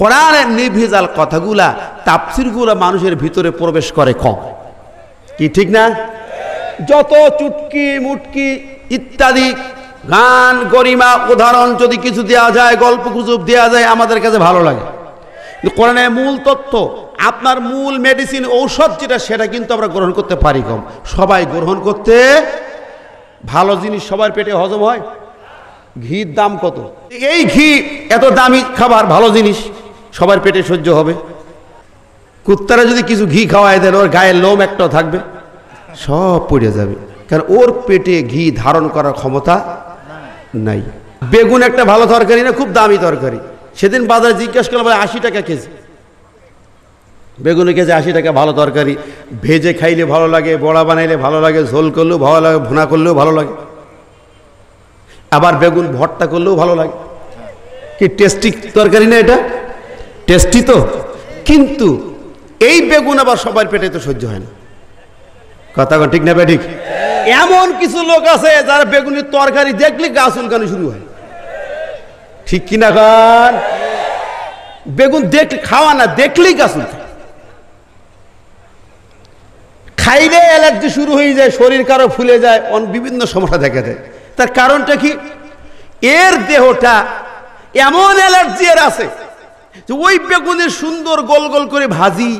কোরআনের নির্ভেজাল কথাগুলা তাপসিরগুলো মানুষের ভিতরে প্রবেশ করে কম কি ঠিক না যত চুটকি মুটকি ইত্যাদি গান গরিমা উদাহরণ যদি কিছু দেওয়া যায় গল্প গুজব দেওয়া যায় আমাদের কাছে ভালো লাগে কোরআনের মূল তত্ত্ব আপনার মূল মেডিসিন ঔষধ যেটা সেটা কিন্তু আমরা গ্রহণ করতে পারি কম সবাই গ্রহণ করতে ভালো জিনিস সবার পেটে হজম হয় ঘির দাম কত এই ঘি এত দামি খাবার ভালো জিনিস সবার পেটে সহ্য হবে কুত্তারা যদি কিছু ঘি খাওয়ায় দেন ওর গায়ের লোম একটা থাকবে সব পড়ে যাবে কারণ ওর পেটে ঘি ধারণ করার ক্ষমতা নাই বেগুন একটা ভালো তরকারি না খুব দামি তরকারি সেদিন বাজারে জিজ্ঞাসা করলাম আশি টাকা কেজি বেগুনে কেজি আশি টাকা ভালো তরকারি ভেজে খাইলে ভালো লাগে বড়া বানাইলে ভালো লাগে ঝোল করলেও ভালো লাগে ভুনা করলেও ভালো লাগে আবার বেগুন ভর্তা করলেও ভালো লাগে কি টেস্টি তরকারি না এটা টেস্টি তো কিন্তু এই বেগুন আবার সবার পেটে তো সহ্য হয় না কথা ঠিক না ঠিক এমন কিছু লোক আছে যারা বেগুনের তরকারি দেখলে গাছুল চুলকানো শুরু হয় ঠিক কিনা খান বেগুন দেখ খাওয়া না দেখলেই গাছুল খাইলে অ্যালার্জি শুরু হয়ে যায় শরীর কারো ফুলে যায় অন বিভিন্ন সমস্যা দেখা দেয় তার কারণটা কি এর দেহটা এমন অ্যালার্জি এর আছে যে ওই বেগুনে সুন্দর গোল গোল করে ভাজি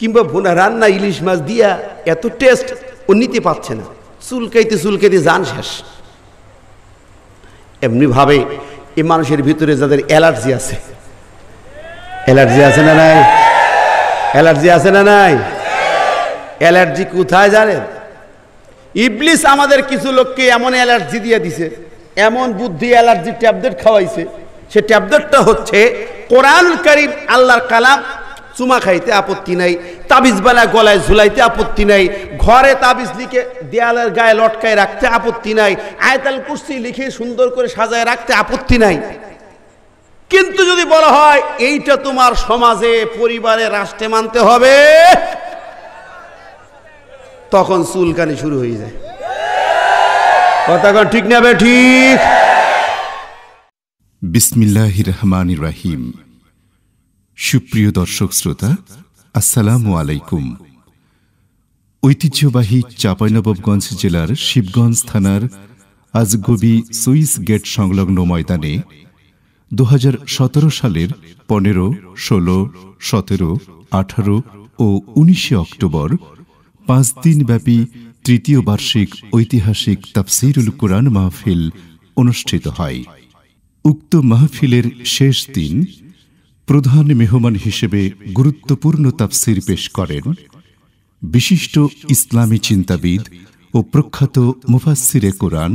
কিংবা ভোনা রান্না ইলিশ মাছ দিয়া এত টেস্ট ও নিতে পারছে না চুলকাইতে চুলকাইতে যান শেষ এমনিভাবে এ মানুষের ভিতরে যাদের অ্যালার্জি আছে অ্যালার্জি আছে না নাই অ্যালার্জি আছে না নাই অ্যালার্জি কোথায় জানেন ইবলিস আমাদের কিছু লোককে এমন অ্যালার্জি দিয়ে দিছে এমন বুদ্ধি অ্যালার্জি ট্যাবলেট খাওয়াইছে সে ট্যাবলেটটা হচ্ছে কোরআন কারিম আল্লাহর কালাম চুমা খাইতে আপত্তি নাই তাবিজ বেলায় গলায় ঝুলাইতে আপত্তি নাই ঘরে তাবিজ লিখে দেয়ালের গায়ে লটকায় রাখতে আপত্তি নাই আয়তাল কুস্তি লিখে সুন্দর করে সাজায় রাখতে আপত্তি নাই কিন্তু যদি বলা হয় এইটা তোমার সমাজে পরিবারে রাষ্ট্রে মানতে হবে তখন চুলকানি শুরু হয়ে যায় কথা ঠিক নেবে ঠিক বিসমিল্লাহ রহমান রাহিম সুপ্রিয় দর্শক শ্রোতা আসসালামু আলাইকুম ঐতিহ্যবাহী চাঁপাইনবাবগঞ্জ জেলার শিবগঞ্জ থানার আজগবি সুইস গেট সংলগ্ন ময়দানে দু সালের পনেরো ষোলো সতেরো আঠারো ও উনিশে অক্টোবর পাঁচ দিনব্যাপী তৃতীয় বার্ষিক ঐতিহাসিক তাফসিরুল কোরআন মাহফিল অনুষ্ঠিত হয় উক্ত মাহফিলের শেষ দিন প্রধান মেহমান হিসেবে গুরুত্বপূর্ণ তাফসির পেশ করেন বিশিষ্ট ইসলামী চিন্তাবিদ ও প্রখ্যাত মুফাসিরে কোরআন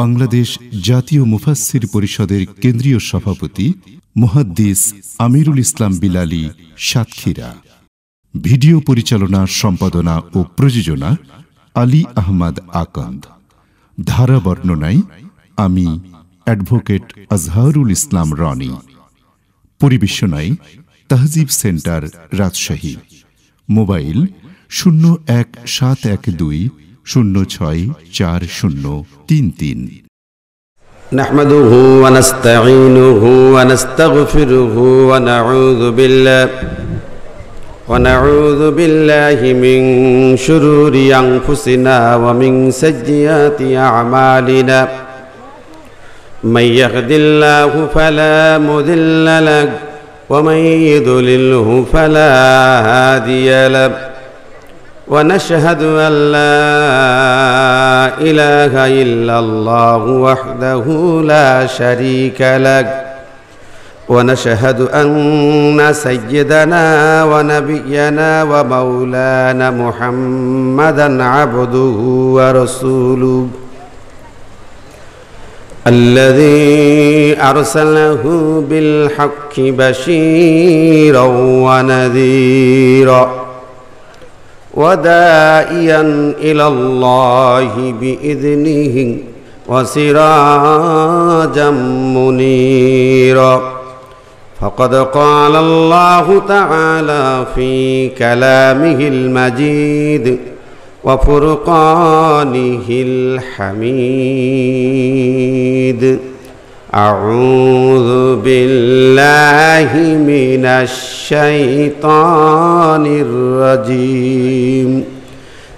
বাংলাদেশ জাতীয় মুফাসির পরিষদের কেন্দ্রীয় সভাপতি মুহাদ্দিস আমিরুল ইসলাম বিলালী সাতক্ষীরা ভিডিও পরিচালনা সম্পাদনা ও প্রযোজনা আলী আহমদ আকন্দ ধারা বর্ণনায় আমি অ্যাডভোকেট আজহারুল ইসলাম রনি পরিবেশনায় তাহজিব সেন্টার রাজশাহী মোবাইল শূন্য এক সাত এক দুই শূন্য ছয় চার শূন্য তিন তিন نحمده ونستعينه ونستغفره ونعوذ بالله ونعوذ بالله من شرور أنفسنا ومن سجيات أعمالنا من يهد الله فلا مذل له ومن يذلله فلا هادي له ونشهد أن لا إله إلا الله وحده لا شريك له ونشهد أن سيدنا ونبينا ومولانا محمدا عبده ورسوله الذي أرسله بالحق بشيرا ونذيرا ودائيا إلى الله بإذنه وسراجا منيرا فقد قال الله تعالى في كلامه المجيد وفرقانه الحميد أعوذ بالله من الشيطان الرجيم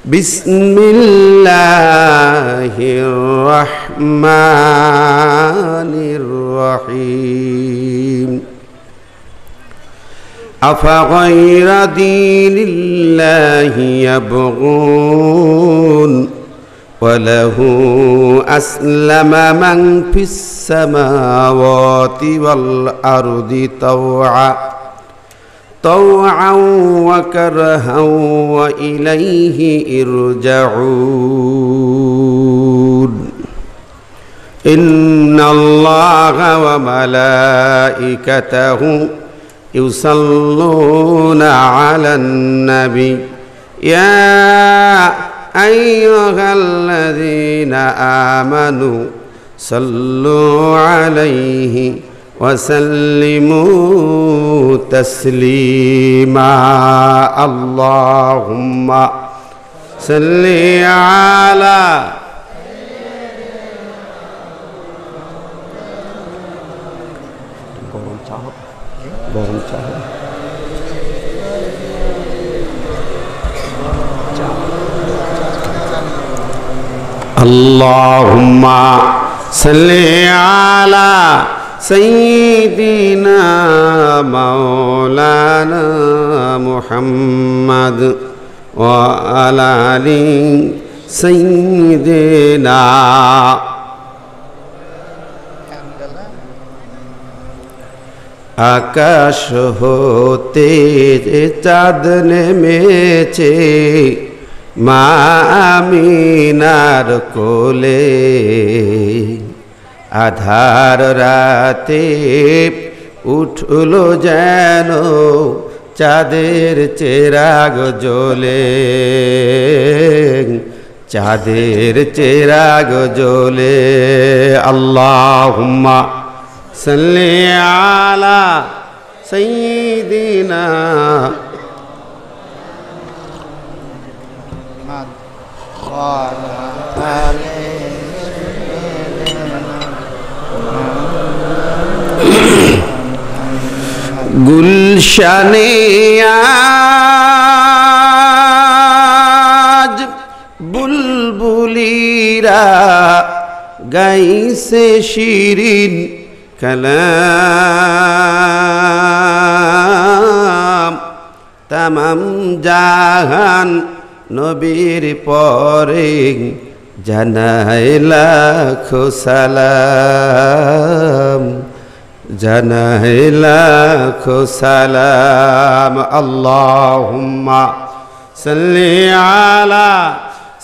بسم الله الرحمن الرحيم أفغير دين الله يبغون وله أسلم من في السماوات والأرض طوعا طوعا وكرها وإليه ارجعون إن الله وملائكته يصلون على النبي يا أيها الذين آمنوا صلوا عليه وسلموا تسليما اللهم صل على গরম চা হবে اللهم صل على سيدنا مولانا محمد وعلى آل سيدنا আকাশ হতে চাঁদ নেমেছে মা আমিনার কোলে আধার রাতে উঠল যেন চাঁদের চেরাগ জলে চাঁদের চেরাগ জলে আল্লাহ صل على سيدنا محمد وعلى آل গুলশানিয়া বুলবুলিরা গাইছে শিরিন কালাম তামাম জাহান নবীর পরে জানাই লাখো সালাম জানাই লাখো সালাম সাল্লি আলা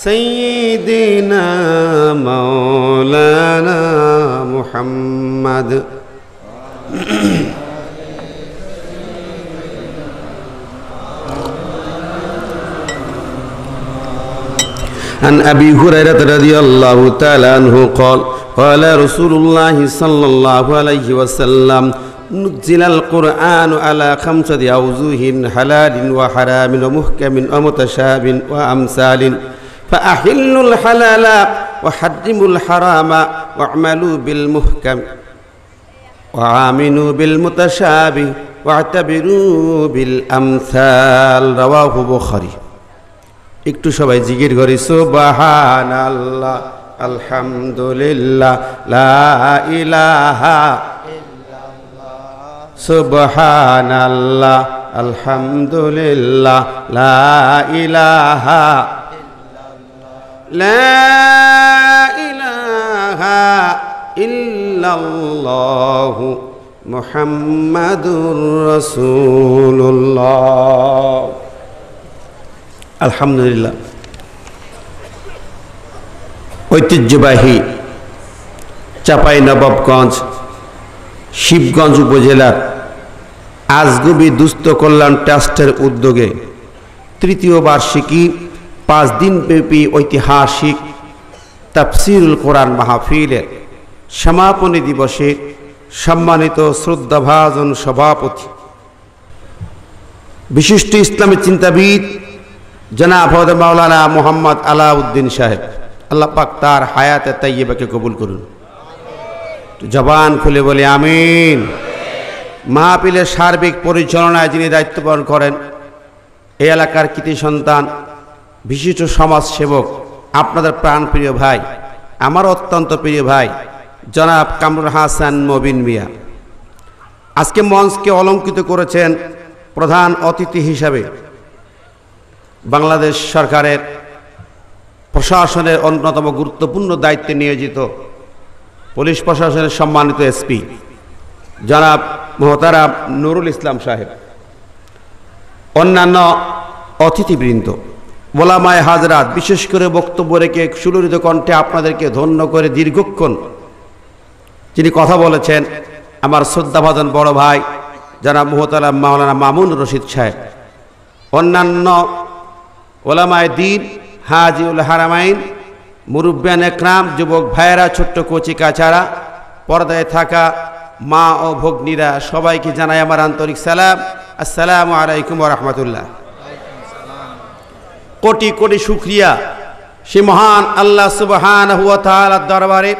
سيدنا مولانا محمد عن أبي هريرة رضي الله تعالى عنه قال قال رسول الله صلى الله عليه وسلم نزل القرآن على خمسة أوزوه حلال وحرام ومحكم ومتشابه وأمثال فأحلوا الحلال وحرموا الحرام واعملوا بالمحكم وآمنوا بالمتشابه واعتبروا بالأمثال رواه بخاري একটু সবাই জিগির ঘরে সুবাহান আল্লাহ আলহামদুলিল্লাহ লা ইলাহা সুবহান আল্লাহ আলহামদুলিল্লাহ লা ইলাহা لا إله إلا الله محمد رسول الله الحمد لله ঐতিহ্যবাহী চাপাই নবাবগঞ্জ শিবগঞ্জ উপজেলার আজগুবি দুস্থ কল্যাণ ট্রাস্টের উদ্যোগে তৃতীয় বার্ষিকী পাঁচ দিনব্যাপী ঐতিহাসিক তাফসিরুল কোরআন মাহফিলের সমাপনী দিবসে সম্মানিত শ্রদ্ধাভাজন সভাপতি বিশিষ্ট ইসলামী চিন্তাবিদ জনাব মাওলানা মোহাম্মদ আলাউদ্দিন সাহেব আল্লাহ পাক তার হায়াতে তাইয়েবাকে কবুল করুন জবান খুলে বলে আমিন মাহফিলের সার্বিক পরিচালনায় যিনি দায়িত্ব পালন করেন এই এলাকার কৃতি সন্তান বিশিষ্ট সমাজসেবক আপনাদের প্রাণপ্রিয় ভাই আমার অত্যন্ত প্রিয় ভাই জনাব কামরুল হাসান মবিন মিয়া আজকে মঞ্চকে অলঙ্কৃত করেছেন প্রধান অতিথি হিসাবে বাংলাদেশ সরকারের প্রশাসনের অন্যতম গুরুত্বপূর্ণ দায়িত্বে নিয়োজিত পুলিশ প্রশাসনের সম্মানিত এসপি জনাব মোহতারাম নুরুল ইসলাম সাহেব অন্যান্য অতিথিবৃন্দ মোলামায় হাজরাত বিশেষ করে বক্তব্য রেখে সুলরিত কণ্ঠে আপনাদেরকে ধন্য করে দীর্ঘক্ষণ যিনি কথা বলেছেন আমার শ্রদ্ধাভাজন বড় ভাই যারা মোহতালা মাওলানা মামুন রশিদ সাহেব অন্যান্য ওলামায় দিন হাজিউল হারামাইন মুরুব্বান একরাম যুবক ভাইয়েরা ছোট্ট কচি কাচারা পর্দায় থাকা মা ও ভগ্নীরা সবাইকে জানাই আমার আন্তরিক সালাম আসসালামু আলাইকুম রহমতুল্লাহ কোটি কোটি সুক্রিয়া সে মহান আল্লাহ সুবহান হুয়া দরবারে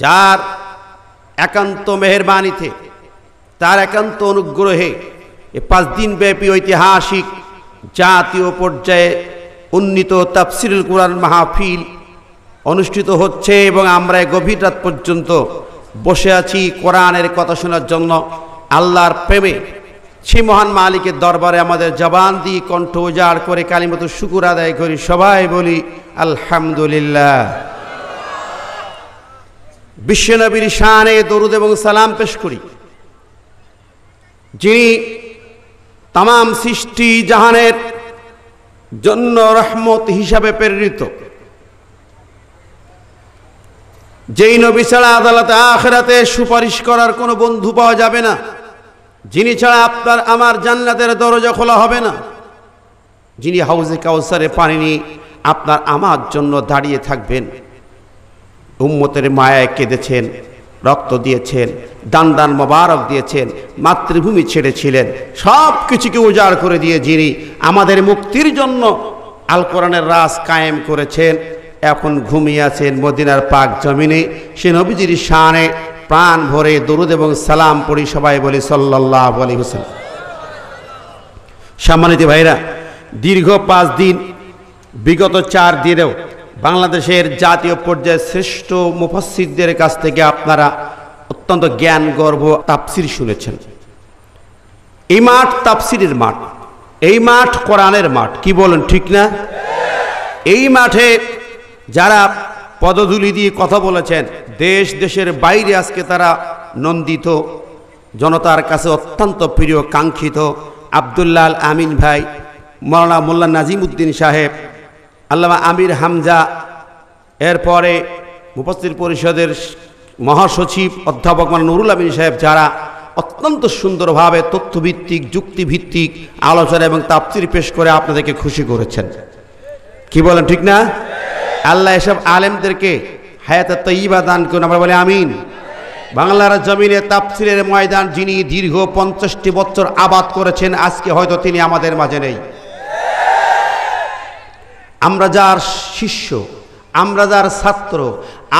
যার একান্ত মেহরবানিতে তার একান্ত অনুগ্রহে এ পাঁচ দিন ব্যাপী ঐতিহাসিক জাতীয় পর্যায়ে উন্নীত তাফসিরুল কোরআন মাহফিল অনুষ্ঠিত হচ্ছে এবং আমরা গভীর রাত পর্যন্ত বসে আছি কোরআনের কথা শোনার জন্য আল্লাহর প্রেমে সেই মহান মালিকের দরবারে আমাদের জবান দিয়ে কণ্ঠ উজাড় করে কালীমতো শুকুর আদায় করি সবাই বলি আলহামদুলিল্লাহ বিশ্বনবীর শানে দরুদ এবং সালাম পেশ করি যিনি তাম সৃষ্টি জাহানের জন্য রহমত হিসাবে প্রেরিত যেই নবী ছাড়া আদালতে আখরাতে সুপারিশ করার কোনো বন্ধু পাওয়া যাবে না যিনি ছাড়া আপনার আমার জান্নাতের দরজা খোলা হবে না যিনি হাউজে কাউসারে পানি নিয়ে আপনার আমার জন্য দাঁড়িয়ে থাকবেন উম্মতের মায়ায় কেঁদেছেন রক্ত দিয়েছেন দান দান মোবারক দিয়েছেন মাতৃভূমি ছেড়েছিলেন সব কিছুকে উজাড় করে দিয়ে যিনি আমাদের মুক্তির জন্য আল কোরআনের রাস কায়েম করেছেন এখন ঘুমিয়ে আছেন মদিনার পাক জমিনে সে নবীজির শানে প্রাণ ভরে দরুদ এবং সালাম পড়ি সবাই বলি সাল্লাহ আলী হোসেন সম্মানিত ভাইরা দীর্ঘ পাঁচ দিন বিগত চার দিনেও বাংলাদেশের জাতীয় পর্যায়ে শ্রেষ্ঠ মুফাসিদদের কাছ থেকে আপনারা অত্যন্ত জ্ঞান গর্ব তাপসির শুনেছেন এই মাঠ তাপসিরের মাঠ এই মাঠ কোরআনের মাঠ কি বলেন ঠিক না এই মাঠে যারা পদধুলি দিয়ে কথা বলেছেন দেশ দেশের বাইরে আজকে তারা নন্দিত জনতার কাছে অত্যন্ত প্রিয় কাঙ্ক্ষিত আবদুল্লাল আমিন ভাই মৌলানা মোল্লা নাজিমুদ্দিন সাহেব আল্লামা আমির হামজা এরপরে উপস্থিত পরিষদের মহাসচিব অধ্যাপক মান নুরুল আমিন সাহেব যারা অত্যন্ত সুন্দরভাবে তথ্যভিত্তিক যুক্তিভিত্তিক আলোচনা এবং তাপ্তির পেশ করে আপনাদেরকে খুশি করেছেন কি বলেন ঠিক না আল্লাহ এসব আলেমদেরকে হায়াত তৈবা দান করুন আমরা বলে আমিন বাংলার জমিনে তাপসিরের ময়দান যিনি দীর্ঘ পঞ্চাশটি বছর আবাদ করেছেন আজকে হয়তো তিনি আমাদের মাঝে নেই আমরা যার শিষ্য আমরা যার ছাত্র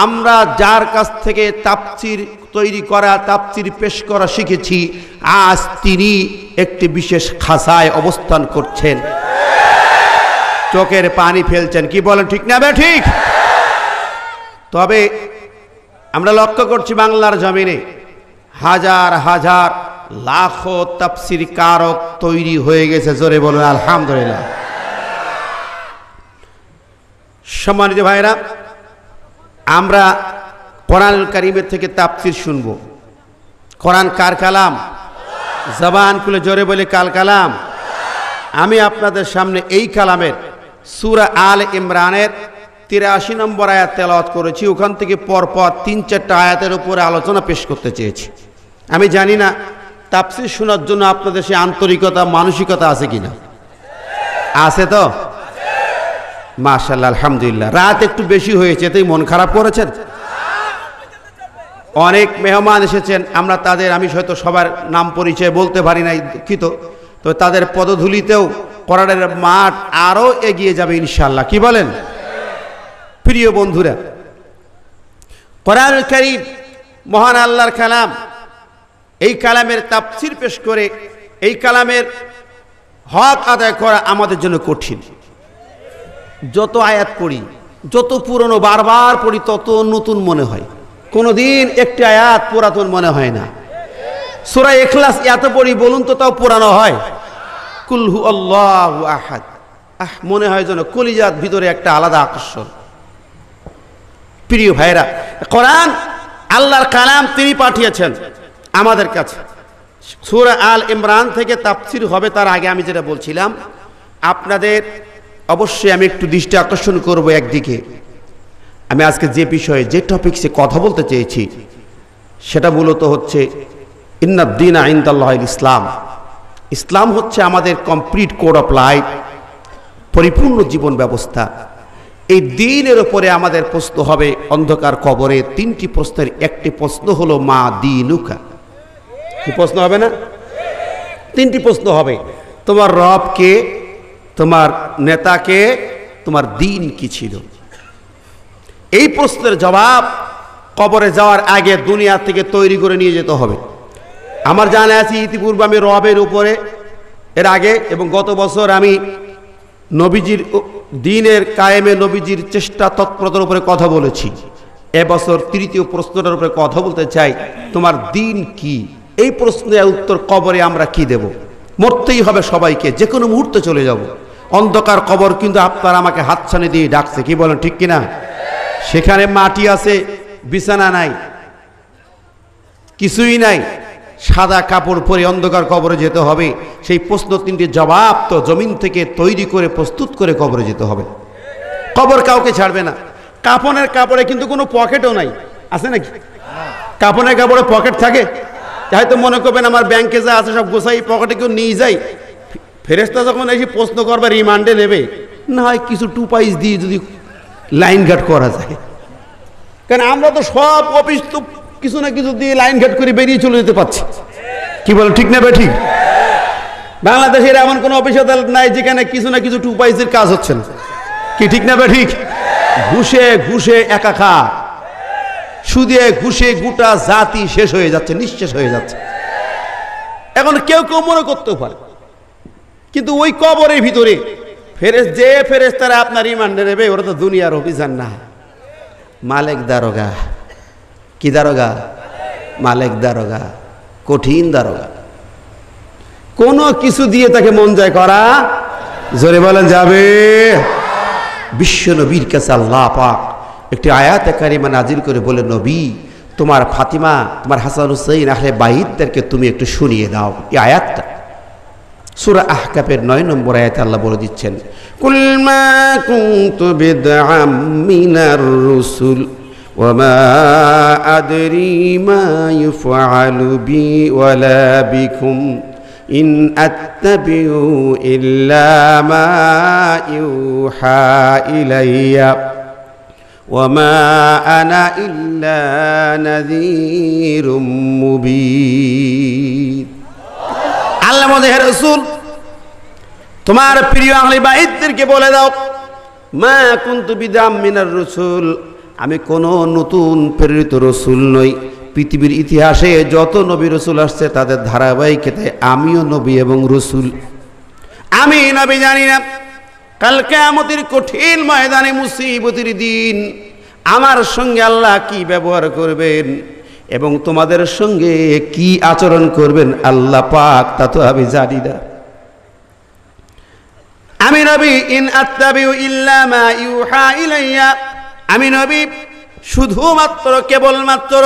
আমরা যার কাছ থেকে তাপচির তৈরি করা তাপচির পেশ করা শিখেছি আজ তিনি একটি বিশেষ খাসায় অবস্থান করছেন চোখের পানি ফেলছেন কি বলেন ঠিক না বে ঠিক তবে আমরা লক্ষ্য করছি বাংলার জমিনে হাজার হাজার লাখো তাফসির কারক তৈরি হয়ে গেছে জোরে বলুন আলহামদুলিল্লাহ সম্মানিত ভাইরা আমরা কোরআন কারিমের থেকে তাফসির শুনব কোরআন কার কালাম জবান খুলে জোরে বলে কাল কালাম আমি আপনাদের সামনে এই কালামের সুরা আল ইমরানের তিরাশি নম্বর আয়াত তেলাওয়াত করেছি ওখান থেকে পরপর তিন চারটা আয়াতের উপরে আলোচনা পেশ করতে চেয়েছি আমি জানি না তাপসির শোনার জন্য আপনাদের সে আন্তরিকতা মানসিকতা আছে কি না আছে তো মাশাল্লাহ আলহামদুলিল্লাহ রাত একটু বেশি হয়েছে তাই মন খারাপ করেছেন অনেক মেহমান এসেছেন আমরা তাদের আমি হয়তো সবার নাম পরিচয় বলতে পারি নাই দুঃখিত তো তাদের পদধূলিতেও করারের মাঠ আরও এগিয়ে যাবে ইনশাল্লাহ কি বলেন প্রিয় বন্ধুরা কোরআন করিম মহান আল্লাহর কালাম এই কালামের তাপসির পেশ করে এই কালামের হক আদায় করা আমাদের জন্য কঠিন যত আয়াত পড়ি যত পুরনো বারবার পড়ি তত নতুন মনে হয় কোনো দিন একটি আয়াত পুরাতন মনে হয় না সোরা এখলাস এত পড়ি বলুন তো তাও পুরানো হয় কুলহু আল্লাহ আহাদ আহ মনে হয় যেন কলিজাত ভিতরে একটা আলাদা আকর্ষণ প্রিয় ভাইরা কোরআন আল্লাহর কালাম তিনি পাঠিয়েছেন আমাদের কাছে সুরা আল ইমরান থেকে তাফসির হবে তার আগে আমি যেটা বলছিলাম আপনাদের অবশ্যই আমি একটু দৃষ্টি আকর্ষণ করব একদিকে আমি আজকে যে বিষয়ে যে টপিক্সে কথা বলতে চেয়েছি সেটা মূলত হচ্ছে ইন্নাদ্দিন আইন্দাল্লাহ ইসলাম ইসলাম হচ্ছে আমাদের কমপ্লিট কোড অফ লাইফ পরিপূর্ণ জীবন ব্যবস্থা এই দিনের ওপরে আমাদের প্রশ্ন হবে অন্ধকার কবরে তিনটি প্রশ্নের একটি প্রশ্ন হলো মা দিনুকা কি প্রশ্ন হবে না তিনটি প্রশ্ন হবে তোমার রব কে তোমার নেতাকে তোমার দিন কি ছিল এই প্রশ্নের জবাব কবরে যাওয়ার আগে দুনিয়া থেকে তৈরি করে নিয়ে যেতে হবে আমার জানা আছে ইতিপূর্বে আমি রবের উপরে এর আগে এবং গত বছর আমি নবীজির দিনের কায়েমে নবীজির চেষ্টা তৎপরতার উপরে কথা বলেছি এবছর তৃতীয় প্রশ্নটার উপরে কথা বলতে চাই তোমার দিন কি এই প্রশ্নের উত্তর কবরে আমরা কি দেব মরতেই হবে সবাইকে যে কোনো মুহূর্তে চলে যাব অন্ধকার কবর কিন্তু আপনারা আমাকে হাতছানি দিয়ে ডাকছে কি বলেন ঠিক কিনা সেখানে মাটি আছে বিছানা নাই কিছুই নাই সাদা কাপড় পরে অন্ধকার কবরে যেতে হবে সেই প্রশ্ন তিনটি জবাব তো জমিন থেকে তৈরি করে প্রস্তুত করে কবরে যেতে হবে কবর কাউকে ছাড়বে না কাপনের কাপড়ে কিন্তু কোনো পকেটও নাই আছে নাকি কাপনের কাপড়ে পকেট থাকে হয়তো মনে করবেন আমার ব্যাংকে যা আছে সব গোসাই পকেটে কেউ নিয়ে যাই ফেরেস্তা যখন এসে প্রশ্ন করবে রিমান্ডে নেবে না হয় কিছু টু পাইস দিয়ে যদি লাইন গার্ড করা যায় কারণ আমরা তো সব অফিস তো কিছু না কিছু দিয়ে লাইন ঘাট করে বেরিয়ে চলে যেতে পারছি কি বলেন ঠিক না ঠিক বাংলাদেশের এমন কোনো অফিস আদালত নাই যেখানে কিছু না কিছু টুপাইসের কাজ হচ্ছে না কি ঠিক না ঠিক ঘুষে ঘুষে খা সুদে ঘুষে গোটা জাতি শেষ হয়ে যাচ্ছে নিঃশেষ হয়ে যাচ্ছে এখন কেউ কেউ মনে করতে পারে কিন্তু ওই কবরের ভিতরে ফেরেস যে ফেরেস তারা আপনার রিমান্ডে নেবে ওরা তো দুনিয়ার অভিযান না মালেক দারোগা কি দারোগা মালেক দারোগা কঠিন দারোগা কোন কিছু দিয়ে তাকে মন যায় করা জোরে বলেন যাবে বিশ্ব নবীর কাছে আল্লাহ পাক একটি আয়াত মানে নাজিল করে বলে নবী তোমার ফাতিমা তোমার হাসান হুসাইন আহলে বাহিদদেরকে তুমি একটু শুনিয়ে দাও এই আয়াতটা সুরা আহকাপের নয় নম্বর আয়াত আল্লাহ বলে দিচ্ছেন কুলমা কুন্তু বেদ মিনার রসুল وما أدري ما يفعل بي ولا بكم إن أتبع إلا ما يوحى إلي وما أنا إلا نذير مبين علم الله الرسول تمار بريو أغلبا إدر كي بولي داو ما كنت بدعم من الرسول আমি কোনো নতুন প্রেরিত রসুল নই পৃথিবীর ইতিহাসে যত নবী রসুল আসছে তাদের ধারাবাহিকতায় আমিও নবী এবং রসুল আমি নবী জানি না কালকে আমাদের কঠিন ময়দানে মুসিবতির দিন আমার সঙ্গে আল্লাহ কি ব্যবহার করবেন এবং তোমাদের সঙ্গে কি আচরণ করবেন আল্লাহ পাক তা তো আমি জানি না আমি নবী ইন আত্মাবি ইল্লামা ইউহা ইলাইয়া আমি নবী শুধুমাত্র কেবলমাত্র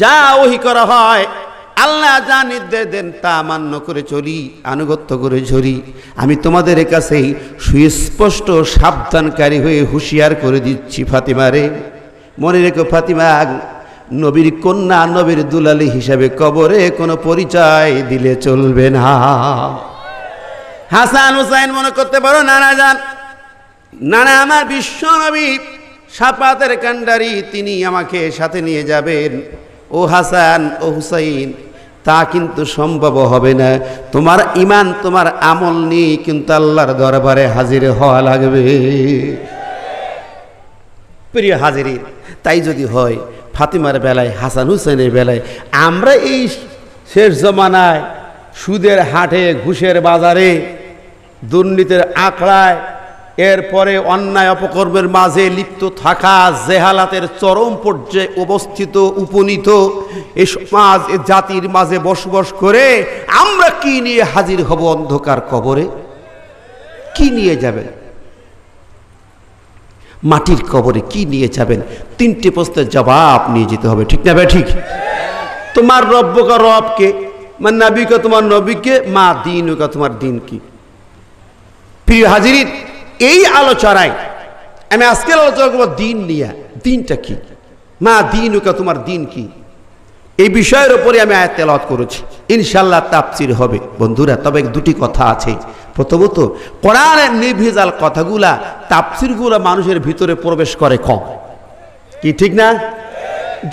যা ওহি করা হয় আল্লাহ যা নির্দেশ দেন তা মান্য করে চলি আনুগত্য করে চলি আমি তোমাদের কাছেই সুস্পষ্ট সাবধানকারী হয়ে হুঁশিয়ার করে দিচ্ছি ফাতিমারে মনে রেখো ফাতিমা নবীর কন্যা নবীর দুলালি হিসাবে কবরে কোনো পরিচয় দিলে চলবে না হাসান হুসাইন মনে করতে পারো নানা যান নানা আমার বিশ্ব নবী সাপাতের কান্ডারি তিনি আমাকে সাথে নিয়ে যাবেন ও হাসান ও হুসাইন তা কিন্তু সম্ভব হবে না তোমার ইমান তোমার আমল নেই কিন্তু আল্লাহর দরবারে হাজির হওয়া লাগবে প্রিয় হাজিরি তাই যদি হয় ফাতিমার বেলায় হাসান হুসেনের বেলায় আমরা এই শেষ জমানায় সুদের হাটে ঘুষের বাজারে দুর্নীতির আখড়ায় এরপরে অন্যায় অপকর্মের মাঝে লিপ্ত থাকা জেহালাতের চরম পর্যায়ে অবস্থিত উপনীত এ সমাজ এ জাতির মাঝে বসবাস করে আমরা কি নিয়ে হাজির হব অন্ধকার কবরে কি নিয়ে যাবেন মাটির কবরে কি নিয়ে যাবেন তিনটি প্রশ্নের জবাব নিয়ে যেতে হবে ঠিক না ভাই ঠিক তোমার রব্যকা রবকে মানে নাবিকা তোমার নবীকে মা দিন তোমার দিন কি প্রিয় হাজির এই আলোচনায় আমি আজকের আলোচনা করবো দিন নিয়ে দিনটা কি মা দিন ওকে তোমার দিন কি এই বিষয়ের উপরে আমি আয়াত তেলাওয়াত করেছি ইনশাল্লাহ তাপসির হবে বন্ধুরা তবে দুটি কথা আছে প্রথমত কোরআনের নির্ভেজাল কথাগুলা তাপসিরগুলো মানুষের ভিতরে প্রবেশ করে কম কি ঠিক না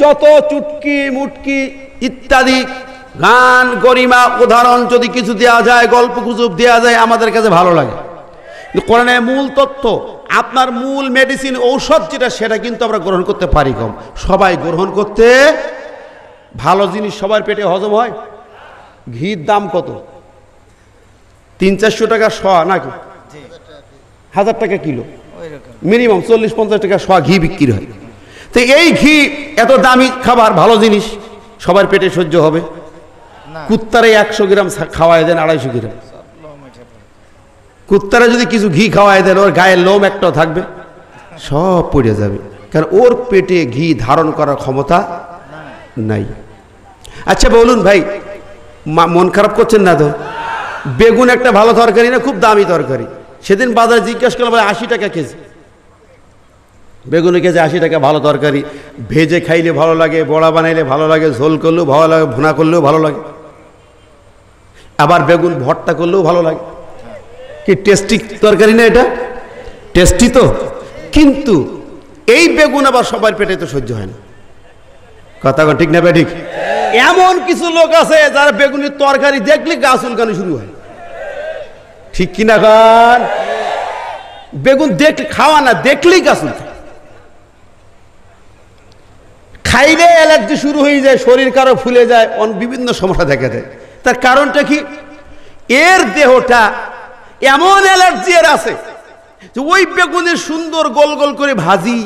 যত চুটকি মুটকি ইত্যাদি গান গরিমা উদাহরণ যদি কিছু দেওয়া যায় গল্প গুজব দেওয়া যায় আমাদের কাছে ভালো লাগে কোরআনের মূল তত্ত্ব আপনার মূল মেডিসিন ঔষধ যেটা সেটা কিন্তু আমরা গ্রহণ করতে পারি কম সবাই গ্রহণ করতে ভালো জিনিস সবার পেটে হজম হয় ঘির দাম কত তিন চারশো টাকা শ নাকি হাজার টাকা কিলো মিনিমাম চল্লিশ পঞ্চাশ টাকা শ ঘি বিক্রি হয় তো এই ঘি এত দামি খাবার ভালো জিনিস সবার পেটে সহ্য হবে কুত্তারে একশো গ্রাম খাওয়াই দেন আড়াইশো গ্রাম কুত্তারা যদি কিছু ঘি খাওয়াই দেন ওর গায়ে লোম একটাও থাকবে সব পড়ে যাবে কারণ ওর পেটে ঘি ধারণ করার ক্ষমতা নাই আচ্ছা বলুন ভাই মন খারাপ করছেন না তো বেগুন একটা ভালো তরকারি না খুব দামি তরকারি সেদিন বাজারে জিজ্ঞাসা করলাম ভাই আশি টাকা কেজি বেগুনের কেজি আশি টাকা ভালো তরকারি ভেজে খাইলে ভালো লাগে বড়া বানাইলে ভালো লাগে ঝোল করলেও ভালো লাগে ভুনা করলেও ভালো লাগে আবার বেগুন ভর্তা করলেও ভালো লাগে কি টেস্টি তরকারি না এটা টেস্টি তো কিন্তু এই বেগুন আবার সবার পেটে তো সহ্য হয় না কথা ঠিক না ঠিক এমন কিছু লোক আছে যারা বেগুনের তরকারি দেখলে গাছুল চুলকানো শুরু হয় ঠিক কিনা খান বেগুন দেখ খাওয়া না দেখলেই গাছুল খাইলে অ্যালার্জি শুরু হয়ে যায় শরীর কারো ফুলে যায় বিভিন্ন সমস্যা দেখা দেয় তার কারণটা কি এর দেহটা এমন অ্যালার্জি এর আছে যে ওই বেগুনে সুন্দর গোল গোল করে ভাজি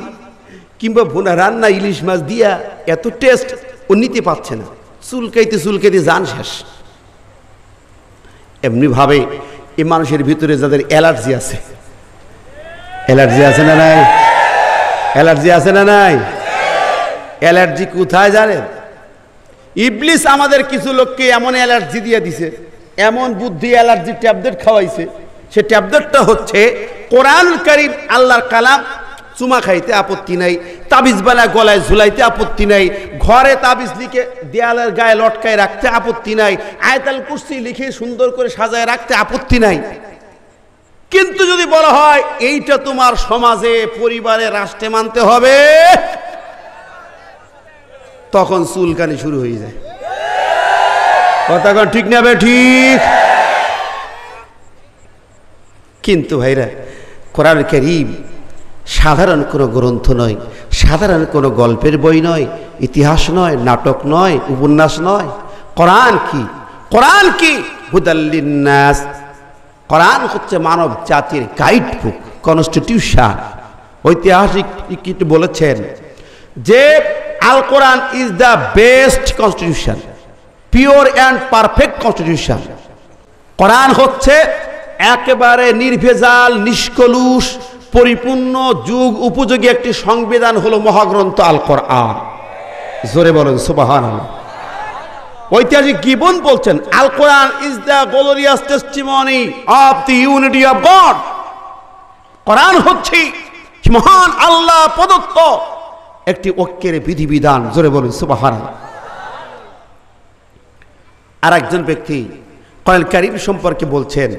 কিংবা ভোনা রান্না ইলিশ মাছ দিয়া এত টেস্ট ও নিতে পারছে না চুলকাইতে চুলকাইতে যান শেষ এমনিভাবে এ মানুষের ভিতরে যাদের অ্যালার্জি আছে অ্যালার্জি আছে না নাই অ্যালার্জি আছে না নাই অ্যালার্জি কোথায় জানেন ইবলিস আমাদের কিছু লোককে এমন অ্যালার্জি দিয়ে দিছে এমন বুদ্ধি অ্যালার্জি ট্যাবলেট খাওয়াইছে সে ট্যাবলেটটা হচ্ছে কোরআন করিম আল্লাহর কালাম চুমা খাইতে আপত্তি নাই তাবিজ বেলায় গলায় ঝুলাইতে আপত্তি নাই ঘরে তাবিজ লিখে দেয়ালের গায়ে লটকায় রাখতে আপত্তি নাই আয়তাল কুস্তি লিখে সুন্দর করে সাজায় রাখতে আপত্তি নাই কিন্তু যদি বলা হয় এইটা তোমার সমাজে পরিবারে রাষ্ট্রে মানতে হবে তখন চুলকানি শুরু হয়ে যায় কথা ঠিক না ঠিক কিন্তু ভাইরা কোরআন করিম সাধারণ কোনো গ্রন্থ নয় সাধারণ কোনো গল্পের বই নয় ইতিহাস নয় নাটক নয় উপন্যাস নয় কোরআন কি কোরআন কি হুদাল্লিন্নাস কোরআন হচ্ছে মানব জাতির গাইড বুক কনস্টিটিউশন ঐতিহাসিক বলেছেন যে Al Quran is the best constitution pure and perfect constitution Quran হচ্ছে একেবারে নির্ভেজাল নিষ্কলুষ পরিপূর্ণ যুগ উপযোগী একটি সংবিধান হলো মহাগ্রন্থ আল আর জোরে বলেন সুবাহান ঐতিহাসিক গিবন বলছেন Al Quran is the glorious testimony of the unity of God Quran হচ্ছে মহান আল্লাহ প্রদত্ত একটি ঐক্যের বিধিবিধান জোরে বলুন সুবাহান আর একজন ব্যক্তি কোরআন কারিম সম্পর্কে বলছেন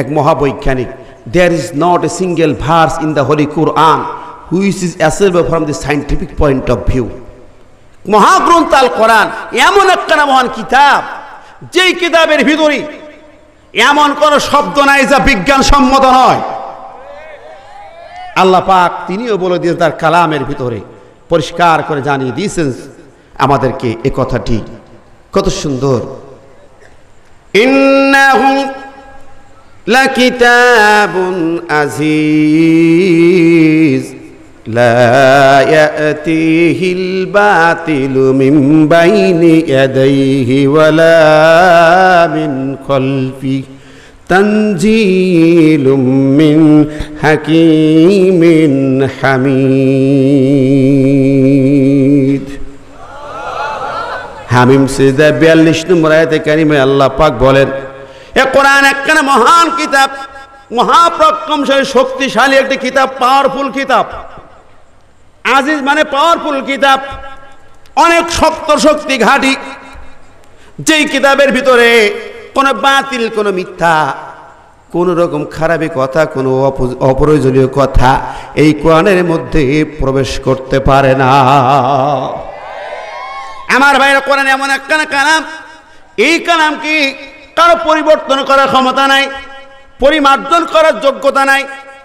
এক মহাবৈজ্ঞানিক there is not a single verse in the holy আন which is assailable from the scientific point of view মহাগ্রন্থ আল কোরআন এমন না মহান কিতাব যেই কিতাবের ভিতরে এমন কোনো শব্দ নাই যা সম্মত নয় আল্লাহ পাক তিনিও বলে দিয়েছেন তার কালামের ভিতরে পরিষ্কার করে জানিয়ে দিয়েছেন আমাদেরকে এ কথাটি কত সুন্দর لكتاب عزيز لا يأتيه الباطل من بين يديه ولا من خلفه تنزيل من حكيم حميد হামিম সিজদা বিয়াল্লিশ নম্বর আয়াতে কারিমে আল্লাহ পাক বলেন এ কোরআন একখানে মহান কিতাব মহাপ্রক্রমশালী শক্তিশালী একটি কিতাব পাওয়ারফুল কিতাব আজিজ মানে পাওয়ারফুল কিতাব অনেক শক্ত শক্তি ঘাটি যেই কিতাবের ভিতরে কোনো বাতিল কোনো মিথ্যা কোন রকম খারাপি কথা কোনো অপ্রয়োজনীয় কথা এই কোরআনের মধ্যে প্রবেশ করতে পারে না আমার ভাইয়ের কোরআন এমন একখানা কালাম এই কালাম কি কারো পরিবর্তন করার ক্ষমতা নাই পরিমার্জন করার যোগ্যতা নাই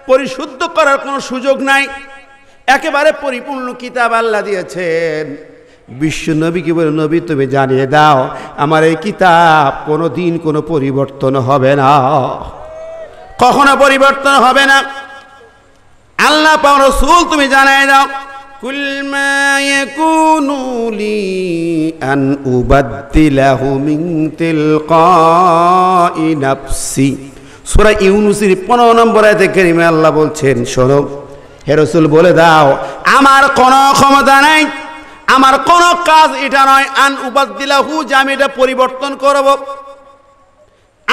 পরিশুদ্ধ করার কোনো সুযোগ নাই একেবারে পরিপূর্ণ কিতাব আল্লাহ দিয়েছেন বিশ্ব নবীকে বলে নবী তুমি জানিয়ে দাও আমার এই কিতাব কোনো দিন কোনো পরিবর্তন হবে না কখনো পরিবর্তন হবে না আল্লাহ পাওয়ার সুল তুমি জানিয়ে দাও قل ما يكون لي أن أبدله من تلقاء نفسي সুরা ইউনুসের পনেরো নম্বর আয়তে কেরিমে আল্লাহ বলছেন শোনো হেরসুল বলে দাও আমার কোনো ক্ষমতা নাই আমার কোনো কাজ এটা নয় আন দিলা উপাদ্দিলাহু যে আমি এটা পরিবর্তন করব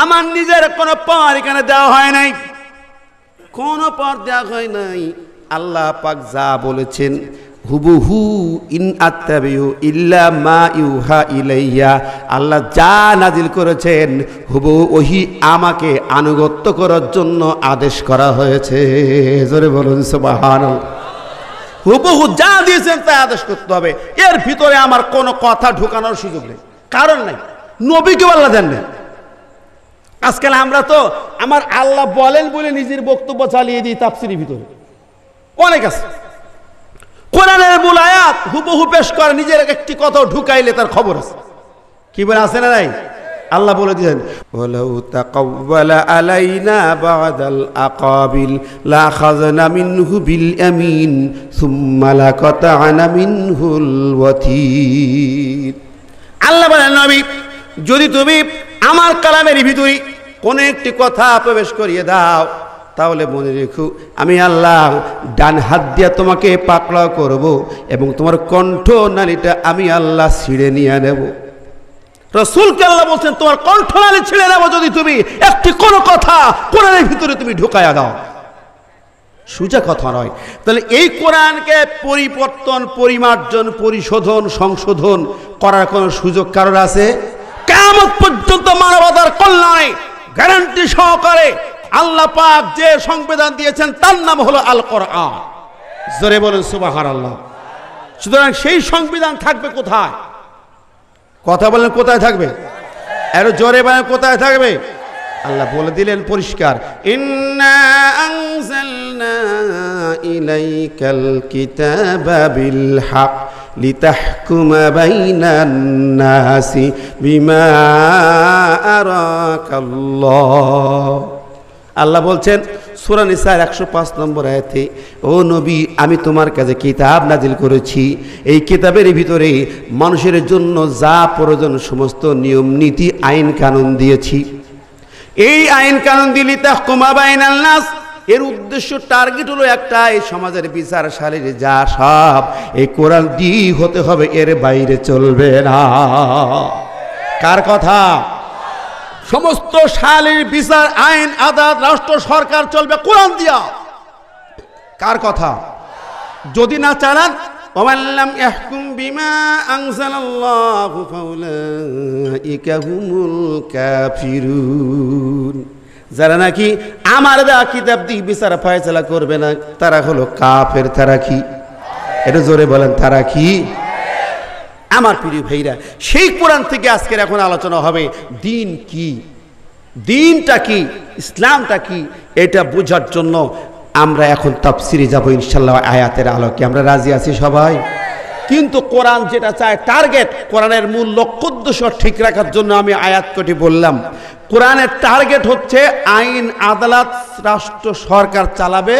আমার নিজের কোনো পাওয়ার এখানে দেওয়া হয় নাই কোনো পাওয়ার দেওয়া হয় নাই আল্লাহ পাক যা বলেছেন হুবুহু ইন আত্মাবিহু ইল্লা মা ইউহা ইলাইয়া আল্লাহ যা নাজিল করেছেন হুবু ওহি আমাকে আনুগত্য করার জন্য আদেশ করা হয়েছে জোরে বলুন সুবাহান হুবহু যা দিয়েছেন তাই আদেশ করতে হবে এর ভিতরে আমার কোনো কথা ঢুকানোর সুযোগ নেই কারণ নাই নবীকে আল্লাহ দেন নাই আজকাল আমরা তো আমার আল্লাহ বলেন বলে নিজের বক্তব্য চালিয়ে দিই তাপসির ভিতরে অনেক আছে কোরআনের মূল আয়াত হুবহু পেশ করে নিজের একটি কথা ঢুকাইলে তার খবর আছে কি বলে আছে না নাই আল্লাহ বলে দিলেন ওয়ালাউ তাকাওয়ালা আলাইনা বাদাল আকাবিল লা খাযনা মিনহু বিল আমিন সুম্মা লাকাতা'না মিনহুল ওয়াতির আল্লাহ বলে নবী যদি তুমি আমার কালামের ভিতরে কোন একটি কথা প্রবেশ করিয়ে দাও তাহলে মনে রেখো আমি আল্লাহ ডান হাত দিয়া তোমাকে পাকড়া করব এবং তোমার কণ্ঠ নালীটা আমি আল্লাহ ছিঁড়ে নিয়ে নেব রসুলকে আল্লাহ বলছেন তোমার কণ্ঠ নালী ছিঁড়ে নেবো যদি তুমি একটি কোনো কথা কোরআনের ভিতরে তুমি ঢুকায়া দাও সুজা কথা নয় তাহলে এই কোরআনকে পরিবর্তন পরিমার্জন পরিশোধন সংশোধন করার কোনো সুযোগ কারোর আছে কেমন পর্যন্ত মানবতার কল্যাণে গ্যারান্টি সহকারে আল্লাহ পাক যে সংবিধান দিয়েছেন তার নাম হলো আল কোরআন জোরে বলেন সুবাহার আল্লাহ সুতরাং সেই সংবিধান থাকবে কোথায় কথা বলেন কোথায় থাকবে আর জোরে বলেন কোথায় থাকবে আল্লাহ বলে দিলেন পরিষ্কার ইলাইকাল কিতাবা বিল আল্লাহ বলছেন সুরান ইসার একশো পাঁচ নম্বর আয়াতে ও নবী আমি তোমার কাছে কিতাব নাজিল করেছি এই কিতাবের ভিতরে মানুষের জন্য যা প্রয়োজন সমস্ত নিয়ম নীতি আইন কানুন দিয়েছি এই আইন কানুন দিলি তা কমাবা আইন আল্লাহ এর উদ্দেশ্য টার্গেট হলো একটা এই সমাজের বিচার সালের যা সব এই কোরআন দি হতে হবে এর বাইরে চলবে না কার কথা সমস্ত শালীর বিচার আইন আদাত রাষ্ট্র সরকার চলবে কোরআন দিয়া কার কথা যদি না চালান যারা নাকি আমার বিচার ফায়সলা করবে না তারা হলো কাফের তারা কি এটা জোরে বলেন তারা কি আমার প্রিয় ভাইরা সেই কোরআন থেকে আজকের এখন আলোচনা হবে দিন কি দিনটা কি ইসলামটা কি এটা বোঝার জন্য আমরা এখন সিরে যাব ইনশাল্লাহ আয়াতের আলোকে আমরা রাজি আছি সবাই কিন্তু কোরআন যেটা চায় টার্গেট কোরআনের মূল লক্ষ্য উদ্দেশ্য ঠিক রাখার জন্য আমি আয়াত কটি বললাম কোরআনের টার্গেট হচ্ছে আইন আদালত রাষ্ট্র সরকার চালাবে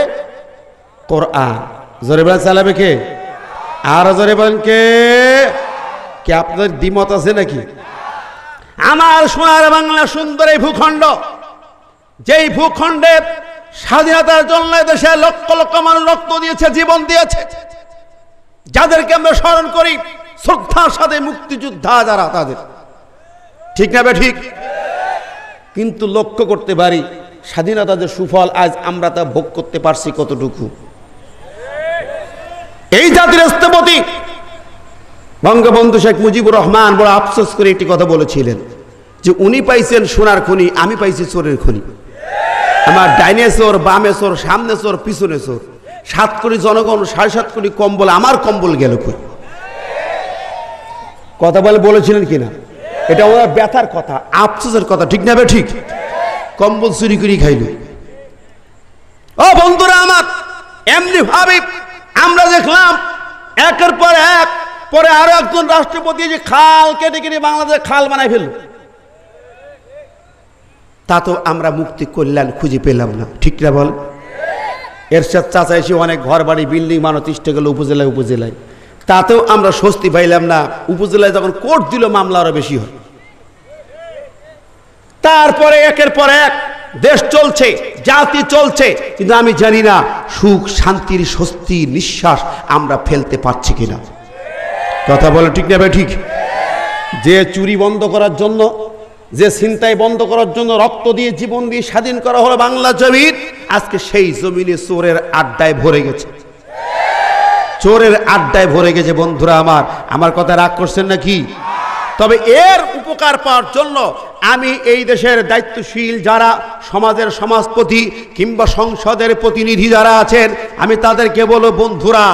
কোরআন জরিবাহ চালাবে কে আর জরিবাহ কে কি আপনাদের দ্বিমত আছে নাকি আমার সোনার বাংলা সুন্দর এই ভূখণ্ড যেই ভূখণ্ডে স্বাধীনতার জন্য দেশে লক্ষ লক্ষ মানুষ রক্ত দিয়েছে জীবন দিয়েছে যাদেরকে আমরা স্মরণ করি শ্রদ্ধার সাথে মুক্তিযোদ্ধা যারা তাদের ঠিক না ঠিক কিন্তু লক্ষ্য করতে পারি স্বাধীনতাদের সুফল আজ আমরা তা ভোগ করতে পারছি কতটুকু এই জাতির স্থপতি বঙ্গবন্ধু শেখ মুজিবুর রহমান বড় আফসোস করে একটি কথা বলেছিলেন যে উনি পাইছেন সোনার খনি আমি পাইছি চোরের খনি আমার ডাইনে চোর বামে চোর সামনে চোর পিছনে চোর সাত কোটি জনগণ সাড়ে সাত কোটি কম্বল আমার কম্বল গেল কই কথা বলে বলেছিলেন কিনা এটা ওনার ব্যথার কথা আফসোসের কথা ঠিক না ঠিক কম্বল চুরি করি খাইল ও বন্ধুরা আমার এমনি ভাবি আমরা দেখলাম একের পর এক পরে আরো একজন রাষ্ট্রপতি যে খাল কেটে কেটে বাংলাদেশে খাল বানায় ফেলল তা তো আমরা মুক্তি কল্যাণ খুঁজে পেলাম না ঠিক না বল এরশাদ চাচা এসে অনেক ঘর বাড়ি বিল্ডিং মানো চেষ্টা গেল উপজেলায় উপজেলায় তাতেও আমরা স্বস্তি পাইলাম না উপজেলায় যখন কোর্ট দিল মামলা আরও বেশি হয় তারপরে একের পর এক দেশ চলছে জাতি চলছে কিন্তু আমি জানি না সুখ শান্তির স্বস্তি নিঃশ্বাস আমরা ফেলতে পারছি কিনা কথা বলে ঠিক না ঠিক যে চুরি বন্ধ করার জন্য যে ছিনতাই বন্ধ করার জন্য রক্ত দিয়ে জীবন দিয়ে স্বাধীন করা হলো বাংলা জমির আজকে সেই জমিনে চোরের আড্ডায় ভরে গেছে চোরের আড্ডায় ভরে গেছে বন্ধুরা আমার আমার কথা রাগ করছেন নাকি তবে এর উপকার পাওয়ার জন্য আমি এই দেশের দায়িত্বশীল যারা সমাজের সমাজপতি কিংবা সংসদের প্রতিনিধি যারা আছেন আমি তাদেরকে বলো বন্ধুরা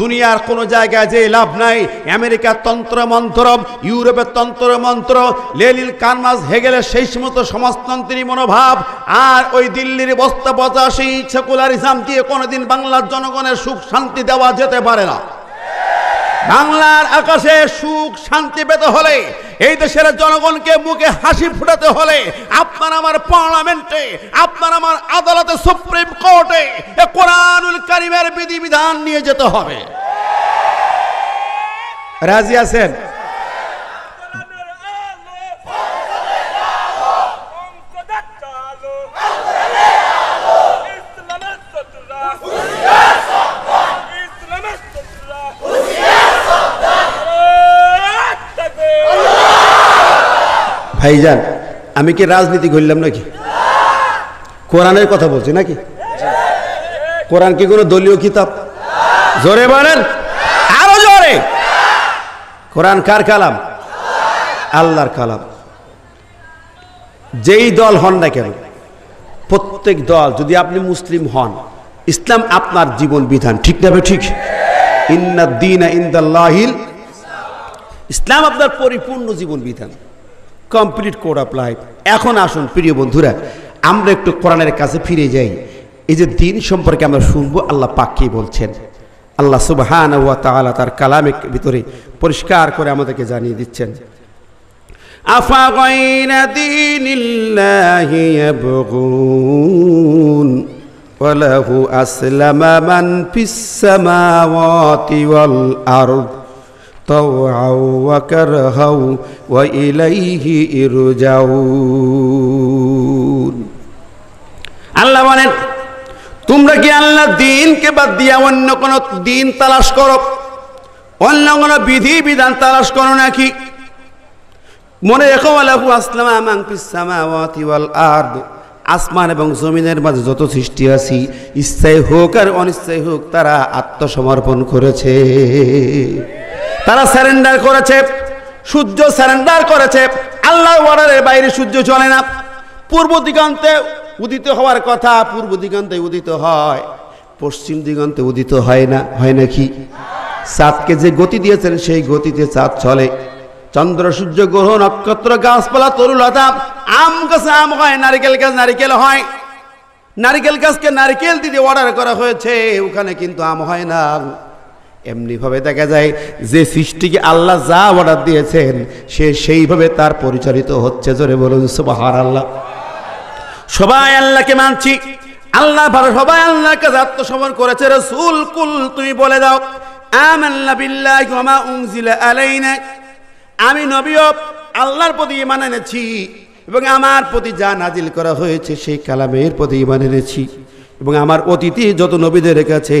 দুনিয়ার কোনো জায়গায় যে লাভ নাই আমেরিকার তন্ত্র মন্ত্র ইউরোপের তন্ত্র মন্ত্র লেলিল কানমাস হেগেলের সেই সমস্ত সমাজতন্ত্রী মনোভাব আর ওই দিল্লির বস্তা বচা সেই সেকুলারিজম দিয়ে কোনোদিন বাংলার জনগণের সুখ শান্তি দেওয়া যেতে পারে না বাংলার আকাশে সুখ শান্তি পেতে হলে এই দেশের জনগণকে মুখে হাসি ফুটাতে হলে আপনার আমার পার্লামেন্টে আপনার আমার আদালতে সুপ্রিম কোর্টে কোরআনুল কারিমের বিধিবিধান নিয়ে যেতে হবে রাজি আছেন ভাইজান আমি কি রাজনীতি করলাম নাকি কোরআনের কথা বলছি নাকি কোরআন কি কোনো দলীয় কিতাব জোরে বলেন আরো জোরে কোরআন কার কালাম আল্লাহর কালাম যেই দল হন না কেন প্রত্যেক দল যদি আপনি মুসলিম হন ইসলাম আপনার জীবন বিধান ঠিক না ঠিক ইন্দিন ইসলাম আপনার পরিপূর্ণ জীবন বিধান কমপ্লিট কোড অফ লাইফ এখন আসুন প্রিয় বন্ধুরা আমরা একটু কোরআনের কাছে ফিরে যাই এই যে দিন সম্পর্কে আমরা শুনবো আল্লাহ পাক্কি বলছেন আল্লাহ সুবহান তাআলা তার কালামের ভিতরে পরিষ্কার করে আমাদেরকে জানিয়ে দিচ্ছেন আফা دين الله يبغون طوعا وكرها وإليه يرجعون আল্লাহ বলেন তোমরা কি আল্লাহ দিনকে বাদ দিয়া অন্য কোনো দিন তালাশ করো অন্য কোনো বিধি বিধান তালাশ করো নাকি মনে রেখো আলাহু আসলামা মাংপিস ওয়াল আরদ আসমান এবং জমিনের মাঝে যত সৃষ্টি আছি ইচ্ছাই হোক আর অনিচ্ছাই হোক তারা আত্মসমর্পণ করেছে তারা স্যারেন্ডার করেছে সূর্য স্যারেন্ডার করেছে আল্লাহ ওয়ারের বাইরে সূর্য চলে না পূর্ব দিগন্তে উদিত হওয়ার কথা পূর্ব দিগন্তে উদিত হয় পশ্চিম দিগন্তে উদিত হয় না হয় নাকি চাঁদকে যে গতি দিয়েছেন সেই গতিতে চাঁদ চলে চন্দ্র সূর্য গ্রহ নক্ষত্র গাছপালা তরুলতা আম গাছে আম হয় নারিকেল গাছ নারিকেল হয় নারিকেল গাছকে নারিকেল দিতে অর্ডার করা হয়েছে ওখানে কিন্তু আম হয় না এমনিভাবে দেখা যায় যে সৃষ্টিকে আল্লাহ যা অর্ডার দিয়েছেন সে সেইভাবে তার পরিচালিত হচ্ছে জোরে বলুন সুবাহার আল্লাহ সবাই আল্লাহকে মানছি আল্লাহ ভালো সবাই আল্লাহকে আত্মসমর্পণ করেছে রসুল কুল তুমি বলে দাও আমাল্লা বিল্লাহি ওয়া মা উনজিলা আলাইনা আমি ও আল্লাহর প্রতি ঈমান এনেছি এবং আমার প্রতি যা নাজিল করা হয়েছে সেই কালামের প্রতি ঈমান এনেছি এবং আমার অতীতে যত নবীদের কাছে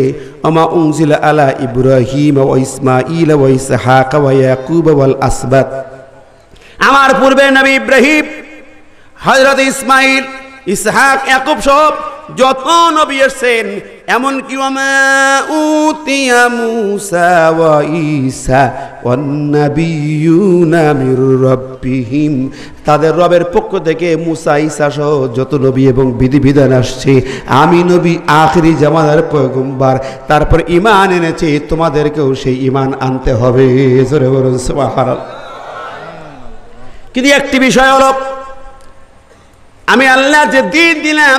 আমা উংজিল আলা ইব্রাহিম ও ইসমাইল ও ইসহাক ও ইয়াকুব ওয়াল আসবাত আমার পূর্বে নবী ইব্রাহিম হযরত ইসমাইল ইসহাক ইয়াকুব সব যত নবী এসেছেন এমন কি উতিয়া মুসা ওয়া ঈসা ওয়ান্নাবিয়ুনা মির তাদের রবের পক্ষ থেকে মুসা ঈসা সহ যত নবী এবং বিধিবিধান আসছে আমি নবী আখরি জামানার পয়গম্বার তারপর ইমান এনেছে তোমাদেরকেও সেই ইমান আনতে হবে জোরে বলুন সুবহানাল্লাহ কিন্তু একটি বিষয় হলো আমি আল্লাহ যে দিন দিলাম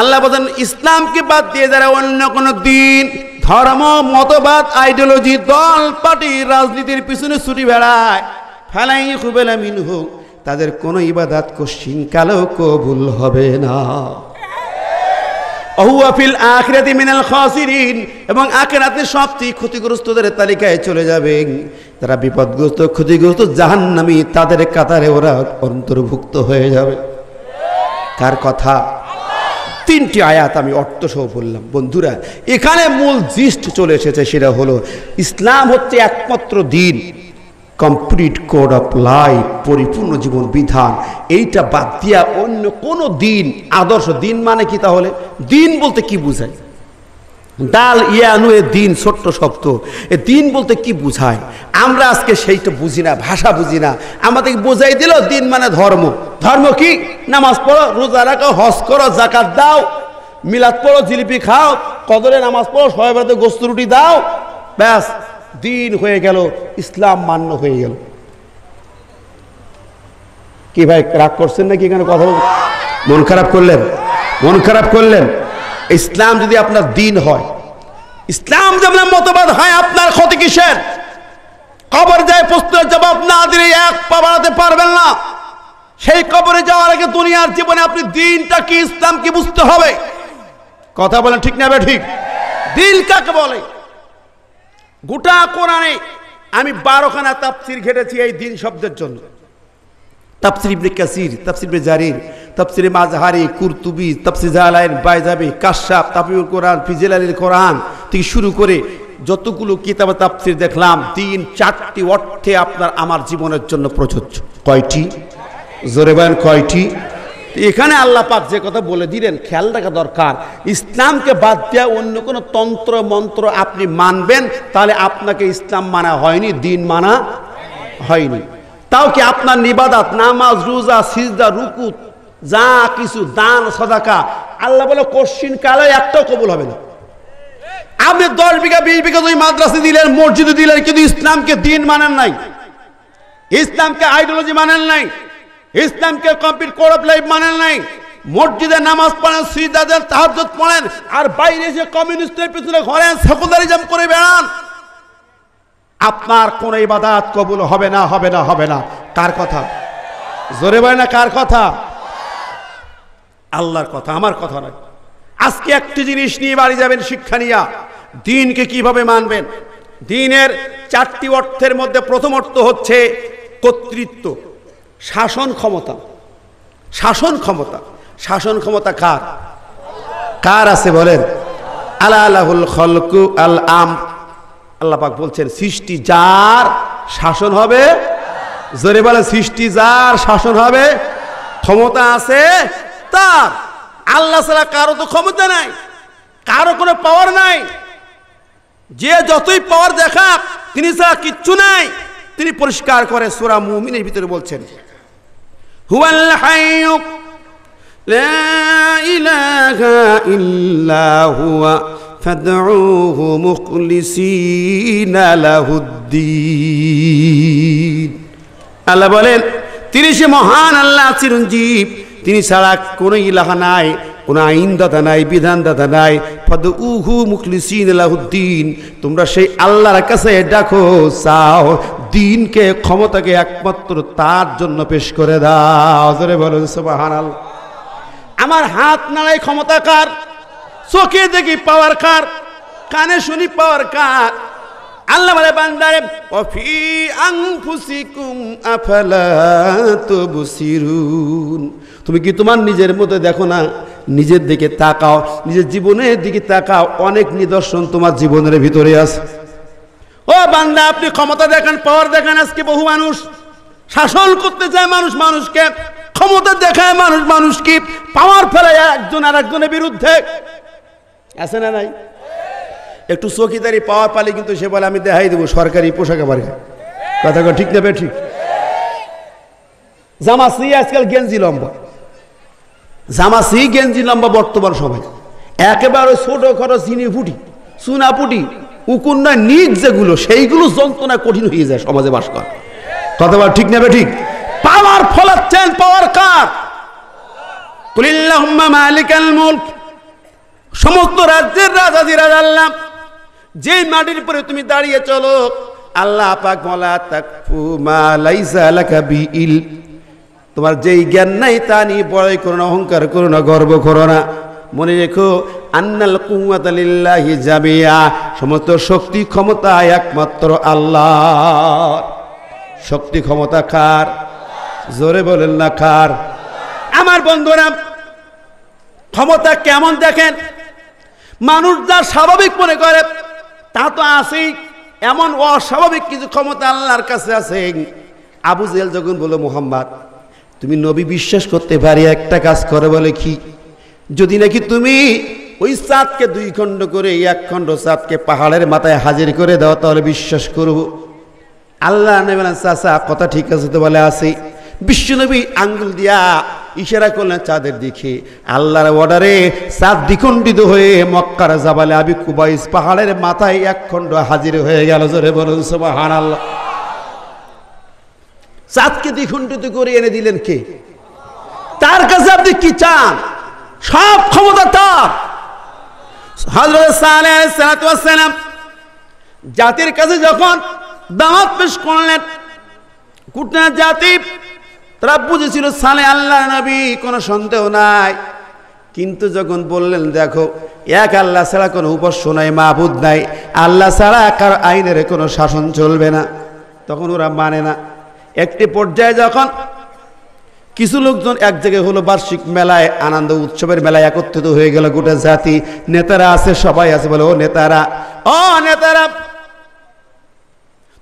আল্লাহ বলেন ইসলামকে বাদ দিয়ে যারা অন্য কোনো দিন ধর্ম মতবাদ আইডিওলজি দল পার্টি রাজনীতির পিছনে ছুটি বেড়ায় ফেলাই খুবেলা মিন হোক তাদের কোনো ইবাদাত কোশ্চিনকালেও কবুল হবে না অহুয়াফিল আখরাতি মিনাল খাসিরিন এবং আখরাতে সবচেয়ে ক্ষতিগ্রস্তদের তালিকায় চলে যাবে তারা বিপদগ্রস্ত ক্ষতিগ্রস্ত জাহান্নামী তাদের কাতারে ওরা অন্তর্ভুক্ত হয়ে যাবে কার কথা তিনটি আয়াত আমি অর্থসহ বললাম বন্ধুরা এখানে মূল জিস্ট চলে এসেছে সেটা হলো ইসলাম হচ্ছে একমাত্র দিন কমপ্লিট কোড অফ লাইফ পরিপূর্ণ জীবন বিধান এইটা বাদ দিয়া অন্য কোনো দিন আদর্শ দিন মানে কি তাহলে দিন বলতে কি বুঝায় দাল ইয়ানু এ দিন ছোট্ট শব্দ এ দিন বলতে কি বুঝায় আমরা আজকে সেইটা বুঝি না ভাষা বুঝি না আমাদেরকে বোঝাই দিল দিন মানে ধর্ম ধর্ম কি নামাজ পড়ো রোজা রাখো হস করো জাকাত দাও মিলাদ পড়ো জিলিপি খাও কদরে নামাজ পড়ো সবাই গোস্ত রুটি দাও ব্যাস দিন হয়ে গেল ইসলাম মান্য হয়ে গেল কি ভাই রাগ করছেন নাকি এখানে কথা মন খারাপ করলেন মন খারাপ করলেন ইসলাম যদি আপনার দিন হয় ইসলাম যদি মতবাদ হয় আপনার ক্ষতি কিসের কবর যায় প্রশ্নের জবাব না দিলে এক পা বাড়াতে পারবেন না সেই কবরে যাওয়ার আগে দুনিয়ার জীবনে আপনি দিনটা কি ইসলাম কি বুঝতে হবে কথা বলেন ঠিক না ঠিক দিল কাকে বলে গোটা কোরআনে আমি বারোখানা তাপসির ঘেটেছি এই দিন শব্দের জন্য তাপসির ইবনে কাসির তাপসির ইবনে জারির তাফসিরে মাজহারি কুরতুবি জালাইন বাইজাবি কাশ্যাপ তাফিউল কোরআন ফিজিল আলীর কোরআন থেকে শুরু করে যতগুলো কিতাব তাফসির দেখলাম তিন চারটি অর্থে আপনার আমার জীবনের জন্য প্রযোজ্য কয়টি জোরে বয়ান কয়টি এখানে আল্লাহ পাক যে কথা বলে দিলেন খেয়াল রাখা দরকার ইসলামকে বাদ দেওয়া অন্য কোনো তন্ত্র মন্ত্র আপনি মানবেন তাহলে আপনাকে ইসলাম মানা হয়নি দিন মানা হয়নি তাও কি আপনার নিবাদাত নামাজ রুজা সিজদা রুকু যা কিছু দান সদাকা আল্লাহ বলে কশ্চিন কালে একটাও কবুল হবে না আপনি দশ বিঘা বিশ বিঘা তুমি মাদ্রাসা দিলেন মসজিদে দিলেন কিন্তু ইসলামকে দিন মানেন নাই ইসলামকে আইডিওলজি মানেন নাই ইসলামকে কমপ্লিট অফ লাইফ মানেন নাই মসজিদে নামাজ পড়েন সিদাদের তাহাজ পড়েন আর বাইরে এসে কমিউনিস্টের পিছনে ঘরে সেকুলারিজম করে বেড়ান আপনার কোন ইবাদাত কবুল হবে না হবে না হবে না কার কথা জোরে বলে না কার কথা আল্লাহর কথা আমার কথা নয় আজকে একটি জিনিস নিয়ে বাড়ি যাবেন শিক্ষা নিয়া দিনকে কিভাবে মানবেন দিনের চারটি অর্থের মধ্যে প্রথম অর্থ হচ্ছে কর্তৃত্ব শাসন ক্ষমতা শাসন ক্ষমতা শাসন ক্ষমতা কার কার আছে বলেন আল্লাহ আলাহুল খলকু আল আম আল্লাপাক বলছেন সৃষ্টি যার শাসন হবে জোরে বলে সৃষ্টি যার শাসন হবে ক্ষমতা আছে সত্তার আল্লাহ ছাড়া কারো তো ক্ষমতা নাই কারো কোনো পাওয়ার নাই যে যতই পাওয়ার দেখাক তিনি ছাড়া কিচ্ছু নাই তিনি পরিষ্কার করে সুরা মুমিনের ভিতরে বলছেন লা ইল্লা আল্লাহ বলেন তিনি সে মহান আল্লাহ চিরঞ্জীব তিনি ছাড়া কোনো ইলাহা নাই কোনো আইনদাতা নাই বিধানদাতা নাই ফদ উহু মুখলিসিন আলাহদ্দিন তোমরা সেই আল্লাহর কাছে ডাকো চাও দিনকে ক্ষমতাকে একমাত্র তার জন্য পেশ করে দাও জোরে আমার হাত নাড়াই ক্ষমতা কার চোখে দেখি পাওয়ার কার কানে শুনি পাওয়ার কার আল্লাহ বলে বান্দারে অফি কুম আফালা তো বুসিরুন তুমি কি তোমার নিজের মধ্যে দেখো না নিজের দিকে তাকাও নিজের জীবনের দিকে তাকাও অনেক নিদর্শন তোমার জীবনের ভিতরে আছে ও বান্দা আপনি ক্ষমতা দেখেন পাওয়ার দেখান আজকে বহু মানুষ শাসন করতে চায় মানুষ মানুষকে ক্ষমতা দেখায় মানুষ মানুষকে পাওয়ার ফেলায় একজন আর একজনের বিরুদ্ধে আছে না নাই একটু চকিদারি পাওয়ার পালে কিন্তু সে বলে আমি দেখাই দেবো সরকারি পোশাক আবার কথা ঠিক নেবে ঠিক জামা সি আজকাল গেঞ্জি লম্বা জামাসি গেঞ্জি লম্বা বর্তমান সময় একেবারে ছোট খরচ চিনি ফুটি চুনা ফুটি উকুন্না নিজ যেগুলো সেইগুলো যন্ত্রণা কঠিন হয়ে যায় সমাজে বাস কর কতবার ঠিক নেবে ঠিক পাওয়ার ফলাচ্ছেন পাওয়ার কার সমস্ত রাজ্যের রাজা দিরাজ আল্লাহ যে মাটির উপরে তুমি দাঁড়িয়ে চলো আল্লাহ পাক বলা মা লাইসা লাকা তোমার যেই জ্ঞান নাই তা নিয়ে বড়াই করো না অহংকার করো না গর্ব করো না মনে রেখো আন্নাল কুয়াতালিল্লাহি জামিয়া সমস্ত শক্তি ক্ষমতা একমাত্র আল্লাহ শক্তি ক্ষমতা কার জোরে বলেন না কার আমার বন্ধুরা ক্ষমতা কেমন দেখেন মানুষ যা স্বাভাবিক মনে করে তা তো আসেই এমন অস্বাভাবিক কিছু ক্ষমতা আল্লাহর কাছে আছে আবু জেল যখন বলল মোহাম্মদ তুমি নবী বিশ্বাস করতে পারি একটা কাজ করে বলে কি যদি নাকি তুমি ওই চাঁদকে দুই খণ্ড করে এক খণ্ড চাঁদকে পাহাড়ের মাথায় হাজির করে দাও তাহলে বিশ্বাস করব আল্লাহ চাষা কথা ঠিক আছে তো বলে আসি বিশ্বনবী আঙ্গুল দিয়া ইশারা করলেন চাঁদের দিকে আল্লাহর অর্ডারে চাঁদ দ্বিখণ্ডিত হয়ে মক্কার জাবালে আবি কুবাইস পাহাড়ের মাথায় এক খণ্ড হাজির হয়ে গেল জোরে বলুন সোমাহান আল্লাহ চাঁদকে দ্বিখণ্ডিত করে এনে দিলেন কে তার কাছে আপনি কি চান সব ক্ষমতা তার জাতির কাছে যখন দাওয়াত পেশ করলেন কুটনা জাতি তারা বুঝেছিল সালে আল্লাহ নবী কোনো সন্দেহ নাই কিন্তু যখন বললেন দেখো এক আল্লাহ ছাড়া কোনো উপাস্য নাই মাহবুদ নাই আল্লাহ ছাড়া কার আইনের কোনো শাসন চলবে না তখন ওরা মানে না একটি পর্যায়ে যখন কিছু লোকজন এক জায়গায় হলো বার্ষিক মেলায় আনন্দ উৎসবের মেলায় একত্রিত হয়ে গেল গোটা জাতি নেতারা আছে সবাই আছে বলে ও নেতারা ও নেতারা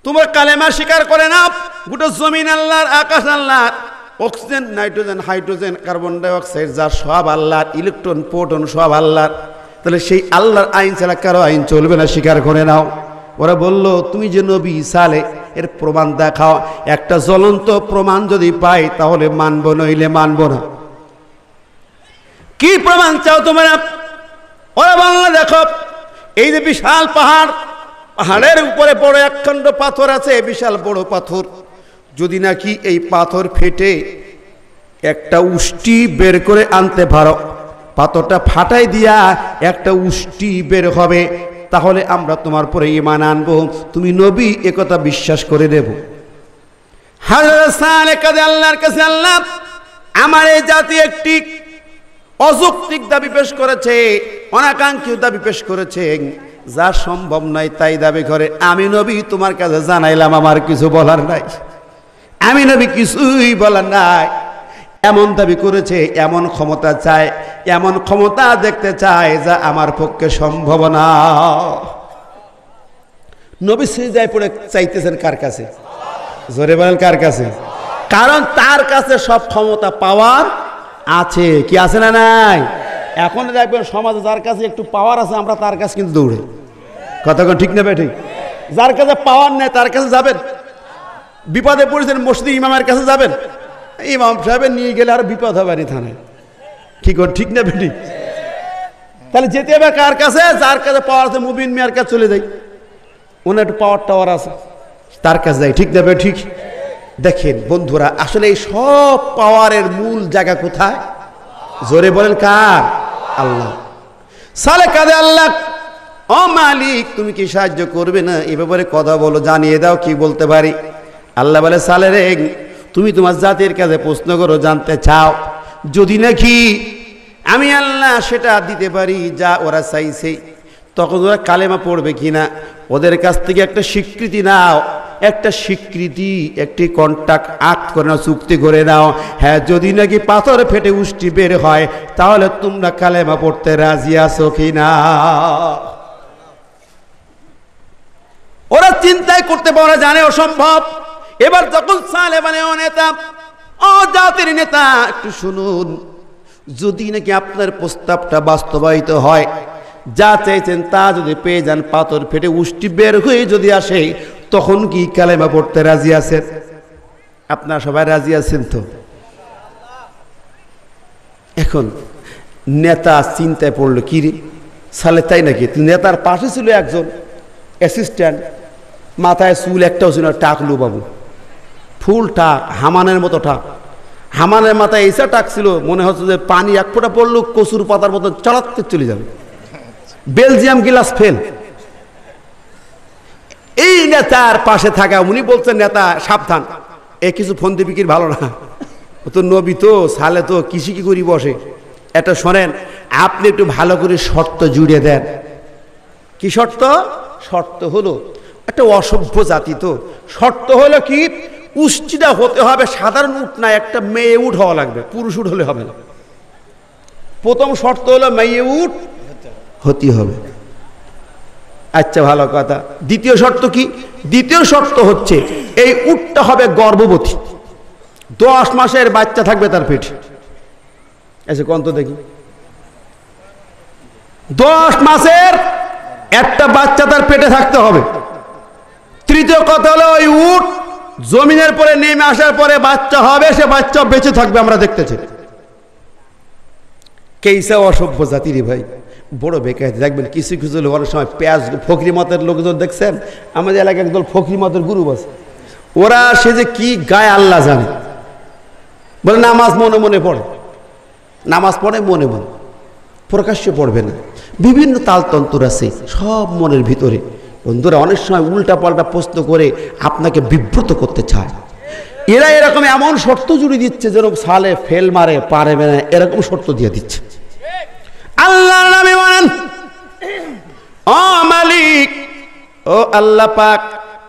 তোমার কালেমা স্বীকার করে না গোটা জমিন আল্লাহর আকাশ Allah oxygen nitrogen hydrogen carbon dioxide যার সব আল্লাহর ইলেকট্রন প্রোটন সব আল্লাহর তাহলে সেই আল্লাহর আইন ছাড়া কারো আইন চলবে না স্বীকার করে নাও ওরা বলল তুমি যে নবী ইসালে এর প্রমাণ দেখাও একটা জ্বলন্ত প্রমাণ যদি পাই তাহলে মানব নইলে মানব না কি প্রমাণ চাও তোমরা ওরা বাংলা দেখো এই যে বিশাল পাহাড় পাহাড়ের উপরে বড় একখণ্ড পাথর আছে বিশাল বড় পাথর যদি নাকি এই পাথর ফেটে একটা উষ্টি বের করে আনতে পারো পাথরটা ফাটাই দিয়া একটা উষ্টি বের হবে তাহলে আমরা তোমার পরে ইমান আনবো তুমি নবী একথা বিশ্বাস করে দেব আল্লাহর কাছে আল্লাহ আমার এই জাতি একটি অযৌক্তিক দাবি পেশ করেছে অনাকাঙ্ক্ষিত দাবি পেশ করেছে যা সম্ভব নয় তাই দাবি করে আমি নবী তোমার কাছে জানাইলাম আমার কিছু বলার নাই আমি নবী কিছুই বলার নাই এমন দাবি করেছে এমন ক্ষমতা চায় এমন ক্ষমতা দেখতে চায় যা আমার পক্ষে সম্ভব না নবী সিজায় পড়ে চাইতেছেন কার কাছে জোরে বলেন কার কাছে কারণ তার কাছে সব ক্ষমতা পাওয়ার আছে কি আছে না নাই এখন দেখবেন সমাজে যার কাছে একটু পাওয়ার আছে আমরা তার কাছে কিন্তু দৌড়ে কতক্ষণ ঠিক নেবে ঠিক যার কাছে পাওয়ার নেই তার কাছে যাবেন বিপদে পড়েছেন মসজিদ ইমামের কাছে যাবেন ইমাম সাহেবের নিয়ে গেলে আর বিপদ হবে না থানায় কি কর ঠিক না বেটি তাহলে যেতে হবে কার কাছে যার কাছে পাওয়ার আছে মুবিন মেয়ার কাছে চলে যাই ওনার একটু পাওয়ার টাওয়ার আছে তার কাছে যাই ঠিক না ঠিক দেখেন বন্ধুরা আসলে এই সব পাওয়ারের মূল জায়গা কোথায় জোরে বলেন কার আল্লাহ সালে কাদে আল্লাহ অ মালিক তুমি কি সাহায্য করবে না এ ব্যাপারে কথা বলো জানিয়ে দাও কি বলতে পারি আল্লাহ বলে সালে রে তুমি তোমার জাতির কাছে প্রশ্ন করো জানতে চাও যদি নাকি আমি আল্লাহ সেটা দিতে পারি যা ওরা চাইছে তখন ওরা কালেমা পড়বে কিনা ওদের কাছ থেকে একটা স্বীকৃতি নাও একটা স্বীকৃতি একটি কন্ট্রাক্ট আট করে নাও চুক্তি করে নাও হ্যাঁ যদি নাকি পাথর ফেটে উষ্টি বের হয় তাহলে তোমরা কালেমা পড়তে রাজি আছো কিনা ওরা চিন্তাই করতে পারে জানে অসম্ভব এবার যখন সালে মানে নেতা ও জাতির নেতা একটু শুনুন যদি নাকি আপনার প্রস্তাবটা বাস্তবায়িত হয় যা চাইছেন তা যদি পেয়ে যান পাথর ফেটে উষ্টি বের হয়ে যদি আসে তখন কি কালেমা পড়তে রাজি আছেন আপনার সবাই রাজি আছেন তো এখন নেতা চিন্তায় পড়লো কি রে সালে তাই নাকি নেতার পাশে ছিল একজন অ্যাসিস্ট্যান্ট মাথায় চুল একটাও ছিল টাকলু বাবু ফুল টাক হামানের মতো টাক হামানের মাথায় এসা টাক ছিল মনে হচ্ছে যে পানি এক ফোঁটা পড়লো কচুর পাতার মতো চড়াতে চলে যাবে বেলজিয়াম গিলাস ফেল এই নেতার পাশে থাকা উনি বলছেন নেতা সাবধান এ কিছু ফন্দি বিক্রির ভালো না তো নবী তো সালে তো কৃষি কি করি বসে এটা শোনেন আপনি একটু ভালো করে শর্ত জুড়ে দেন কি শর্ত শর্ত হলো একটা অসভ্য জাতি তো শর্ত হলো কি উষ্টিটা হতে হবে সাধারণ উঠ না একটা মেয়ে উঠ হওয়া লাগবে পুরুষ উঠ হলে হবে না প্রথম শর্ত হলো মেয়ে উঠ হতে হবে আচ্ছা ভালো কথা দ্বিতীয় শর্ত কি দ্বিতীয় শর্ত হচ্ছে এই উঠটা হবে গর্ভবতী দশ মাসের বাচ্চা থাকবে তার পেটে আচ্ছা কন্ত দেখি দশ মাসের একটা বাচ্চা তার পেটে থাকতে হবে তৃতীয় কথা হলো ওই উঠ জমিনের পরে নেমে আসার পরে বাচ্চা হবে সে বাচ্চা বেঁচে থাকবে আমরা দেখতেছি কেইসা অসভ্য জাতির ভাই বড় বেকায়তে দেখবেন কিছু কিছু লোক অনেক সময় পেঁয়াজ ফকরি মতের লোকজন দেখছেন আমাদের এলাকায় একদল ফকরি মতের গুরু আছে ওরা সে যে কি গায়ে আল্লাহ জানে বলে নামাজ মনে মনে পড়ে নামাজ পড়ে মনে মনে প্রকাশ্যে পড়বে না বিভিন্ন তালতন্ত্র আছে সব মনের ভিতরে বন্ধুরা অনেক সময় উল্টা পাল্টা প্রশ্ন করে আপনাকে বিব্রত করতে চায় এরা এরকম এমন শর্ত জুড়ে দিচ্ছে যেন সালে ফেল মারে পারে মেনে এরকম শর্ত দিয়ে দিচ্ছে আল্লাহ নামে মানেন ও মালিক ও আল্লাহ পাক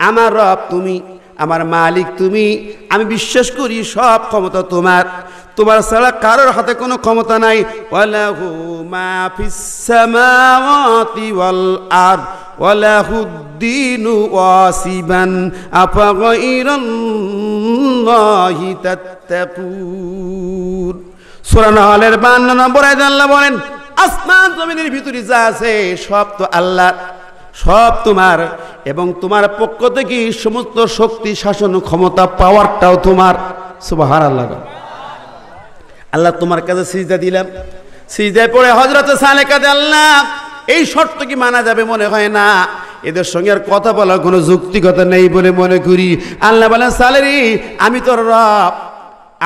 আমার রব তুমি আমার মালিক তুমি আমি বিশ্বাস করি সব ক্ষমতা তোমার তোমার ছাড়া কারোর হাতে কোনো ক্ষমতা নাই ওয়ালাহু মা নম্বর আল্লাহ বলেন আসমান জমিনের ভিতরে যা আছে সব তো আল্লাহ সব তোমার এবং তোমার পক্ষ থেকে সমস্ত শক্তি শাসন ক্ষমতা পাওয়ারটাও তোমার সুবাহার আল্লাহ আল্লাহ তোমার কাছে সিজদা দিলাম সিজদায় পড়ে হজরত সালে কাদে আল্লাহ এই শর্ত কি মানা যাবে মনে হয় না এদের সঙ্গে আর কথা বলার কোনো যুক্তিকতা নেই বলে মনে করি আল্লাহ বলেন সালেরি আমি তোর রব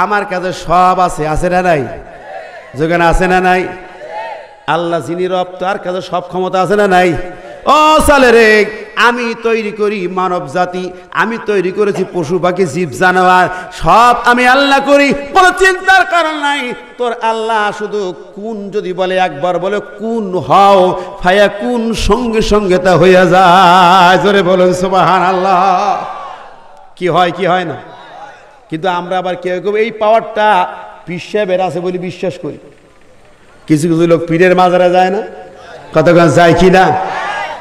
আমার কাছে সব আছে আছে না নাই যোগান আছে না নাই আল্লাহ যিনি রব তার কাছে সব ক্ষমতা আছে না নাই ও সালে রে আমি তৈরি করি মানব জাতি আমি তৈরি করেছি পশু পাখি জীব জানোয়ার সব আমি আল্লাহ করি কোনো চিন্তার কারণ নাই তোর আল্লাহ শুধু কোন যদি বলে একবার বলে কোন হও ফায়া কোন সঙ্গে সঙ্গে তা হইয়া যায় জোরে বলুন সুবাহান আল্লাহ কি হয় কি হয় না কিন্তু আমরা আবার কেউ কেউ এই পাওয়ারটা বিশ্বাবের আছে বলে বিশ্বাস করি কিছু কিছু লোক পীরের মাজারে যায় না কতক্ষণ যায় কি না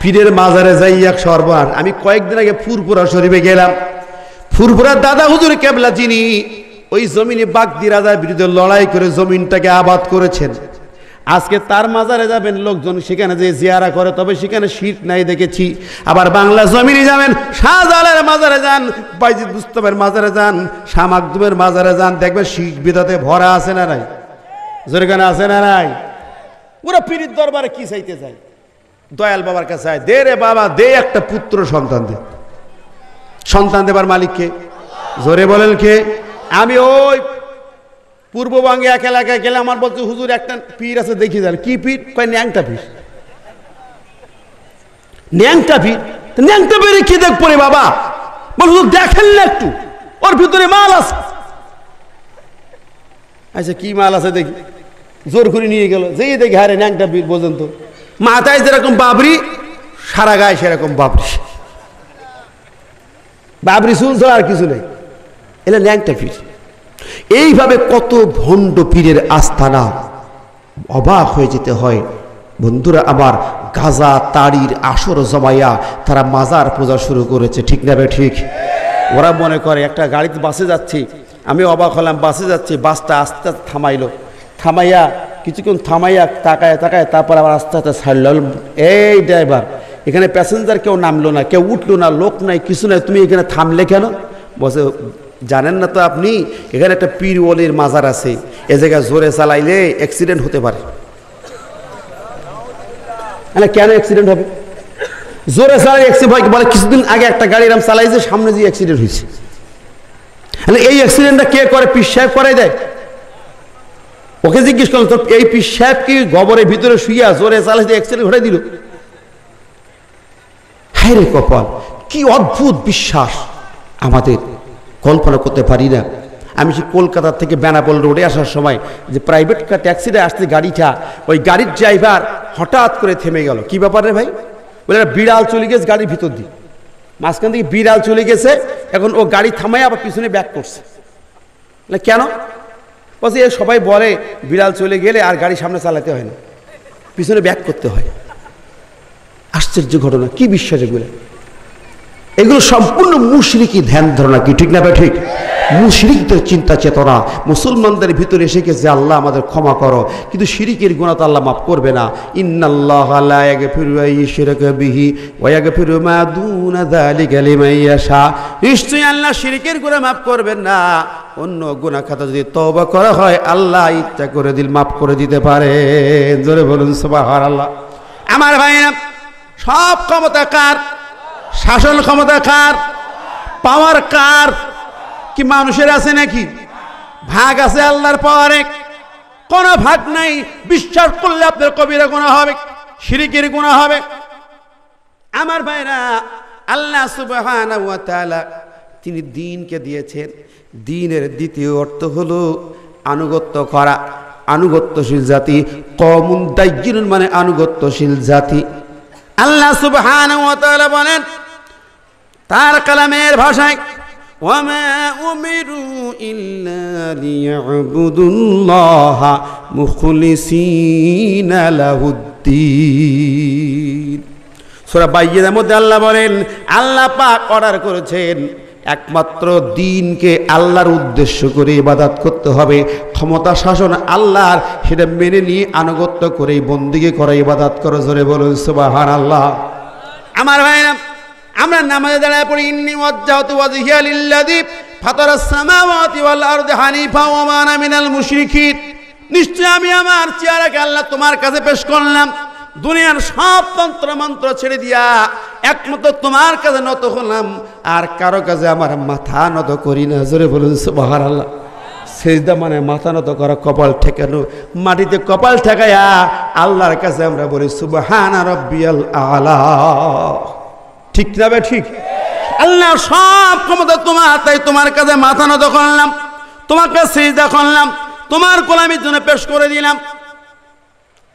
পীরের মাজারে যাই এক সর্বান আমি কয়েকদিন আগে ফুরপুরা শরীফে গেলাম ফুরপুরা দাদা হুজুর কেবলা যিনি ওই জমিনে বাগদি রাজার বিরুদ্ধে লড়াই করে জমিনটাকে আবাদ করেছেন আজকে তার মাজারে যাবেন লোকজন সেখানে যে জিয়ারা করে তবে সেখানে শীত নাই দেখেছি আবার বাংলা জমিনে যাবেন শাহজালের মাজারে যান বাইজিদ মুস্তফের মাজারে যান শামাকদুমের মাজারে যান দেখবেন শীত বিদাতে ভরা আছে না নাই জোরগানে আছে না নাই পুরো পীরিত দরবারে কি চাইতে যায় দয়াল বাবার কাছে আয় দে রে বাবা দে একটা পুত্র সন্তান দে সন্তান দেবার মালিককে জোরে বলেন কে আমি ওই পূর্ববঙ্গে এক এলাকায় গেলে আমার বলছে হুজুর একটা পীর আছে দেখি যান কি পীর কয় ন্যাংটা পীর ন্যাংটা পীর ন্যাংটা পীর কি দেখ পরে বাবা বল হুজুর দেখেন না একটু ওর ভিতরে মাল আছে আচ্ছা কি মাল আছে দেখি জোর করে নিয়ে গেল যেই দেখি হারে ন্যাংটা পীর পর্যন্ত মাথায় যেরকম বাবরি সারা গায়ে সেরকম বাবরি বাবরি চুল আর কিছু নেই এলে ল্যাংটা পীর এইভাবে কত ভণ্ড পীরের আস্থানা অবাক হয়ে যেতে হয় বন্ধুরা আমার গাজা তাড়ির আসর জমাইয়া তারা মাজার পূজা শুরু করেছে ঠিক না ঠিক ওরা মনে করে একটা গাড়িতে বাসে যাচ্ছি আমি অবাক হলাম বাসে যাচ্ছি বাসটা আস্তে আস্তে থামাইলো থামাইয়া কিছুক্ষণ থামাইয়া তাকায় তাকায় তারপর আবার আস্তে আস্তে ছাড়ল এই ড্রাইভার এখানে প্যাসেঞ্জার কেউ নামলো না কেউ উঠলো না লোক নাই কিছু নাই তুমি এখানে থামলে কেন বসে জানেন না তো আপনি এখানে একটা পীরওয়ালির মাজার আছে এ জায়গায় জোরে চালাইলে অ্যাক্সিডেন্ট হতে পারে মানে কেন অ্যাক্সিডেন্ট হবে জোরে চালাই অ্যাক্সিডেন্ট বলে কিছুদিন আগে একটা গাড়ি এরম চালাই যে সামনে যে অ্যাক্সিডেন্ট হয়েছে এই অ্যাক্সিডেন্টটা কে করে পিস সাহেব করাই দেয় ওকে জিজ্ঞেস করলাম তোর এই পিস সাহেব কি গবরের ভিতরে শুইয়া জোরে চালাতে এক্সেলে ঘুরে দিল হ্যাঁ কপাল কি অদ্ভুত বিশ্বাস আমাদের কল্পনা করতে পারি না আমি সে কলকাতার থেকে বেনাপল রোডে আসার সময় যে প্রাইভেট কার ট্যাক্সিতে আসতে গাড়িটা ওই গাড়ির ড্রাইভার হঠাৎ করে থেমে গেল কি ব্যাপার রে ভাই বলে বিড়াল চলে গেছে গাড়ির ভিতর দিয়ে মাঝখান থেকে বিড়াল চলে গেছে এখন ও গাড়ি থামায় আবার পিছনে ব্যাক করছে কেন বলছে এ সবাই বলে বিড়াল চলে গেলে আর গাড়ি সামনে চালাতে হয় না পিছনে ব্যাক করতে হয় আশ্চর্য ঘটনা কি বিশ্বাস এগুলো এগুলো সম্পূর্ণ মুশরিকি ধ্যান ধারণা কি ঠিক না ভাই ঠিক মুশরিকদের চিন্তা চেতনা মুসলমানদের ভিতরে এসে গেছে আল্লাহ আমাদের ক্ষমা করো কিন্তু শিরিকের গুণা তো আল্লাহ মাফ করবে না আল্লাহ শিরিকের গুণা মাফ করবেন না অন্য গুণা খাতা যদি তবা করা হয় আল্লাহ ইচ্ছা করে দিল মাফ করে দিতে পারে জোরে বলুন সবাই আল্লাহ আমার ভাই সব ক্ষমতা কার শাসন ক্ষমতা কার পাওয়ার কার কি মানুষের আছে নাকি ভাগ আছে আল্লাহর পাওয়ারে কোনো ভাগ নাই বিশ্বাস করলে আপনার কবিরা গুণা হবে সিরিকের গুণা হবে আমার ভাইরা আল্লাহ তিনি দিনকে দিয়েছেন দিনের দ্বিতীয় অর্থ হলো আনুগত্য করা আনুগত্যশীল জাতি কমুন মানে আনুগত্যশীল জাতি আল্লাহ সুবাহ বলেন তার কালামের ভাষায় وما أمروا إلا ليعبدوا الله مخلصين له الدين সোরা বাইয়ের আল্লাহ বলেন আল্লাহ পাক অর্ডার করেছেন একমাত্র দিনকে আল্লাহর উদ্দেশ্য করে ইবাদাত করতে হবে ক্ষমতা শাসন আল্লাহর সেটা মেনে নিয়ে আনুগত্য করে বন্দিকে করে ইবাদাত করে জোরে বলুন সুবাহান আল্লাহ আমার ভাইরাম আমরা নামাজে দাঁড়ায় পড়ি ইন্নি ওয়াজ্জাহতু ওয়াজহিয়ালিল্লাযী ফাতারাস সামাওয়াতি ওয়াল আরদি হানিফা ওয়া মা আনা মিনাল মুশরিকিন নিশ্চয় আমি আমার চেহারাকে আল্লাহ তোমার কাছে পেশ করলাম দুনিয়ার সব তন্ত্র মন্ত্র ছেড়ে দিয়া একমাত্র তোমার কাছে নত হলাম আর কারো কাছে আমার মাথা নত করি না জোরে বলুন সুবহান আল্লাহ সেজদা মানে মাথা নত করা কপাল ঠেকানো মাটিতে কপাল ঠেকায়া আল্লাহর কাছে আমরা বলি সুবহান রব্বিয়াল আলা ঠিক না ঠিক আল্লাহ সব ক্ষমতা তোমার তাই তোমার কাছে মাথা নত করলাম তোমাকে সিজদা করলাম তোমার গোলামির জন্য পেশ করে দিলাম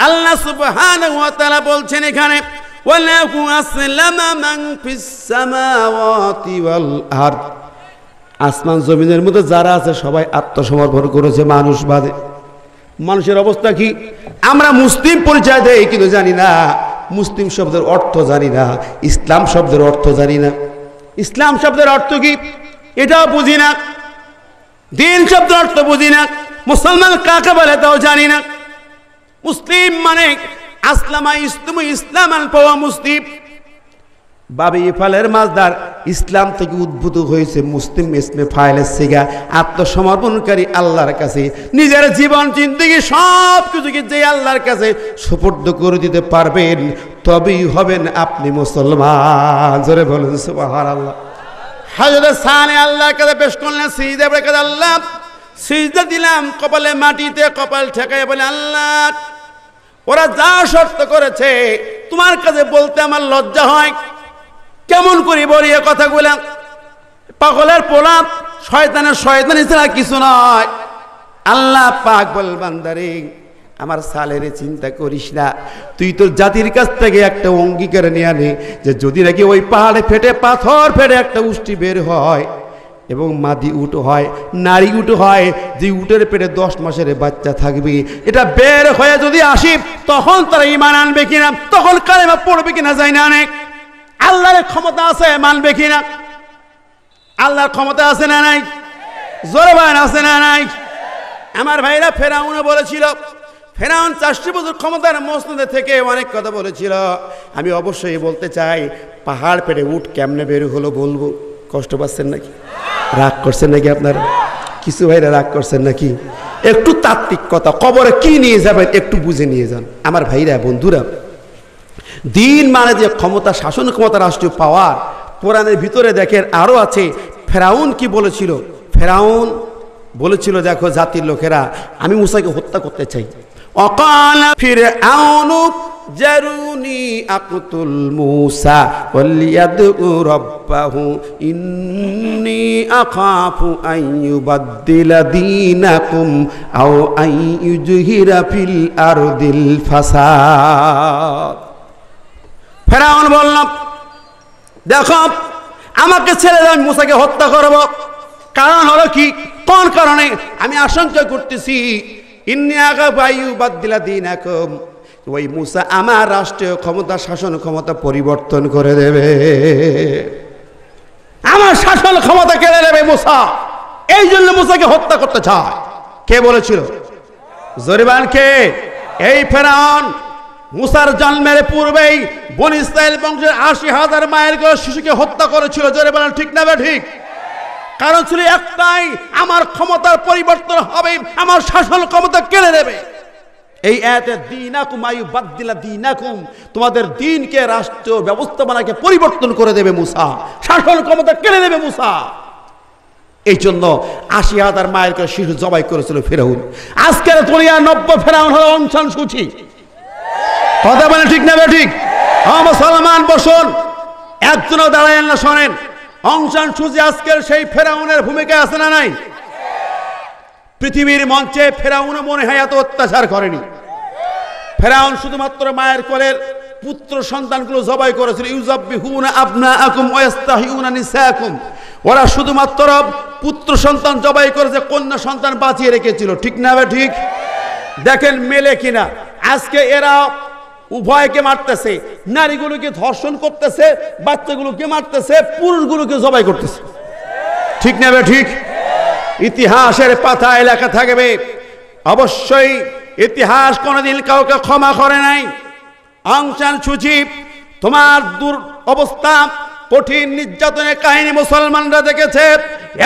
আল্লাহ সুবহান ওয়া তাআলা বলছেন এখানে ওয়ালাহু আসলামা মান ফিস সামাওয়াতি ওয়াল আরদ আসমান জমিনের মধ্যে যারা আছে সবাই আত্মসমর্পণ করেছে মানুষ বাদে মানুষের অবস্থা কি আমরা মুসলিম পরিচয় দেই কিন্তু জানি না মুসলিম শব্দের অর্থ জানি না ইসলাম শব্দের অর্থ জানি না ইসলাম শব্দের অর্থ কি এটাও বুঝি না দিন শব্দের অর্থ বুঝি না মুসলমান কাকে বলে তাও জানি না মুসলিম মানে আসলামা ইসলাম ইসলাম আল পাওয়া মুসলিম বাবে ইফালের মাজদার ইসলাম থেকে উদ্ভূত হয়েছে মুসলিম ইসমে ফাইলের সিগা আত্মসমর্পণকারী আল্লাহর কাছে নিজের জীবন জিন্দগি সব কিছুকে যে আল্লাহর কাছে সুপর্দ করে দিতে পারবেন তবেই হবেন আপনি মুসলমান জোরে বলেন সুবাহার আল্লাহ হাজরে সানে আল্লাহর কাছে পেশ করলেন সিজদা বলে কাছে আল্লাহ সিজদা দিলাম কপালে মাটিতে কপাল ঠেকায় বলে আল্লাহ ওরা যা শর্ত করেছে তোমার কাছে বলতে আমার লজ্জা হয় কেমন করি বলি এ কথাগুলো পাগলের পোলাপ শয়তানের শয়তান ছাড়া কিছু নয় আল্লাহ পাক বল বান্দারে আমার সালেরে চিন্তা করিস না তুই তোর জাতির কাছ থেকে একটা অঙ্গীকার নিয়ে আনে যে যদি নাকি ওই পাহাড়ে ফেটে পাথর ফেটে একটা উষ্টি বের হয় এবং মাদি উট হয় নারী উট হয় যে উটের পেটে দশ মাসের বাচ্চা থাকবে এটা বের হয়ে যদি আসি তখন তারা ইমান আনবে কিনা তখন কালেমা পড়বে কিনা যায় না অনেক আল্লাহর ক্ষমতা আছে মানবে কিনা আল্লাহর ক্ষমতা আছে না নাই জোরবান আছে না নাই আমার ভাইরা ফেরাউনে বলেছিল ফেরাউন চারশো বছর ক্ষমতার মসনদে থেকে অনেক কথা বলেছিল আমি অবশ্যই বলতে চাই পাহাড় পেরে উঠ কেমনে বের হলো বলবো কষ্ট পাচ্ছেন নাকি রাগ করছেন নাকি আপনারা কিছু ভাইরা রাগ করছেন নাকি একটু তাত্ত্বিক কথা কবরে কি নিয়ে যাবেন একটু বুঝে নিয়ে যান আমার ভাইরা বন্ধুরা দিন মানে যে ক্ষমতা শাসন ক্ষমতা রাষ্ট্রীয় পাওয়ার কোরআনের ভিতরে দেখেন আরও আছে ফেরাউন কি বলেছিল ফেরাউন বলেছিল দেখো জাতির লোকেরা আমি মুসাকে হত্যা করতে চাই অকাল ফিরে জারুনি আকতুল ইন্নি আও ফাসাদ ফেরাউন বললাম দেখো আমাকে ছেড়ে দাও আমি মুসাকে হত্যা করব কারণ হলো কি কোন কারণে আমি আশঙ্কা করতেছি ওই মুসা আমার রাষ্ট্রীয় ক্ষমতা শাসন ক্ষমতা পরিবর্তন করে দেবে আমার শাসন ক্ষমতা কেড়ে নেবে মুসা এই জন্য মুসাকে হত্যা করতে চায় কে বলেছিল জরিবান কে এই ফেরাউন মুসার জন্মের পূর্বেই বন ইসরায়েল বংশের আশি হাজার মায়ের করে শিশুকে হত্যা করেছিল জোরে বলেন ঠিক না ঠিক কারণ ছিল একটাই আমার ক্ষমতার পরিবর্তন হবে আমার শাসন ক্ষমতা কেড়ে নেবে এই এতে দিনাকুম আয়ু দিলা দিনাকুম তোমাদের দিনকে রাষ্ট্র ব্যবস্থাপনাকে পরিবর্তন করে দেবে মুসা শাসন ক্ষমতা কেড়ে নেবে মুসা এই জন্য আশি হাজার মায়ের শিশু জবাই করেছিল ফেরাউন আজকের দুনিয়া নব্য ফেরাউন হলো অঞ্চল সূচি কথা বলেন ঠিক না ঠিক হ্যাঁ, মুসলমান বসুন একজনও দাঁড়ায় না শোনেন অংশান সুজি আজকের সেই ফেরাউনের ভূমিকা আছে না নাই পৃথিবীর মঞ্চে ফেরাউন মনে হয় এত অত্যাচার করেনি ফেরাউন শুধুমাত্র মায়ের কোলের পুত্র সন্তানগুলো জবাই করেছিল ইউজাব্বি হুনা আপনা আকুম ওয়াস্তাহিউনা নিসাকুম ওরা শুধুমাত্র পুত্র সন্তান জবাই করেছে কন্যা সন্তান বাঁচিয়ে রেখেছিল ঠিক না ঠিক দেখেন মেলে কিনা আজকে এরা উভয়কে মারতেছে নারীগুলোকে ধর্ষণ করতেছে বাচ্চাগুলোকে মারতেছে পুরুষগুলোকে জবাই করতেছে ঠিক নেবে ঠিক ইতিহাসের পাতা এলাকা থাকবে অবশ্যই ইতিহাস কোনোদিন কাউকে ক্ষমা করে নাই আংসান সুচিব তোমার দূর অবস্থা কঠিন নির্যাতনের কাহিনী মুসলমানরা দেখেছে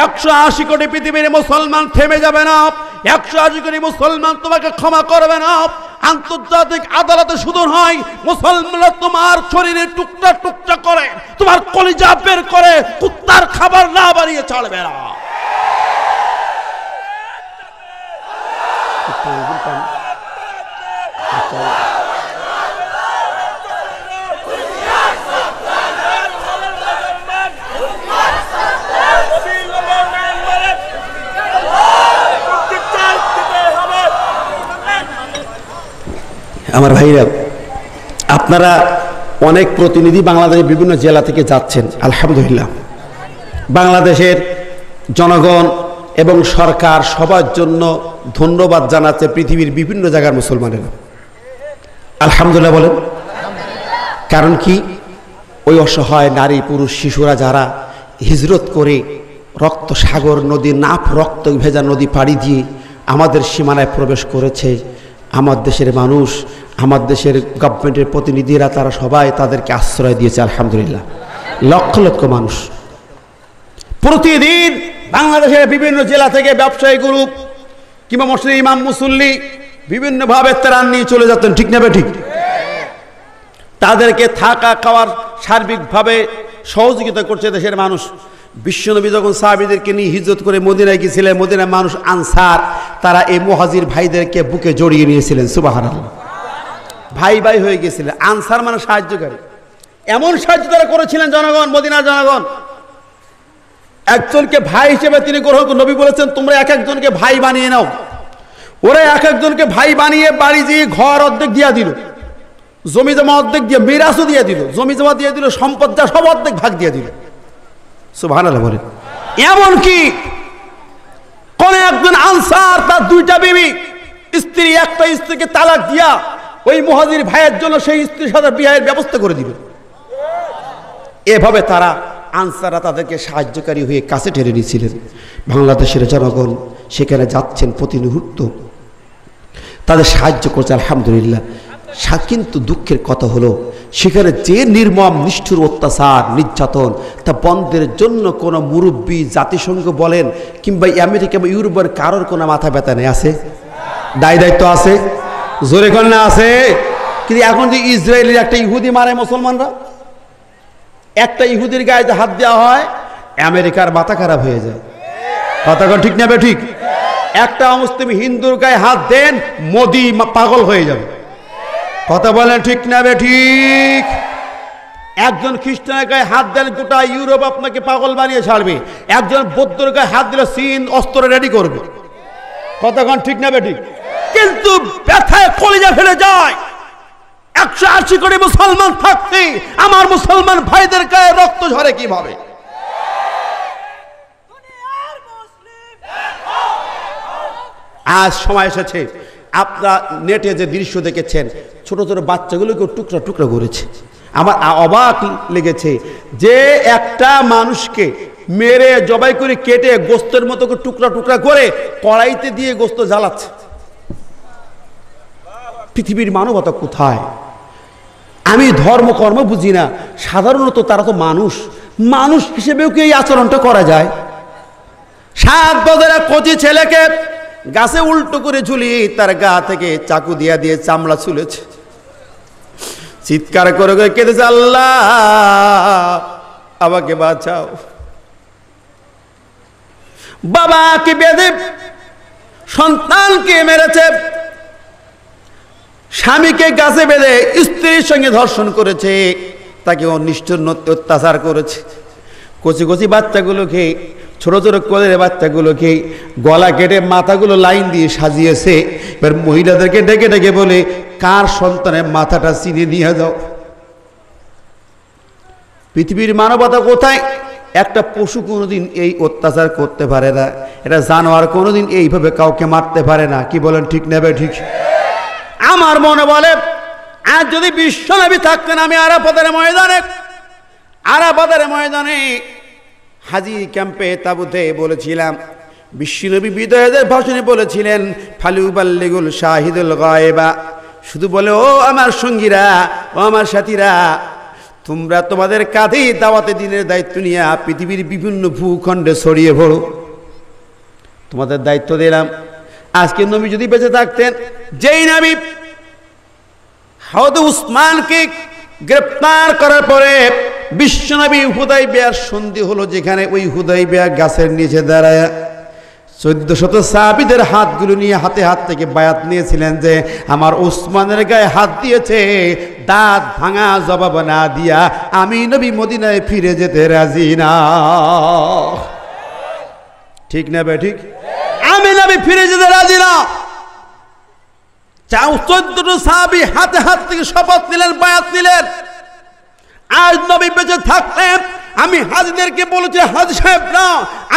একশো আশি কোটি পৃথিবীর মুসলমান থেমে যাবে না একশো আশি কোটি মুসলমান তোমাকে ক্ষমা করবে না আন্তর্জাতিক আদালতে শুধু নয় মুসলমানরা তোমার শরীরে টুকটা টুকটা করে তোমার কলিজা বের করে কুত্তার খাবার না বাড়িয়ে চলবে না আমার ভাইরা আপনারা অনেক প্রতিনিধি বাংলাদেশের বিভিন্ন জেলা থেকে যাচ্ছেন আলহামদুলিল্লাহ বাংলাদেশের জনগণ এবং সরকার সবার জন্য ধন্যবাদ জানাচ্ছে পৃথিবীর বিভিন্ন জায়গার মুসলমানেরা আলহামদুলিল্লাহ বলেন কারণ কি ওই অসহায় নারী পুরুষ শিশুরা যারা হিজরত করে রক্ত সাগর নদী নাফ রক্ত ভেজা নদী পাড়ি দিয়ে আমাদের সীমানায় প্রবেশ করেছে আমার দেশের মানুষ আমার দেশের গভর্নমেন্টের প্রতিনিধিরা তারা সবাই তাদেরকে আশ্রয় দিয়েছে আলহামদুলিল্লাহ লক্ষ লক্ষ মানুষ প্রতিদিন বাংলাদেশের বিভিন্ন জেলা থেকে ব্যবসায়ী গ্রুপ কিংবা মসজিদ ইমাম মুসল্লি বিভিন্নভাবে তারা নিয়ে চলে যেতেন ঠিক নেবে ঠিক তাদেরকে থাকা খাওয়ার সার্বিকভাবে সহযোগিতা করছে দেশের মানুষ বিশ্বনবী যখন সাহাবিদেরকে নিয়ে হিজত করে মদিনায় গিয়েছিলেন মদিনায় মানুষ আনসার তারা এই মহাজির ভাইদেরকে বুকে জড়িয়ে নিয়েছিলেন সুবাহান আল্লাহ ভাই ভাই হয়ে গেছিলেন আনসার মানে সাহায্যকারী এমন সাহায্য তারা করেছিলেন জনগণ মদিনার জনগণ একজনকে ভাই হিসেবে তিনি গ্রহণ নবী বলেছেন তোমরা এক একজনকে ভাই বানিয়ে নাও ওরা এক একজনকে ভাই বানিয়ে বাড়ি দিয়ে ঘর অর্ধেক দিয়া দিল জমি জমা অর্ধেক দিয়ে মিরাসও দিয়ে দিল জমি জমা দিয়ে দিল সম্পদ যা সব অর্ধেক ভাগ দিয়ে দিল সুভান বলেন এমনকি কোন একজন আনসার তার দুইটা বিবি স্ত্রী একটা স্ত্রীকে তালাক দিয়া ওই মহাজির ভাইয়ের জন্য সেই স্ত্রীর সাথে বিয়ের ব্যবস্থা করে দিবে এভাবে তারা আনসাররা তাদেরকে সাহায্যকারী হয়ে কাছে টেনে নিয়েছিলেন বাংলাদেশের জনগণ সেখানে যাচ্ছেন প্রতি মুহূর্ত তাদের সাহায্য করছে আলহামদুলিল্লাহ কিন্তু দুঃখের কথা হলো সেখানে যে নির্মম নিষ্ঠুর অত্যাচার নির্যাতন তা বন্ধের জন্য কোন মুরব্বী জাতিসংঘ বলেন কিংবা আমেরিকা বা ইউরোপের কারোর কোনো মাথা ব্যথা নেই আছে দায় দায়িত্ব আছে জোরে কন্যা আছে কিন্তু এখন যে ইসরায়েলের একটা ইহুদি মারে মুসলমানরা একটা ইহুদির গায়ে হাত দেওয়া হয় আমেরিকার মাথা খারাপ হয়ে যায় কথা ঠিক নেবে ঠিক একটা মুসলিম হিন্দুর গায়ে হাত দেন মোদি পাগল হয়ে যাবে কথা বলেন ঠিক নেবে ঠিক একজন খ্রিস্টানের গায়ে হাত দেন গোটা ইউরোপ আপনাকে পাগল বানিয়ে ছাড়বে একজন বৌদ্ধর গায়ে হাত দিলে চীন অস্ত্র রেডি করবে কতক্ষণ ঠিক নেবে ঠিক কিন্তু ব্যথায় কলিজা ফেলে যায় একশো আশি কোটি মুসলমান থাকতে আমার মুসলমান ভাইদের গায়ে রক্ত ঝরে কিভাবে আজ সময় এসেছে আপনারা নেটে যে দৃশ্য দেখেছেন ছোট ছোট বাচ্চাগুলোকে টুকরা টুকরা করেছে আমার অবাক লেগেছে যে একটা মানুষকে মেরে জবাই করে কেটে গোস্তের মতো টুকরা টুকরা করে কড়াইতে দিয়ে গোস্ত জ্বালাচ্ছে পৃথিবীর মানবতা কোথায় আমি ধর্মকর্ম বুঝি না সাধারণত তারা তো মানুষ মানুষ হিসেবেও কি এই আচরণটা করা যায় সাত বছরে কচি ছেলেকে গাছে উল্টো করে ঝুলিয়ে তার গা থেকে চাকু দিয়া দিয়ে চামড়া ছুলেছে চিৎকার করে করে কেঁদেছে আল্লাহ আমাকে বাঁচাও বাবাকে বেঁধে সন্তানকে মেরেছে স্বামীকে গাছে বেঁধে স্ত্রীর সঙ্গে ধর্ষণ করেছে তাকে অনিষ্ঠুর অত্যাচার করেছে কচি কচি বাচ্চাগুলোকে ছোট ছোট কোলের বাচ্চাগুলোকে গলা কেটে মাথাগুলো লাইন দিয়ে সাজিয়েছে এবার মহিলাদেরকে ডেকে ডেকে বলে কার সন্তানের মাথাটা চিনে নিয়ে যাও পৃথিবীর মানবতা কোথায় একটা পশু কোনোদিন এই অত্যাচার করতে পারে না এটা জানোয়ার কোনোদিন এইভাবে কাউকে মারতে পারে না কি বলেন ঠিক নেবে ঠিক আমার মনে বলে আজ যদি বিশ্বনবী থাকতেন আমি আরাফাতের ময়দানে আরাফাতের ময়দানে হাজি ক্যাম্পে তাবুতে বলেছিলাম বিশ্বনবী বিদয়দের ভাষণে বলেছিলেন ফালিউবাল্লিগুল শাহিদুল গায়েবা শুধু বলে ও আমার সঙ্গীরা ও আমার সাথীরা তোমরা তোমাদের কাঁধেই দাওয়াতে দিনের দায়িত্ব নিয়ে পৃথিবীর বিভিন্ন ভূখণ্ডে ছড়িয়ে পড়ো তোমাদের দায়িত্ব দিলাম আজকে নবী যদি বেঁচে থাকতেন যেই নবী হদ উসমানকে গ্রেপ্তার করার পরে বিশ্বনবী হুদাই বিয়ার সন্ধি হলো যেখানে ওই হুদাই বিয়া গাছের নিচে দাঁড়ায় চোদ্দ শত সাহাবিদের হাতগুলো নিয়ে হাতে হাত থেকে বায়াত নিয়েছিলেন যে আমার উসমানের গায়ে হাত দিয়েছে দাঁত ভাঙা জবাব না দিয়া আমি নবী মদিনায় ফিরে যেতে রাজি না ঠিক না বে ঠিক আমি ফিরে যেতে রাজি না সাহাবি হাতে হাত থেকে শপথ নিলেন বায়াত নিলেন আজ নবী বেঁচে আমি হাজিদেরকে বলেছি হাজি সাহেব না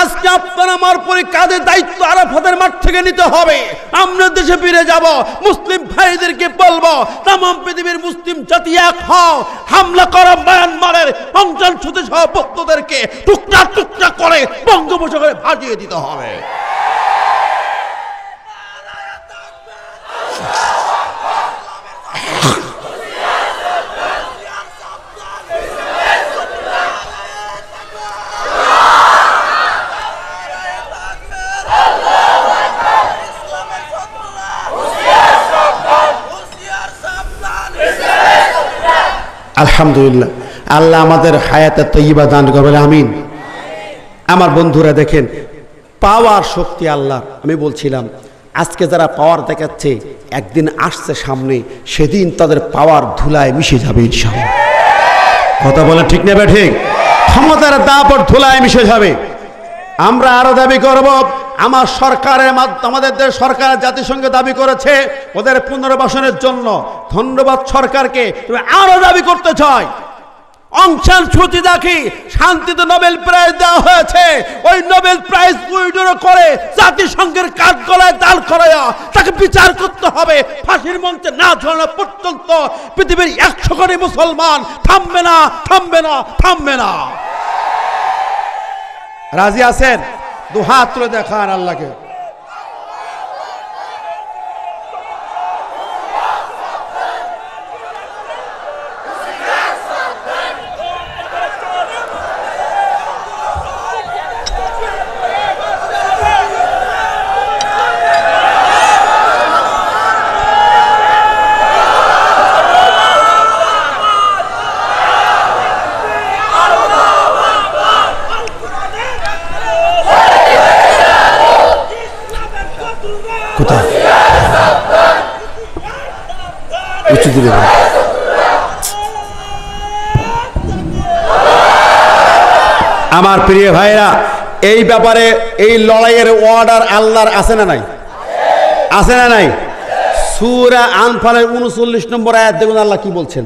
আজকে আপনার আমার পরে দায়িত্ব আরাফাতের মাঠ থেকে নিতে হবে আমরা দেশে ফিরে যাব মুসলিম ভাইদেরকে বলবো তাম পৃথিবীর মুসলিম জাতি এক হও হামলা করা মায়ানমারের অঞ্চল ছুটে সহ ভক্তদেরকে টুকরা টুকরা করে বঙ্গোপসাগরে ভাজিয়ে দিতে হবে আলহামদুলিল্লাহ আল্লাহ আমাদের হায়াতে তৈবা দান করবেন আমিন আমার বন্ধুরা দেখেন পাওয়ার শক্তি আল্লাহ আমি বলছিলাম আজকে যারা পাওয়ার দেখাচ্ছে একদিন আসছে সামনে সেদিন তাদের পাওয়ার ধুলায় মিশে যাবে কথা বলে ঠিক নেবে ঠিক ক্ষমতার দাপট ধুলায় মিশে যাবে আমরা আরো দাবি করব আমার সরকারের মাধ্যমে আমাদের দেশ সরকার জাতিসংঘে দাবি করেছে ওদের পুনর্বাসনের জন্য ধন্যবাদ সরকারকে তুমি আরও দাবি করতে চাই অংশান দেখি শান্তিতে নোবেল প্রাইজ দেওয়া হয়েছে ওই নোবেল প্রাইজ উইডোর করে জাতিসংঘের কাঠগলায় দাঁড় করায়া তাকে বিচার করতে হবে ফাঁসির মঞ্চে না ঝরানো পর্যন্ত পৃথিবীর একশো কোটি মুসলমান থামবে না থামবে না থামবে না রাজি আছেন হাত তুলে দেখান আল্লাহকে দেবেন আমার প্রিয় ভাইরা এই ব্যাপারে এই লড়াইয়ের অর্ডার আল্লাহর আছে না নাই আছে না নাই সুরা আনফালের উনচল্লিশ নম্বর আয়াত দেখুন আল্লাহ কি বলছেন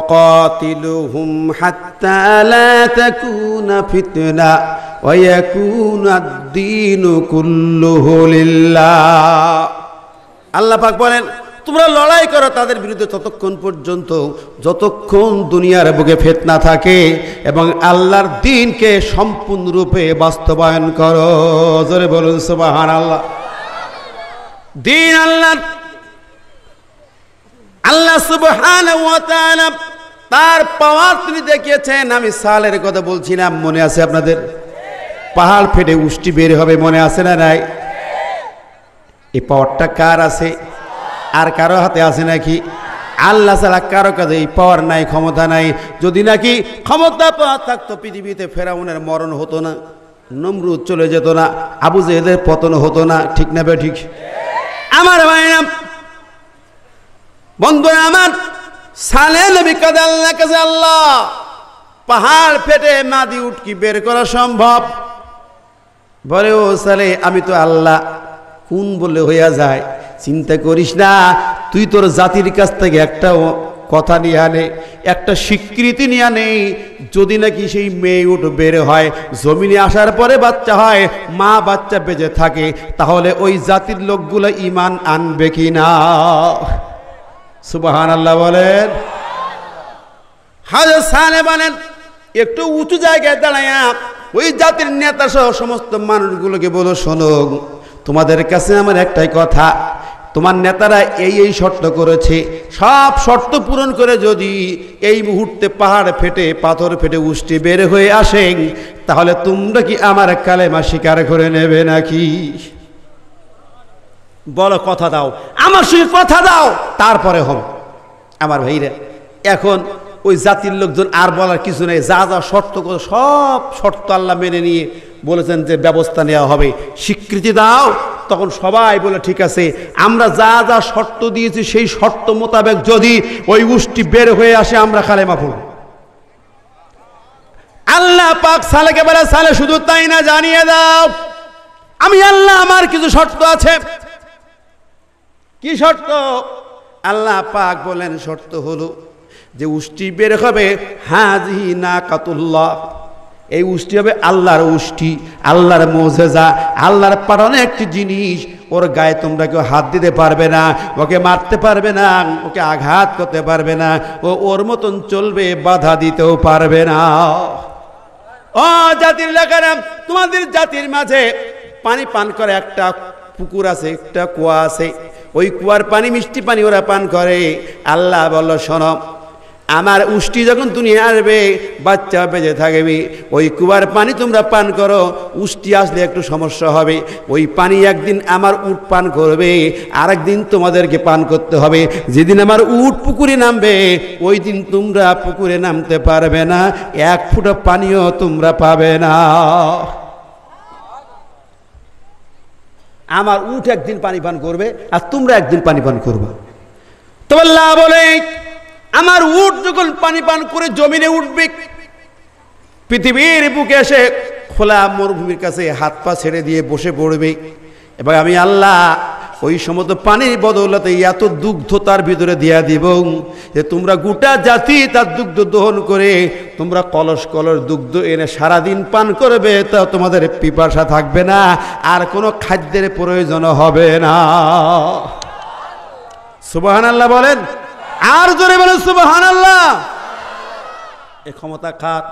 অকাতিলুহুম হাত্তা লা তাকুনা ফিতনা ওয়া ইয়াকুনা আদ-দীনু কুল্লুহু লিল্লাহ আল্লাহ পাক বলেন তোমরা লড়াই করো তাদের বিরুদ্ধে ততক্ষণ পর্যন্ত যতক্ষণ দুনিয়ার বুকে ফেতনা থাকে এবং আল্লাহর দিনকে সম্পূর্ণরূপে বাস্তবায়ন করো জোরে বলুন সুবাহান আল্লাহ দিন আল্লাহ আল্লাহ সুবহান তার পাওয়ার তিনি দেখিয়েছেন আমি সালের কথা বলছিলাম মনে আছে আপনাদের পাহাড় ফেটে উষ্টি বের হবে মনে আছে না নাই এই পাওয়ারটা কার আছে আর কারো হাতে আছে নাকি আল্লাহ ছাড়া কারো কাছে এই পাওয়ার নাই ক্ষমতা নাই যদি নাকি ক্ষমতা পাওয়া থাকতো পৃথিবীতে ফেরাউনের মরণ হতো না নমরুদ চলে যেত না আবু জেহেদের পতন হতো না ঠিক না ঠিক আমার ভাইরাম বন্ধু আমার সালে নবী কাদে আল্লাহ কাছে আল্লাহ পাহাড় ফেটে মাদি উটকি বের করা সম্ভব বলে ও সালে আমি তো আল্লাহ কোন বলে হইয়া যায় চিন্তা করিস না তুই তোর জাতির কাছ থেকে একটা কথা নিয়ে আনে একটা স্বীকৃতি নিয়ে আনে যদি নাকি সেই মেয়ে উঠ বের হয় জমিনে আসার পরে বাচ্চা হয় মা বাচ্চা বেঁচে থাকে তাহলে ওই জাতির লোকগুলো ইমান আনবে কি না সুবাহান আল্লাহ বলেন হাজার সালে বলেন একটু উঁচু জায়গায় দাঁড়ায় ওই জাতির নেতা সহ সমস্ত মানুষগুলোকে বলো শোনো তোমাদের কাছে আমার একটাই কথা তোমার নেতারা এই এই শর্ত করেছে সব শর্ত পূরণ করে যদি এই মুহূর্তে পাহাড় ফেটে পাথর ফেটে উষ্টি বের হয়ে আসেন তাহলে তোমরা কি আমার কালেমা স্বীকার করে নেবে নাকি বলো কথা দাও আমার সঙ্গে কথা দাও তারপরে হম আমার ভাইরা এখন ওই জাতির লোকজন আর বলার কিছু নেই যা যা শর্ত করে সব শর্ত আল্লাহ মেনে নিয়ে বলেছেন যে ব্যবস্থা নেওয়া হবে স্বীকৃতি দাও তখন সবাই বলে ঠিক আছে আমরা যা যা শর্ত দিয়েছি সেই শর্ত মোতাবেক যদি ওই উষ্টি বের হয়ে আসে আমরা খালে পড়ব আল্লাহ পাক সালেকে বলে সালে শুধু তাই না জানিয়ে দাও আমি আল্লাহ আমার কিছু শর্ত আছে কি শর্ত আল্লাহ পাক বলেন শর্ত হলো যে উষ্টি বের হবে হাজি না কাতুল্লাহ এই উষ্টি হবে আল্লাহর উষ্টি আল্লাহর মোজেজা আল্লাহর পাঠানো একটি জিনিস ওর গায়ে তোমরা কেউ হাত দিতে পারবে না ওকে মারতে পারবে না ওকে আঘাত করতে পারবে না ও ওর মতন চলবে বাধা দিতেও পারবে না ও জাতির লোকেরা তোমাদের জাতির মাঝে পানি পান করে একটা পুকুর আছে একটা কুয়া আছে ওই কুয়ার পানি মিষ্টি পানি ওরা পান করে আল্লাহ বলো শোনো আমার উষ্টি যখন দুনিয়া আসবে বাচ্চা বেঁচে থাকবে ওই কুয়ার পানি তোমরা পান করো উষ্টি আসলে একটু সমস্যা হবে ওই পানি একদিন আমার উট পান করবে আরেকদিন তোমাদেরকে পান করতে হবে যেদিন আমার উট পুকুরে নামবে ওই দিন তোমরা পুকুরে নামতে পারবে না এক ফুটো পানিও তোমরা পাবে না আমার উঠ একদিন পানি পান করবে আর তোমরা একদিন পানি পান করবে তোমার লাভ বলে আমার উট যখন পানি পান করে জমিনে উঠবে পৃথিবীর বুকে এসে খোলা মরুভূমির কাছে হাত পা ছেড়ে দিয়ে বসে পড়বে এবার আমি আল্লাহ ওই সমস্ত পানির বদৌলতে এত দুগ্ধ তার ভিতরে দিয়া দিব যে তোমরা গোটা জাতি তার দুগ্ধ দহন করে তোমরা কলস কলস দুগ্ধ এনে সারাদিন পান করবে তা তোমাদের পিপাসা থাকবে না আর কোনো খাদ্যের প্রয়োজন হবে না সুবাহান আল্লাহ বলেন আর জোরে বলে সুবহান আল্লাহ এ ক্ষমতা কার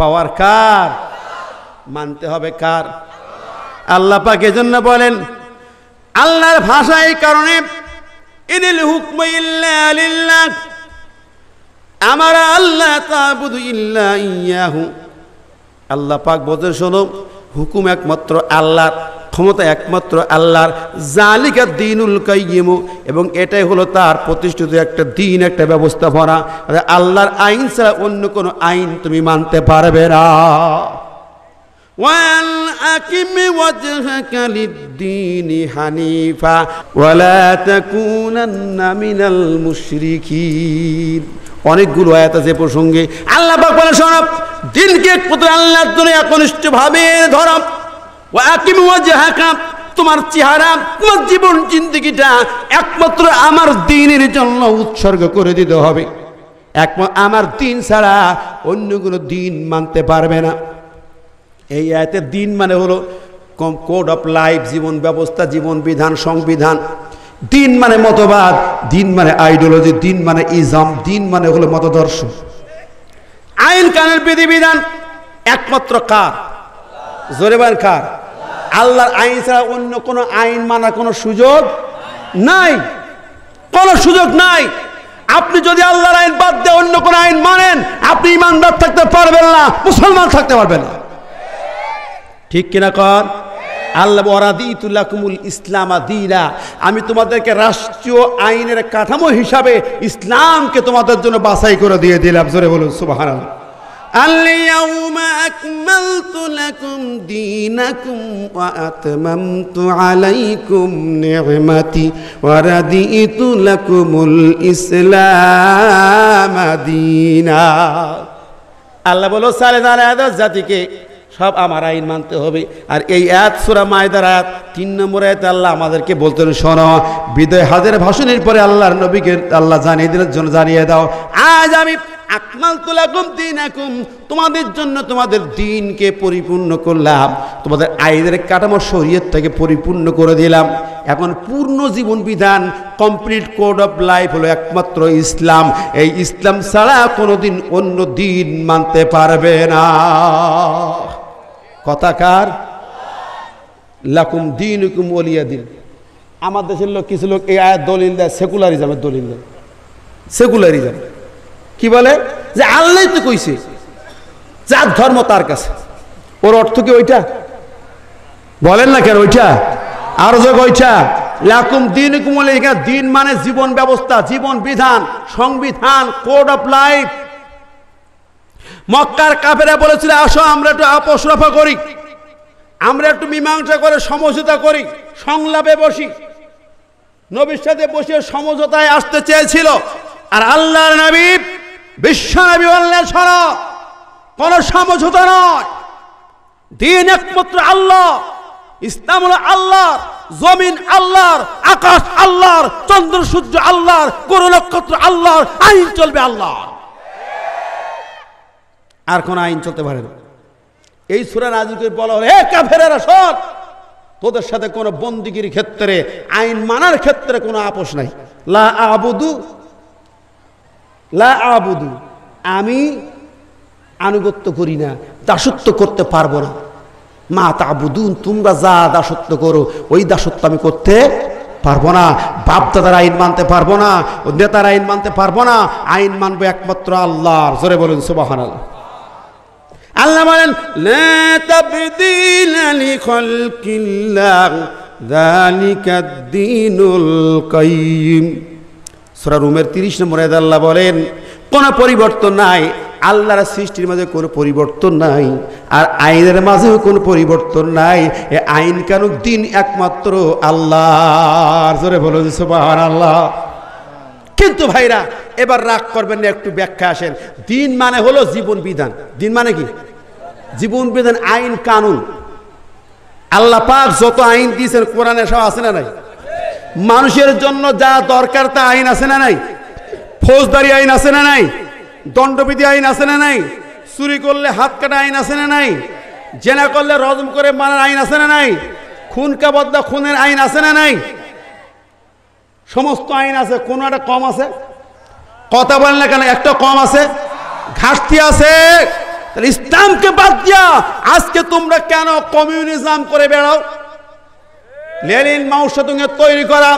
পাওয়ার কার মানতে হবে কার আল্লাহ পাক এজন্য বলেন আল্লাহর ভাষা এই কারণে ইনিল হুকম ইল্লা আমার আল্লাহ তাবুদু ইল্লা ইয়াহু আল্লাহ পাক বলতে শোনো হুকুম একমাত্র আল্লাহর ক্ষমতা একমাত্র আল্লাহর জালিকা দিনুল কাইমু এবং এটাই হলো তার প্রতিষ্ঠিত একটা দিন একটা ব্যবস্থাপনা আল্লাহর আইন ছাড়া অন্য কোনো আইন তুমি মানতে পারবে না হানিফা أقم وجهك للدين حنيفا ولا অনেকগুলো আয়াত আছে প্রসঙ্গে আল্লাহ পাক বলে শোনাব দিনকে পুত্র আল্লাহ ধরে একনিষ্ঠভাবে ধরব ওয়াকিম তোমার চেহারা তোমার জীবন জিন্দগিটা একমাত্র আমার দিনের জন্য উৎসর্গ করে দিতে হবে একমাত্র আমার দিন ছাড়া অন্য কোনো দিন মানতে পারবে না এই আয়তের দিন মানে হলো কোড অফ লাইফ জীবন ব্যবস্থা জীবন বিধান সংবিধান দিন মানে মতবাদ দিন মানে আইডিওলজি দিন মানে ইজাম দিন মানে হলো মতদর্শ আইন কানের বিধিবিধান একমাত্র কার জোরে কার আল্লাহর আইন ছাড়া অন্য কোনো আইন মানা কোনো সুযোগ নাই কোন সুযোগ নাই আপনি যদি আল্লাহর আইন বাদ দিয়ে অন্য কোনো আইন মানেন আপনি ইমানদার থাকতে পারবেন না মুসলমান থাকতে পারবেন না ঠিক কিনা কর আল্লাহ ওরাদিতুল্লাকুমুল ইসলামা দিলা আমি তোমাদেরকে রাষ্ট্রীয় আইনের কাঠামো হিসাবে ইসলামকে তোমাদের জন্য বাছাই করে দিয়ে দিলাম জোরে বলুন সুবাহান اليوم أكملت لكم دينكم وأتممت عليكم نعمتي وردئت لكم الإسلام دينا আল্লাহ বলো সালে জাতিকে সব আমার আইন মানতে হবে আর এই এত সুরা মায়দার আয়াত তিন নম্বর আয়তে আল্লাহ আমাদেরকে বলতেন শোনো বিদয় হাজের ভাষণের পরে আল্লাহর নবীকে আল্লাহ জানিয়ে দিলে জানিয়ে দাও আজ আমি আকমাল তোলাকুম দিন আকুম তোমাদের জন্য তোমাদের দিনকে পরিপূর্ণ করলাম তোমাদের আইনের কাঠামো থেকে পরিপূর্ণ করে দিলাম এখন পূর্ণ জীবন বিধান কমপ্লিট কোড অফ লাইফ হলো একমাত্র ইসলাম এই ইসলাম ছাড়া কোনোদিন অন্য দিন মানতে পারবে না কথাকার লাকুম দিন হুকুম অলিয়া দিন আমার দেশের লোক কিছু লোক এই আয়ের দলিল দেয় সেকুলারিজমের দলিল দেয় সেকুলারিজম কি বলে যে আল্লাহ তো কইছে যার ধর্ম তার কাছে ওর অর্থ কি ওইটা বলেন না কেন ওইটা আর যোগ ওইটা লাকুম দিন কুমলে দিন মানে জীবন ব্যবস্থা জীবন বিধান সংবিধান কোড অফ লাইফ মক্কার কাপেরা বলেছিল আসো আমরা একটু আপোষরফা করি আমরা একটু মীমাংসা করে সমঝোতা করি সংলাপে বসি নবীর সাথে বসে সমঝোতায় আসতে চেয়েছিল আর আল্লাহর নবী বিশ্বনবী বললেন শোন কোনো সমঝোতা নয় দিন একমাত্র আল্লাহ ইসলাম আল্লাহর জমিন আল্লাহর আকাশ আল্লাহর চন্দ্র সূর্য আল্লাহর কোন নক্ষত্র আল্লাহর আইন চলবে আল্লাহ আর কোন আইন চলতে পারে না এই সুরা নাজিকে বলা হলো এ কাফেরেরা সব তোদের সাথে কোনো বন্দিগির ক্ষেত্রে আইন মানার ক্ষেত্রে কোনো আপোষ নাই লা আবুদু লা আবুদু আমি আনুগত্য করি না দাসত্ব করতে পারবো না মা তাবুদুন তোমরা যা দাসত্ব করো ওই দাসত্ব আমি করতে পারবো না বাপদাদার আইন মানতে পারবো না নেতার আইন মানতে পারবো না আইন মানবো একমাত্র আল্লাহর জোরে বলুন সুবাহান আল্লাহ বলেন সোরা রুমের তিরিশ নম্বর আল্লাহ বলেন কোনো পরিবর্তন নাই আল্লাহর সৃষ্টির মাঝে কোনো পরিবর্তন নাই আর আইনের মাঝেও কোনো পরিবর্তন নাই এ আইন কেন দিন একমাত্র আল্লাহ জোরে বলে যে আল্লাহ কিন্তু ভাইরা এবার রাগ করবেন না একটু ব্যাখ্যা আসেন দিন মানে হলো জীবন বিধান দিন মানে কি জীবন বিধান আইন কানুন আল্লাহ পাক যত আইন দিয়েছেন কোরআনে সব আছে না নাই মানুষের জন্য যা দরকার তা আইন আছে না নাই ফৌজদারি আইন আছে না নাই দণ্ডবিধি আইন আছে না নাই চুরি করলে হাত কাটা আইন আছে না নাই জেনা করলে রজম করে মারার আইন আছে না নাই খুন কাবদ্দা খুনের আইন আছে না নাই সমস্ত আইন আছে কোনো একটা কম আছে কথা বলেন না কেন একটা কম আছে ঘাটতি আছে ইসলামকে বাদ দিয়া আজকে তোমরা কেন কমিউনিজম করে বেড়াও লেনিন মাউসতুঙে তৈরি করা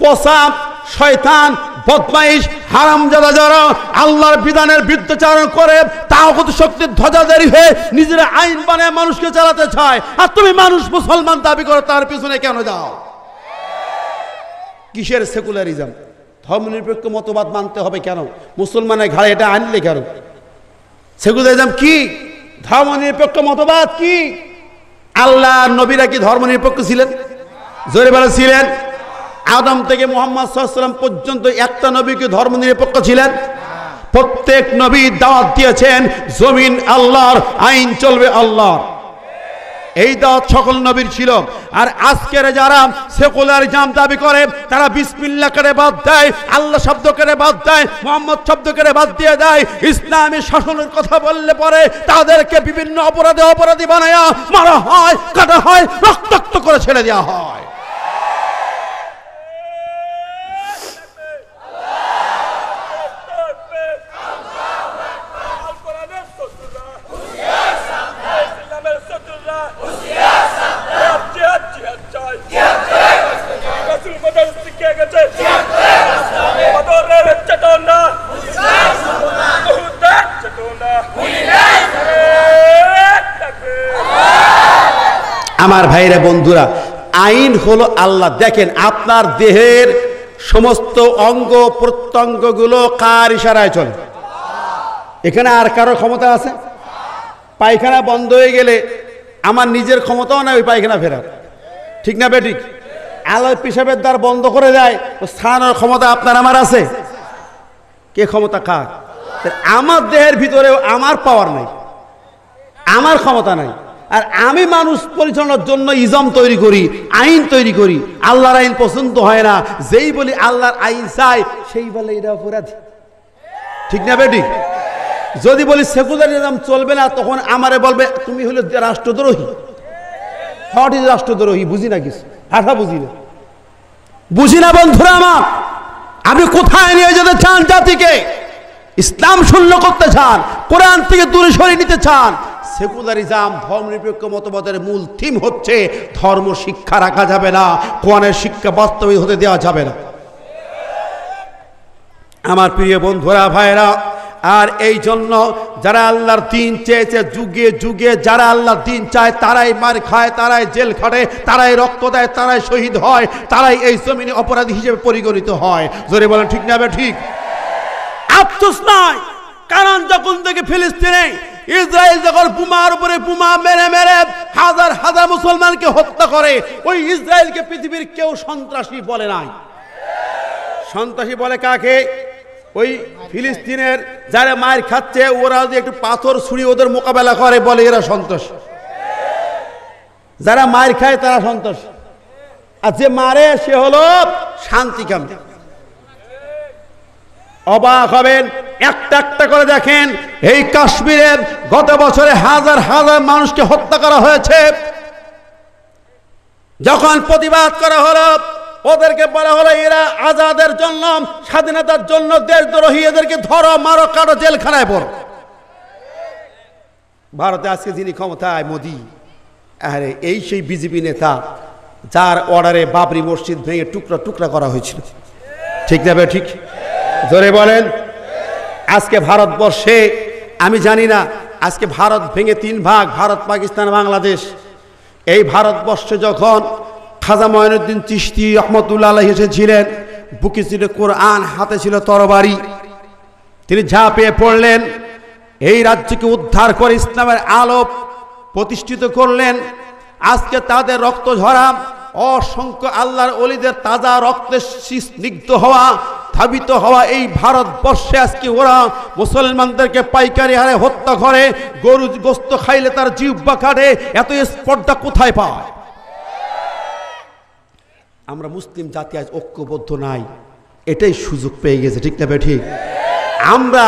পোশাক শয়তান বদমাইশ হারাম যারা যারা আল্লাহর বিধানের বিদ্যাচারণ করে তাও কত শক্তির দেরি হয়ে নিজেরা আইন বানায় মানুষকে চালাতে চায় আর তুমি মানুষ মুসলমান দাবি করো তার পিছনে কেন যাও কিসের সেকুলারিজম ধর্মনিরপেক্ষ মতবাদ মানতে হবে কেন মুসলমানের ঘাড়ে এটা আনলে কেন সেকুলারিজম কি ধর্মনিরপেক্ষ মতবাদ কি আল্লাহ নবীরা কি ধর্মনিরপেক্ষ ছিলেন জোরে বেলা ছিলেন আদম থেকে মোহাম্মদ সাল্লাম পর্যন্ত একটা নবীকে ধর্ম নিরপেক্ষ ছিলেন প্রত্যেক নবী দাওয়াত দিয়েছেন জমিন আল্লাহর আইন চলবে আল্লাহর এই দাওয়াত সকল নবীর ছিল আর আজকের যারা সেকুলার জাম দাবি করে তারা বিসমিল্লা করে বাদ দেয় আল্লাহ শব্দ করে বাদ দেয় মোহাম্মদ শব্দ করে বাদ দিয়ে দেয় ইসলামী শাসনের কথা বললে পরে তাদেরকে বিভিন্ন অপরাধে অপরাধী বানায় মারা হয় কাটা হয় রক্তাক্ত করে ছেড়ে দেওয়া হয় ভাইরা বন্ধুরা আইন হলো আল্লাহ দেখেন আপনার দেহের সমস্ত অঙ্গ প্রত্যঙ্গগুলো কার ইশারায় চলে এখানে আর কারো ক্ষমতা আছে পায়খানা বন্ধ হয়ে গেলে আমার নিজের ক্ষমতাও নাই ওই পায়খানা ফেরার ঠিক না বেটিক আল্লাহ পিসাবের দ্বার বন্ধ করে দেয় ও স্থানের ক্ষমতা আপনার আমার আছে কে ক্ষমতা কার আমার দেহের ভিতরেও আমার পাওয়ার নাই আমার ক্ষমতা নাই আর আমি মানুষ পরিচালনার জন্য ইজম তৈরি করি আইন তৈরি করি আল্লাহর আইন পছন্দ হয় না যেই বলি আল্লাহর আইন চাই সেই বলে এটা অপরাধী ঠিক না বেটি যদি বলি সেকুলারিজম চলবে না তখন আমারে বলবে তুমি হলে রাষ্ট্রদ্রোহী হট ইজ রাষ্ট্রদ্রোহী বুঝি না কিছু ভাষা বুঝি না বুঝি না বন্ধুরা আমার আপনি কোথায় নিয়ে যেতে চান জাতিকে ইসলাম শূন্য করতে চান কোরআন থেকে দূরে সরিয়ে নিতে চান সেকুলারিজম ধর্ম নিরপেক্ষ মতবাদের মূল থিম হচ্ছে ধর্ম শিক্ষা রাখা যাবে না কোয়ানের শিক্ষা বাস্তবিক হতে দেওয়া যাবে না আমার প্রিয় বন্ধুরা ভাইরা আর এই জন্য যারা আল্লাহর দিন চেয়েছে যুগে যুগে যারা আল্লাহর দিন চায় তারাই মার খায় তারাই জেল খাটে তারাই রক্ত দেয় তারাই শহীদ হয় তারাই এই জমিনে অপরাধী হিসেবে পরিগণিত হয় জোরে বলেন ঠিক না ঠিক আফসোস নাই কারণ যখন থেকে ফিলিস্তিনে ইসরায়েল যখন পুমার উপরে পুমা মেরে মেরে হাজার হাজার মুসলমানকে হত্যা করে ওই ইসরায়েলকে পৃথিবীর কেউ সন্ত্রাসী বলে নাই সন্ত্রাসী বলে কাকে ওই ফিলিস্তিনের যারা মায়ের খাচ্ছে ওরা যদি একটু পাথর ছুড়ি ওদের মোকাবেলা করে বলে এরা সন্তোষ যারা মায়ের খায় তারা সন্তোষ আর যে মারে সে হলো শান্তিকামী অবাক হবেন একটা একটা করে দেখেন এই কাশ্মীরের গত বছরে হাজার হাজার মানুষকে হত্যা করা হয়েছে যখন প্রতিবাদ করা হলো ওদেরকে বলা হলো এরা আজাদের জন্য স্বাধীনতার জন্য দেশদ্রোহী এদেরকে ধরো মারো কারো জেলখানায় পড়ো ভারতে আজকে যিনি ক্ষমতায় মোদি আরে এই সেই বিজেপি নেতা যার অর্ডারে বাবরি মসজিদ ভেঙে টুকরা টুকরা করা হয়েছিল ঠিক যাবে ঠিক জোরে বলেন আজকে ভারতবর্ষে আমি জানি না আজকে ভারত ভেঙে তিন ভাগ ভারত পাকিস্তান বাংলাদেশ এই ভারতবর্ষে যখন খাজা ময়নুদ্দিন চিস্তি রহমতুল্লাহ এসেছিলেন বুকে ছিল কোরআন হাতে ছিল তরবারি তিনি ঝাঁপিয়ে পড়লেন এই রাজ্যকে উদ্ধার করে ইসলামের আলোপ প্রতিষ্ঠিত করলেন আজকে তাদের রক্ত ঝরা অসংখ্য আল্লাহর অলিদের তাজা রক্তে স্নিগ্ধ হওয়া ধাবিত হওয়া এই ভারতবর্ষে আজকে ওরা মুসলমানদেরকে পাইকারি হারে হত্যা করে গরু গোস্ত খাইলে তার জিব্বা কাটে এত স্পর্ধা কোথায় পায় আমরা মুসলিম জাতি আজ ঐক্যবদ্ধ নাই এটাই সুযোগ পেয়ে গেছে ঠিক না ঠিক আমরা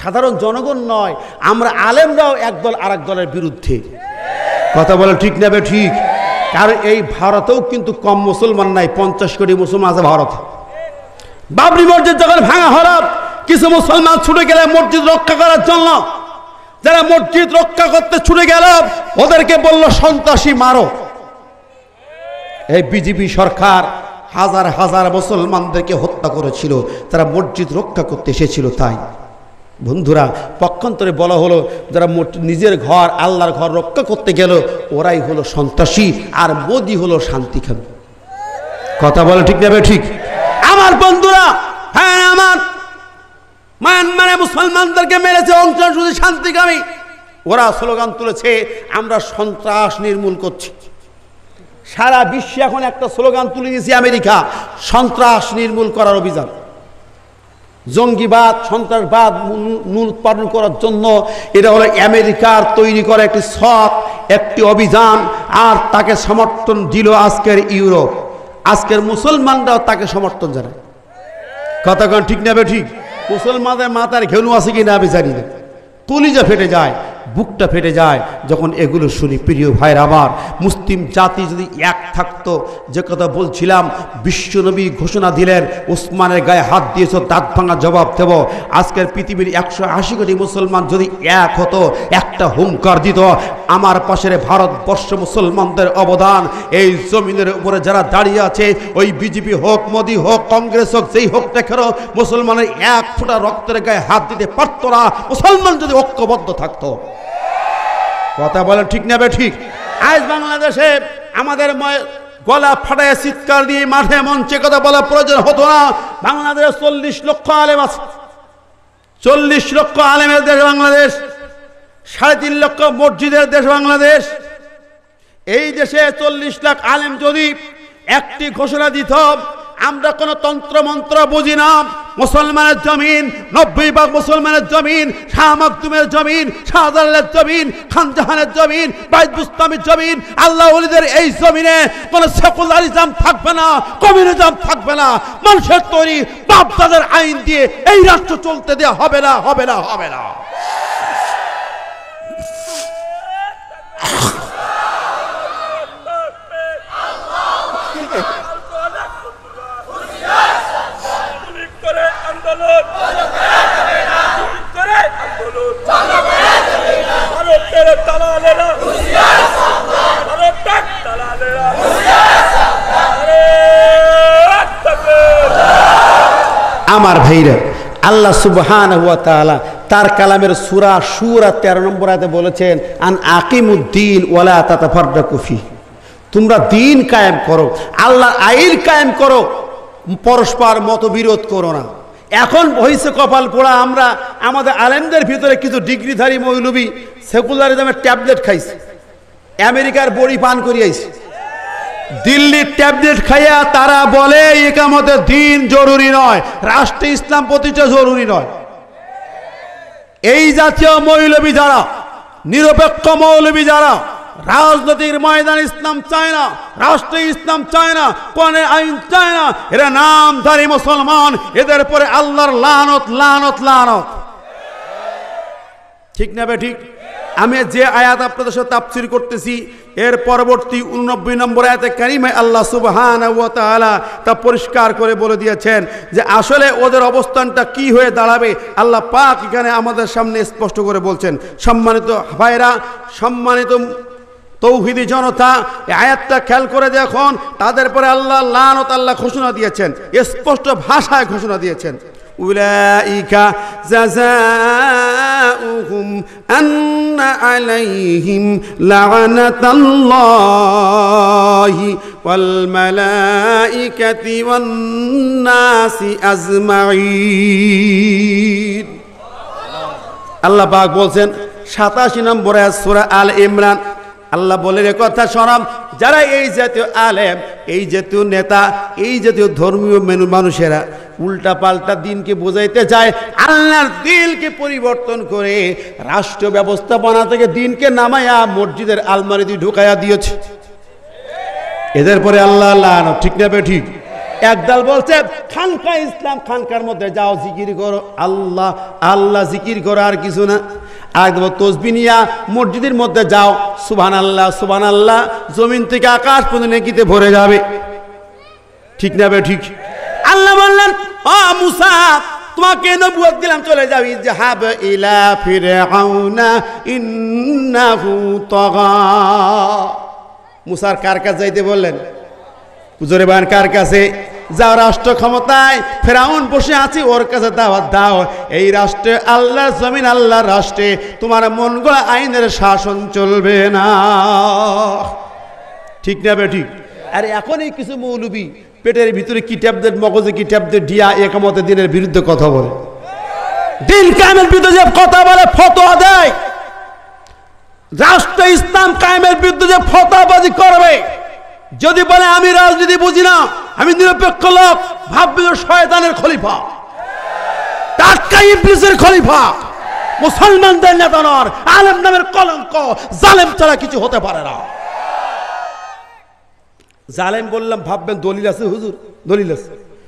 সাধারণ জনগণ নয় আমরা আলেমরাও একদল আর দলের বিরুদ্ধে কথা বলে ঠিক না ঠিক কারণ এই ভারতেও কিন্তু কম মুসলমান নাই পঞ্চাশ কোটি মুসলমান আছে ভারত বাবরি মসজিদ যখন ভাঙা হল কিছু মুসলমান ছুটে গেলে মসজিদ রক্ষা করার জন্য যারা মসজিদ রক্ষা করতে ছুটে গেল ওদেরকে বলল সন্ত্রাসী মারো এই বিজেপি সরকার হাজার হাজার মুসলমানদেরকে হত্যা করেছিল তারা মসজিদ রক্ষা করতে এসেছিল তাই বন্ধুরা পক্ষান্তরে বলা হলো যারা নিজের ঘর আল্লাহর ঘর রক্ষা করতে গেল ওরাই হলো সন্ত্রাসী আর মোদি হলো খান কথা বলে ঠিক যাবে ঠিক আমার বন্ধুরা হ্যাঁ আমার মায়ানমারে মুসলমানদেরকে মেরেছে অঞ্চল শুধু শান্তিকামী ওরা স্লোগান তুলেছে আমরা সন্ত্রাস নির্মূল করছি সারা বিশ্বে এখন একটা স্লোগান তুলে দিয়েছি আমেরিকা সন্ত্রাস নির্মূল করার অভিযান জঙ্গিবাদ সন্ত্রাসবাদ মূল উৎপাদন করার জন্য এটা হলো আমেরিকার তৈরি করা একটি শখ একটি অভিযান আর তাকে সমর্থন দিল আজকের ইউরোপ আজকের মুসলমানরাও তাকে সমর্থন জানায় কথাক্ষণ ঠিক নেবে ঠিক মুসলমানদের মাথার ঘেনু আছে কি না আমি জানি না যা ফেটে যায় বুকটা ফেটে যায় যখন এগুলো শুনি প্রিয় ভাইয়ের আমার মুসলিম জাতি যদি এক থাকতো যে কথা বলছিলাম বিশ্বনবী ঘোষণা দিলেন উসমানের গায়ে হাত দিয়েছ দাঁত ভাঙা জবাব দেব আজকের পৃথিবীর একশো আশি কোটি মুসলমান যদি এক হতো একটা হুঙ্কার দিত আমার পাশের ভারতবর্ষ মুসলমানদের অবদান এই জমিনের উপরে যারা দাঁড়িয়ে আছে ওই বিজেপি হোক মোদি হোক কংগ্রেস হোক যেই হোক না কেন মুসলমানের এক ফোঁটা রক্তের গায়ে হাত দিতে পারত না মুসলমান যদি ঐক্যবদ্ধ থাকতো কথা বলে ঠিক নেবে ঠিক আজ বাংলাদেশে আমাদের গলা ফাটায় চিৎকার দিয়ে মাঠে মঞ্চে কথা বলা প্রয়োজন হতো না বাংলাদেশে চল্লিশ লক্ষ আলেম আছে চল্লিশ লক্ষ আলেমের দেশ বাংলাদেশ সাড়ে তিন লক্ষ মসজিদের দেশ বাংলাদেশ এই দেশে চল্লিশ লাখ আলেম যদি একটি ঘোষণা দিত আমরা কোনো তন্ত্রমন্ত্র বুঝি না মুসলমানের জমিন নব্বই বাঘ মুসলমানের জমিন শাহ মকদুমের জমিন শাহজালের জমিন খানজাহানের জমিন বাইদুস্তামের জমিন আল্লাহ অলিদের এই জমিনে কোনো সেকুলারিজম থাকবে না কমিউনিজম থাকবে না মানুষের তৈরি বাপদাদের আইন দিয়ে এই রাষ্ট্র চলতে দেওয়া হবে না হবে না হবে না আমার ভাইরা আল্লাহ সুবহান হুয়া তালা তার কালামের সুরা সুরা তেরো নম্বর আতে বলেছেন আন আকিমুদ্দিন ওয়ালা তাতাফারদা কুফি তোমরা দিন কায়েম করো আল্লাহ আইন কায়েম করো পরস্পর মতবিরোধ করো না এখন হয়েছে কপাল পোড়া আমরা আমাদের আলেমদের ভিতরে কিছু ডিগ্রিধারী মৌলবী সেকুলারিজমের ট্যাবলেট খাইছে আমেরিকার বড়ি পান করিয়াইছে দিল্লির ট্যাবলেট খাইয়া তারা বলে একামতে দিন জরুরি নয় রাষ্ট্র ইসলাম প্রতিষ্ঠা জরুরি নয় এই জাতীয় মৌলবী যারা নিরপেক্ষ মৌলবী যারা রাজনৈতিক ময়দান ইসলাম চায় না রাষ্ট্রে ইসলাম চায় না কোনে আইন চায় না এরা নামধারী মুসলমান এদের পরে আল্লাহর লানত লানত লানত ঠিক না ঠিক আমি যে আয়াত আপনাদের সাথে তাপসির করতেছি এর পরবর্তী উনব্বই নম্বর আয়াতে কারিমে আল্লাহ সুবহান তা পরিষ্কার করে বলে দিয়েছেন যে আসলে ওদের অবস্থানটা কি হয়ে দাঁড়াবে আল্লাহ পাক এখানে আমাদের সামনে স্পষ্ট করে বলছেন সম্মানিত ভাইরা সম্মানিত তৌহিদি জনতা আয়াতটা খেয়াল করে দেখুন তাদের পরে আল্লাহ লানত আল্লাহ ঘোষণা দিয়েছেন স্পষ্ট ভাষায় ঘোষণা দিয়েছেন আন্না আল্লাহ পাক বলছেন সাতাশি নম্বর সুরা আল ইমরান আল্লাহ বলে রে কথা শোনাম যারা এই জাতীয় আলেম এই জাতীয় নেতা এই জাতীয় ধর্মীয় মেনু মানুষেরা উল্টা পাল্টা দিনকে বোঝাইতে চায় আল্লাহর দিলকে পরিবর্তন করে রাষ্ট্র ব্যবস্থাপনা থেকে দিনকে নামায়া মসজিদের আলমারি দিয়ে ঢুকাইয়া দিয়েছে এদের পরে আল্লাহ আল্লাহ ঠিক না বে ঠিক একদল বলছে খানকা ইসলাম খানকার মধ্যে যাও জিকির করো আল্লাহ আল্লাহ জিকির করো আর কিছু না আর দেবো তসবি নিয়া মসজিদের মধ্যে যাও সুবান আল্লাহ সুবান আল্লাহ জমিন থেকে আকাশ পর্যন্ত নেকিতে ভরে যাবে ঠিক না বে ঠিক আল্লাহ বললেন ও মুসা তোমাকে নবুয়ত দিলাম চলে যাও ইজহাব ইলা ফিরাউনা ইন্নাহু তাগা মুসার কার কাছে যাইতে বললেন জোরে বান কার কাছে যা রাষ্ট্র ক্ষমতায় ফেরাউন বসে আছি ওর কাছে দাওয়াত দাও এই রাষ্ট্রে আল্লাহ জমিন আল্লাহ রাষ্ট্রে তোমার মন আইনের শাসন চলবে না ঠিক না বেটি আর এখন এই কিছু মৌলবি পেটের ভিতরে কিতাবদের মগজে কিতাবদের ডিয়া একমতে দিনের বিরুদ্ধে কথা বলে দিন কায়েমের বিরুদ্ধে কথা বলে ফতোয়া দেয় রাষ্ট্র ইসলাম কায়েমের বিরুদ্ধে যে ফতোয়াবাজি করবে যদি বলে আমি রাজনীতি বুঝি না আমি নিরপেক্ষ লোক ভাববে শয়তানের খলিফা টাটকা ইবলিসের খলিফা মুসলমানদের নেতা নর আলেম নামের কলঙ্ক জালেম ছাড়া কিছু হতে পারে না জালেম বললাম ভাববেন দলিল আছে হুজুর দলিল আছে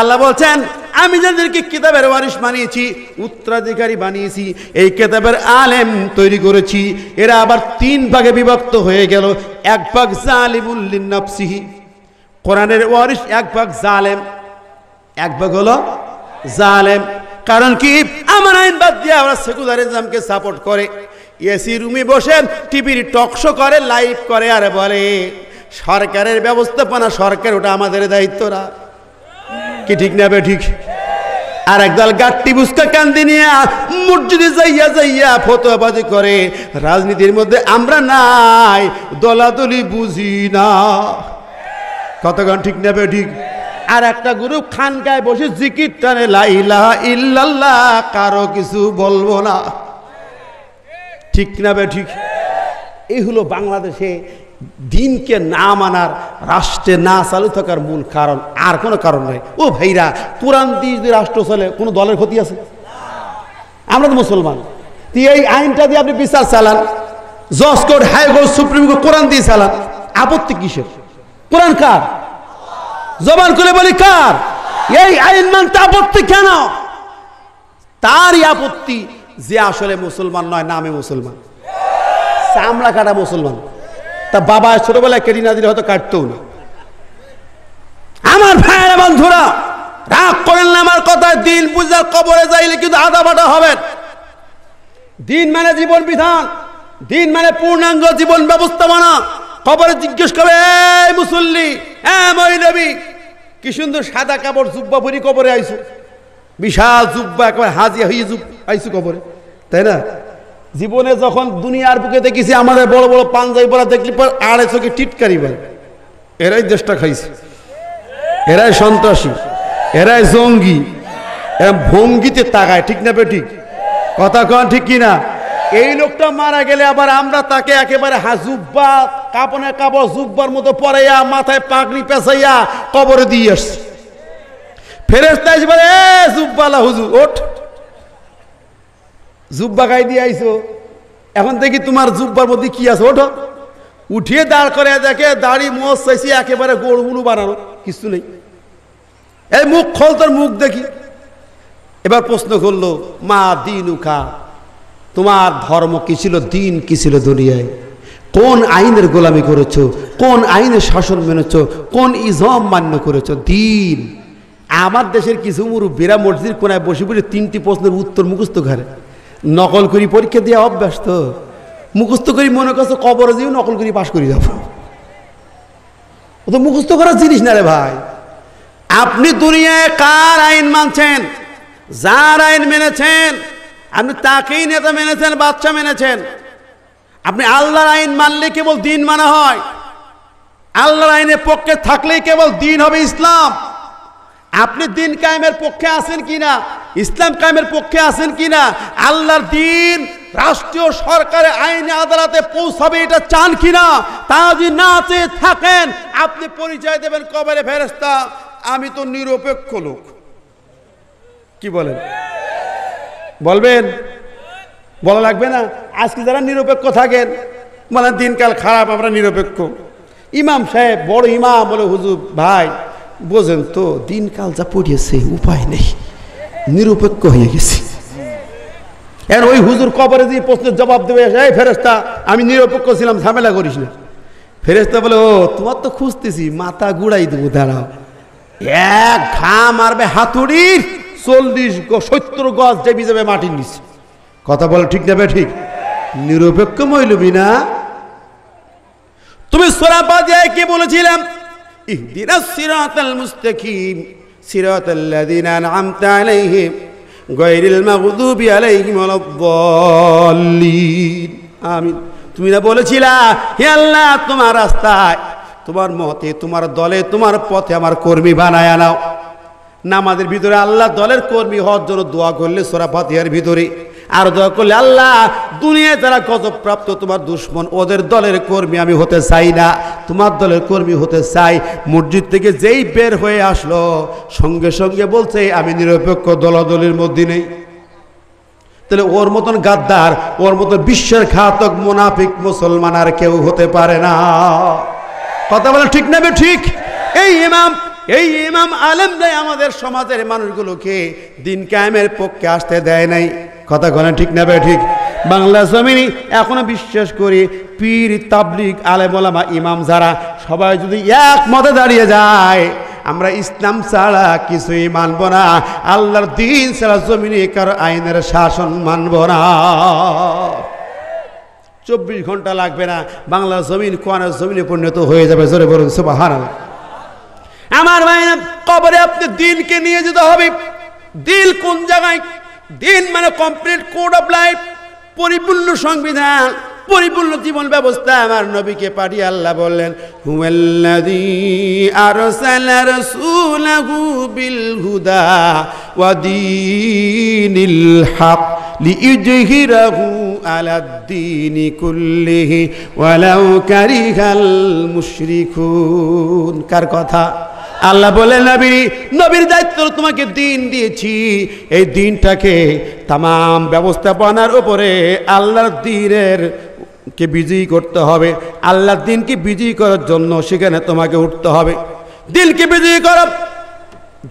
আল্লাহ বলছেন আমি যাদেরকে কিতাবের ওয়ারিশ বানিয়েছি উত্তরাধিকারী বানিয়েছি এই কিতাবের আলেম তৈরি করেছি এরা আবার তিন ভাগে বিভক্ত হয়ে গেল এক ভাগ জালিমুল্লিন কোরআনের ওয়ারিশ এক ভাগ জালেম এক ভাগ হলো জালেম কারণ কি আমার আইন বাদ দিয়ে আমরা সেকুলারিজমকে সাপোর্ট করে এসি রুমে বসে টিভির টকশো করে লাইভ করে আর বলে সরকারের ব্যবস্থাপনা সরকার ওটা আমাদের দায়িত্ব না কি ঠিক না ঠিক আর একদল গাট্টি বুঝতে কান্দি নিয়ে মসজিদে যাইয়া যাইয়া ফতোয়াবাজি করে রাজনীতির মধ্যে আমরা নাই দলাদলি বুঝি না কতক্ষণ ঠিক নেবে ঠিক আর একটা গ্রুপ খানকায় বসে জিকির টানে লাইলা ইল্লাল্লাহ কারো কিছু বলবো না ঠিক না বে ঠিক এই হলো বাংলাদেশে দিনকে না মানার রাষ্ট্রে না চালু থাকার মূল কারণ আর কোনো কারণ নয় ও ভাইরা কোরআন দিয়ে যদি রাষ্ট্র চলে কোনো দলের ক্ষতি আছে আমরা তো মুসলমান তুই এই আইনটা দিয়ে আপনি বিচার চালান জজ court high court supreme court Quran দিয়ে চালান আপত্তি কিসের কোরআন কার জবান করে বলি কার এই আইন মানতে আপত্তি কেন তারই আপত্তি যে আসলে মুসলমান নয় নামে মুসলমান চামড়া কাটা মুসলমান তা বাবা ছোটবেলায় কেটে না দিলে হয়তো কাটতো না আমার ভাইয়েরা বন্ধুরা রাগ করেন না আমার কথা দিন বুঝার কবরে যাইলে কিন্তু আদা বাটা হবে দিন মানে জীবন বিধান দিন মানে পূর্ণাঙ্গ জীবন ব্যবস্থাপনা কবরে জিজ্ঞেস করবে এই মুসল্লি হ্যাঁ মহিনবী কি সুন্দর সাদা কাপড় জুব্বা পরি কবরে আইসু বিশাল জুব্বা একবার হাজিয়া হয়ে জুব আইসু কবরে তাই না জীবনে যখন দুনিয়ার বুকে দেখেছি আমাদের বড় বড় পাঞ্জাবি পরা দেখলি পর আড়ে চোখে টিটকারি ভাই এরাই দেশটা খাইছে এরাই সন্ত্রাসী এরাই জঙ্গি এরম ভঙ্গিতে তাকায় ঠিক না বেটি কথা কন ঠিক কিনা এই লোকটা মারা গেলে আবার আমরা তাকে একেবারে হাজুব্বা কাপনে কাপড় জুব্বার মতো পরাইয়া মাথায় পাগড়ি পেঁচাইয়া কবরে দিয়ে আসছি ফেরেস্তা বলে এ জুব্বালা হুজু ওঠ জুব্বা খাই দিয়ে আইসো এখন দেখি তোমার জুব্বার মধ্যে কি আছে ওঠো উঠিয়ে দাঁড় করে দেখে দাড়ি মোজ চাইছি একেবারে গোড়গুলো বানানো কিছু নেই এই মুখ খোল তোর মুখ দেখি এবার প্রশ্ন করলো মা দিন উখা তোমার ধর্ম কী ছিল দিন কী ছিল দুনিয়ায় কোন আইনের গোলামি করেছ কোন আইনের শাসন মেনেছ কোন ইজম মান্য করেছ দিন আমার দেশের কিছু মুরুব্বীরা মসজিদ কোনায় বসে বসে তিনটি প্রশ্নের উত্তর মুখস্থ ঘরে নকল করি পরীক্ষা দিয়ে অভ্যাস তো মুখস্থ করি মনে করছে কবর যেও নকল করি পাশ করে যাবো ও তো মুখস্থ করার জিনিস না রে ভাই আপনি দুনিয়ায় কার আইন মানছেন যার আইন মেনেছেন আপনি তাকেই নেতা মেনেছেন বাচ্চা মেনেছেন আপনি আল্লাহর আইন মানলে কেবল দিন মানা হয় আল্লাহর আইনের পক্ষে থাকলেই কেবল দিন হবে ইসলাম আপনি দিন কায়েমের পক্ষে আছেন কিনা ইসলাম কায়েমের পক্ষে আছেন কিনা আল্লাহর দিন রাষ্ট্রীয় সরকারের আইনে আদালতে পৌঁছাবে এটা চান কিনা তা যদি না চেয়ে থাকেন আপনি পরিচয় দেবেন কবরে ফেরেস্তা আমি তো নিরপেক্ষ লোক কি বলেন বলবেন বলা লাগবে না আজকে যারা নিরপেক্ষ থাকেন বলেন দিনকাল খারাপ আমরা নিরপেক্ষ ইমাম সাহেব বড় ইমাম বলে হুজুর ভাই বোঝেন তো দিনকাল যা পড়িয়েছে উপায় নেই নিরপেক্ষ হয়ে গেছি এখন ওই হুজুর কবরে দিয়ে প্রশ্নের জবাব দেবে এই ফেরেস্তা আমি নিরপেক্ষ ছিলাম ঝামেলা করিস না ফেরেস্তা বলে ও তোমার তো খুঁজতেছি মাথা গুড়াই দেবো দাঁড়াও এক ঘা মারবে হাতুড়ির চল্লিশ সত্তর গজ ডেবি যাবে মাটির নিচে কথা বলে ঠিক নেবে ঠিক নিরপেক্ষ মইলবি না তুমি সোরা পাদিয়ায় কে বলেছিলাম اهدنا الصراط المستقيم صراط الذين أنعمت عليهم غير المغضوب عليهم ولا الضالين آمين তুমি না বলেছিলা হে আল্লাহ তোমার রাস্তায় তোমার মতে তোমার দলে তোমার পথে আমার কর্মী বানায় আনাও নামাজের ভিতরে আল্লাহ দলের কর্মী হওয়ার জন্য দোয়া করলে সোরা ফাতিহার ভিতরে আর দোয়া করলে আল্লাহ দুনিয়ায় যারা গজবপ্রাপ্ত তোমার দুশ্মন ওদের দলের কর্মী আমি হতে চাই না তোমার দলের কর্মী হতে চাই মসজিদ থেকে যেই বের হয়ে আসলো সঙ্গে সঙ্গে বলছে আমি নিরপেক্ষ দলাদলির মধ্যে নেই তাহলে ওর মতন গাদ্দার ওর মতন বিশ্বের ঘাতক মোনাফিক মুসলমান আর কেউ হতে পারে না কথা বলে ঠিক নেবে ঠিক এই ইমাম এই ইমাম দেয় আমাদের সমাজের মানুষগুলোকে দিন কায়েমের পক্ষে আসতে দেয় নাই কথা কনে ঠিক না ভাই ঠিক বাংলা জমিনি এখনো বিশ্বাস করি পীর তাবলিক আলেমলামা ইমাম যারা সবাই যদি এক মতে দাঁড়িয়ে যায় আমরা ইসলাম ছাড়া কিছুই মানব না আল্লাহর দিন ছাড়া জমিনে কারো আইনের শাসন মানব না চব্বিশ ঘন্টা লাগবে না বাংলার জমিন কোয়ানের জমিনে পরিণত হয়ে যাবে জোরে বলুন সুবাহান আমার ভাই কবরে আপনি দিনকে নিয়ে যেতে হবে দিল কোন জায়গায় দিন মানে কমপ্লিট কোড অফ লাইফ পরিপূর্ণ সংবিধান পরিপূর্ণ জীবন ব্যবস্থা আমার নবীকে পাঠিয়ে আল্লাহ বললেন হুয়াল্লাযী আরসালা রাসূলাহু বিল হুদা ওয়া দীনিল হক লিইজহিরাহু আলাদ-দীন কুল্লিহি ওয়ালাউ কারিহাল মুশরিকুন কার কথা আল্লাহ বলে নবী নবীর দায়িত্ব তোমাকে দিন দিয়েছি এই দিনটাকে তাম ব্যবস্থাপনার উপরে আল্লাহর দিনের কে বিজয়ী করতে হবে আল্লাহর দিনকে বিজয়ী করার জন্য সেখানে তোমাকে উঠতে হবে দিনকে বিজয়ী কর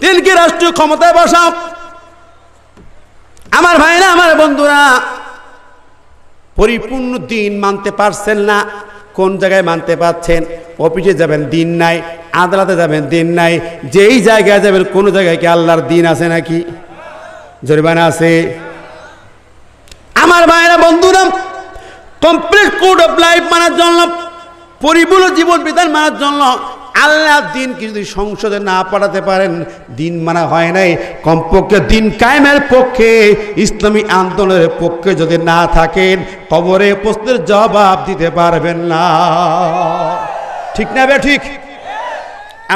দিনকে রাষ্ট্রীয় ক্ষমতায় বসাও আমার না আমার বন্ধুরা পরিপূর্ণ দিন মানতে পারছেন না কোন জায়গায় মানতে পারছেন অফিসে যাবেন দিন নাই আদালতে যাবেন দিন নাই যেই জায়গায় যাবেন কোনো জায়গায় কি আল্লাহর দিন আছে নাকি জরিমানা আছে আমার ভাইয়েরা বন্ধুরা কমপ্লিট কোড অফ লাইফ মানার জন্য পরিপূর্ণ জীবন বিধান মানার জন্য আল্লাহর দিন কি যদি সংসদে না পাঠাতে পারেন দিন মানা হয় নাই কমপক্ষে দিন কায়েমের পক্ষে ইসলামী আন্দোলনের পক্ষে যদি না থাকেন কবরে প্রশ্নের জবাব দিতে পারবেন না ঠিক না বে ঠিক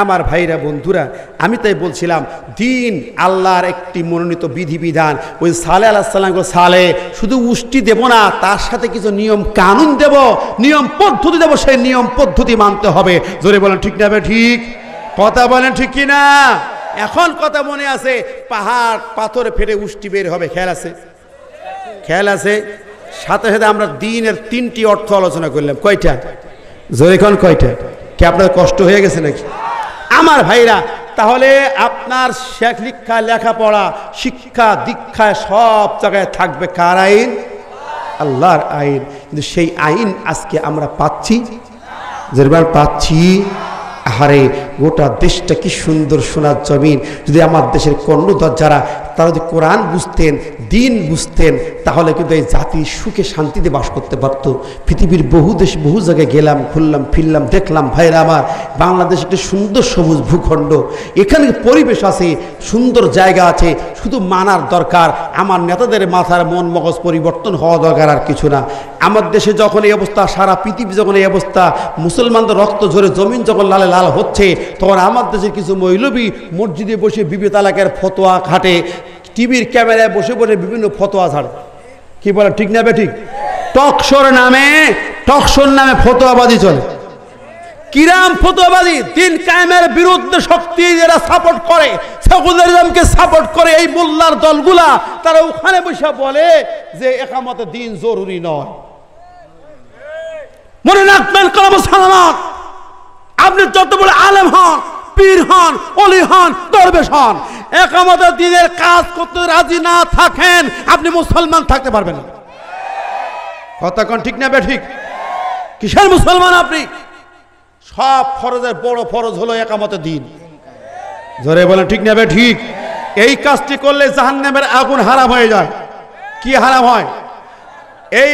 আমার ভাইরা বন্ধুরা আমি তাই বলছিলাম দিন আল্লাহর একটি মনোনীত বিধিবিধান ওই সালে আল্লাহ সাল্লাম সালে শুধু উষ্টি দেব না তার সাথে কিছু নিয়ম কানুন দেব নিয়ম পদ্ধতি দেব সেই নিয়ম পদ্ধতি মানতে হবে জোরে বলেন ঠিক না ঠিক কথা বলেন ঠিক কি না এখন কথা মনে আছে পাহাড় পাথর ফেটে উষ্টি বের হবে খেয়াল আছে খেয়াল আছে সাথে সাথে আমরা দিনের তিনটি অর্থ আলোচনা করলাম কয়টা জোরে কয়টা কি আপনার কষ্ট হয়ে গেছে নাকি আমার ভাইরা তাহলে আপনার শেখ লিক্ষা লেখাপড়া শিক্ষা দীক্ষা সব জায়গায় থাকবে কার আইন আল্লাহর আইন কিন্তু সেই আইন আজকে আমরা পাচ্ছি যেরবার পাচ্ছি আহারে গোটা দেশটা কি সুন্দর সোনার জমিন যদি আমার দেশের কর্ণধর যারা তারা যদি কোরআন বুঝতেন দিন বুঝতেন তাহলে কিন্তু এই জাতি সুখে শান্তিতে বাস করতে পারত পৃথিবীর বহু দেশ বহু জায়গায় গেলাম ঘুরলাম ফিরলাম দেখলাম ভাইরা আমার বাংলাদেশ একটি সুন্দর সবুজ ভূখণ্ড এখানে পরিবেশ আছে সুন্দর জায়গা আছে শুধু মানার দরকার আমার নেতাদের মাথার মন মগজ পরিবর্তন হওয়া দরকার আর কিছু না আমার দেশে যখন এই অবস্থা সারা পৃথিবী যখন এই অবস্থা মুসলমানদের রক্ত ঝরে জমিন যখন লালে লাল হচ্ছে তখন আমার দেশের কিছু মৌলবী মসজিদে বসে বিবে তালাকের ফতোয়া খাটে টিভির ক্যামেরায় বসে বসে বিভিন্ন ফতোয়া ছাড়ে কি বলে ঠিক না বেঠিক টকসর নামে টকসর নামে ফতোয়াবাদি চলে কিরাম ফতোয়াবাদি তিন কায়েমের বিরুদ্ধে শক্তি যারা সাপোর্ট করে সেকুলারিজমকে সাপোর্ট করে এই মোল্লার দলগুলা তারা ওখানে বসে বলে যে একামতে দিন জরুরি নয় মনে রাখবেন কলম সালামাত আপনি যত বড় আলেম হন পীর হন অলি হন দরবেশ হন একামত দিনের কাজ করতে রাজি না থাকেন আপনি মুসলমান থাকতে পারবেন না কথা কন ঠিক না ঠিক কিসের মুসলমান আপনি সব ফরজের বড় ফরজ হলো একামত দিন ধরে বলেন ঠিক নেবে ঠিক এই কাজটি করলে জাহান্নামের আগুন হারাম হয়ে যায় কি হারাম হয় এই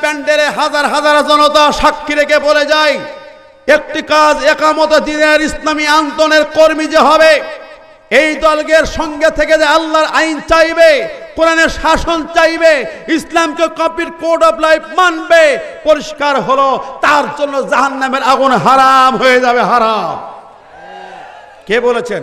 প্যান্ডেলে হাজার হাজার জনতা সাক্ষী রেখে বলে যায় একটি কাজ একামত দিনের ইসলামী আন্দোলনের কর্মী যে হবে এই দলগের সঙ্গে থেকে যে আল্লাহর আইন চাইবে কোরআনের শাসন চাইবে ইসলামকে কপির কোড অফ লাইফ মানবে পরিষ্কার হলো তার জন্য জাহান্নামের আগুন হারাম হয়ে যাবে হারাম কে বলেছেন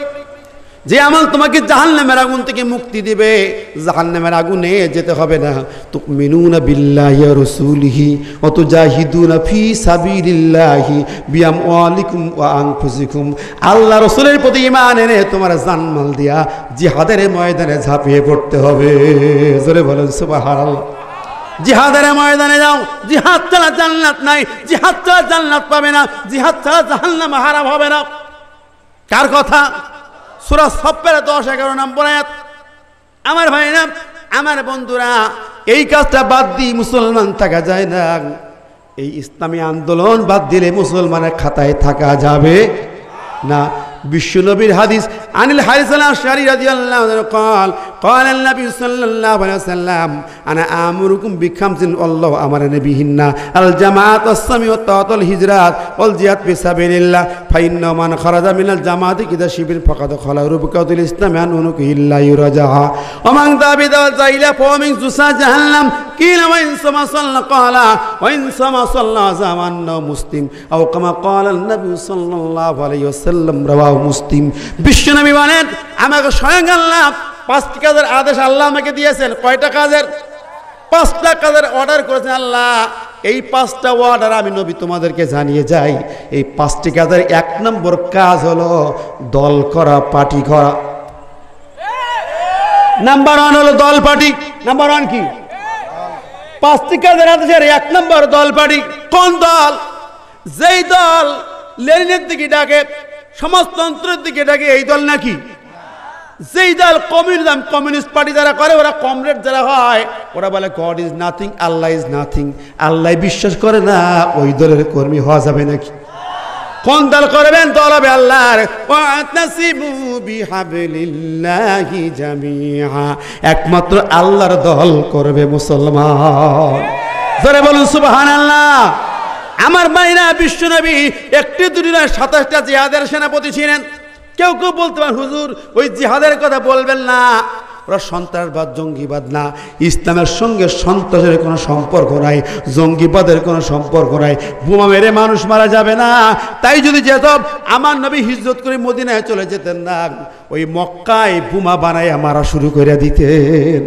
যে আমল তোমাকে জাহান নামের আগুন থেকে মুক্তি দিবে জাহান নামের আগুনে যেতে হবে না তো না বিল্লাহি রসুলহি অত না ফি সাবিল্লাহি বিয়াম ওয়ালিকুম আং ফুজিকুম আল্লাহ রসুলের প্রতি ইমান এনে তোমার জানমাল দিয়া জিহাদের ময়দানে ঝাঁপিয়ে পড়তে হবে জোরে বলেন সুবহানাল্লাহ জিহাদের ময়দানে যাও জিহাদ চালা জান্নাত নাই জিহাদ চালা জান্নাত পাবে না জিহাদ ছাড়া জাহান্নাম হারাম হবে না কার কথা সুরা সপ্পের দশ এগারো নাম আয়াত আমার ভাই না আমার বন্ধুরা এই কাজটা বাদ দিয়ে মুসলমান থাকা যায় না এই ইসলামী আন্দোলন বাদ দিলে মুসলমানের খাতায় থাকা যাবে না নবীর হাদিস আনিল আল্লাহ শারি রাজি আল্লাহ قال النبي صلى الله عليه وسلم أنا آمركم بخمس الله أمر نبيهن الجماعة السمي والطاعة الهجرات والجهاد في سبيل الله فإن من خرج من الجماعة كذا شبر فقد خلا ربكة الإسلام عن أنك إلا يرجعها ومن ذابد والزائلة فومن زسا جهنم قيل وإن سما صلى قال وإن سما صلى زمان مسلم أو كما قال النبي صلى الله عليه وسلم رواه مسلم বিশ্বনবী বলেন আমাকে স্বয়ং আল্লাহ পাঁচটি কাজের আদেশ আল্লাহ আমাকে দিয়েছেন কয়টা কাজের পাঁচটা কাজের অর্ডার করেছেন আল্লাহ এই পাঁচটা অর্ডার আমি নবী তোমাদেরকে জানিয়ে যাই এই পাঁচটি কাজের এক নম্বর কাজ হলো দল করা পার্টি করা নাম্বার ওয়ান হলো দল পার্টি নাম্বার ওয়ান কি পাঁচটি কাজের আদেশের এক নম্বর দল পার্টি কোন দল যেই দল লেনিনের দিকে ডাকে সমাজতন্ত্রের দিকে ডাকে এই দল নাকি যেই দল কমিউনিজম কমিউনিস্ট পার্টি যারা করে ওরা কমরেড যারা হয় ওরা বলে God is nothing Allah is nothing Allah বিশ্বাস করে না ওই দলের কর্মী হওয়া যাবে নাকি কোন দল করবেন দল হবে আল্লাহর একমাত্র আল্লাহর দল করবে মুসলমান ধরে বলুন সুবাহান আল্লাহ আমার মাইনা নবী একটি দুটি সাতাশটা জিহাদের সেনাপতি ছিলেন কেউ কেউ বলতে পারেন হুজুর ওই জিহাদের কথা বলবেন না ওরা সন্ত্রাসবাদ জঙ্গিবাদ না ইসলামের সঙ্গে সন্ত্রাসের কোনো সম্পর্ক নাই জঙ্গিবাদের কোনো সম্পর্ক নাই বোমা মেরে মানুষ মারা যাবে না তাই যদি যেত আমার নবী হিজরত করে মদিনায় চলে যেতেন না ওই মক্কায় বোমা বানাইয়া মারা শুরু করে দিতেন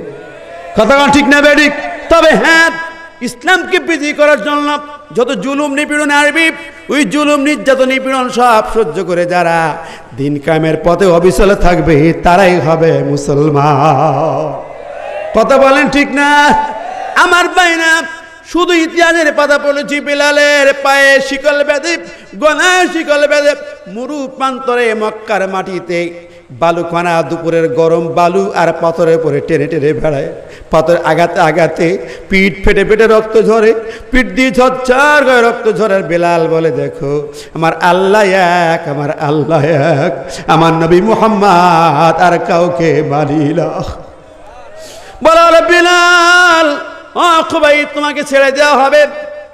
কথা ঠিক না বেডিক তবে হ্যাঁ ইসলামকে বৃদ্ধি করার জন্য যত জুলুম নিপীড়ন আরবি ওই জুলুম নির্যাতন নিপীড়ন সব সহ্য করে যারা দিন কামের পথে অবিচল থাকবে তারাই হবে মুসলমান কথা বলেন ঠিক না আমার না শুধু ইতিহাসের পাতা পড়েছি বিলালের পায়ে শিকল বেদে গলায় শিকল বেদে মুরু প্রান্তরে মক্কার মাটিতে বালুকণা দুপুরের গরম বালু আর পাথরের পরে টেনে টেনে বেড়ায় পাথর আগাতে আগাতে পিঠ ফেটে ফেটে রক্ত ঝরে পিঠ দিয়ে ঝরচার করে রক্ত ঝরার বেলাল বলে দেখো আমার আল্লাহ এক আমার আল্লাহ এক আমার নবী মুহাম্মাদ আর কাউকে মানিল বলাল বেলাল ও খুবাই তোমাকে ছেড়ে দেওয়া হবে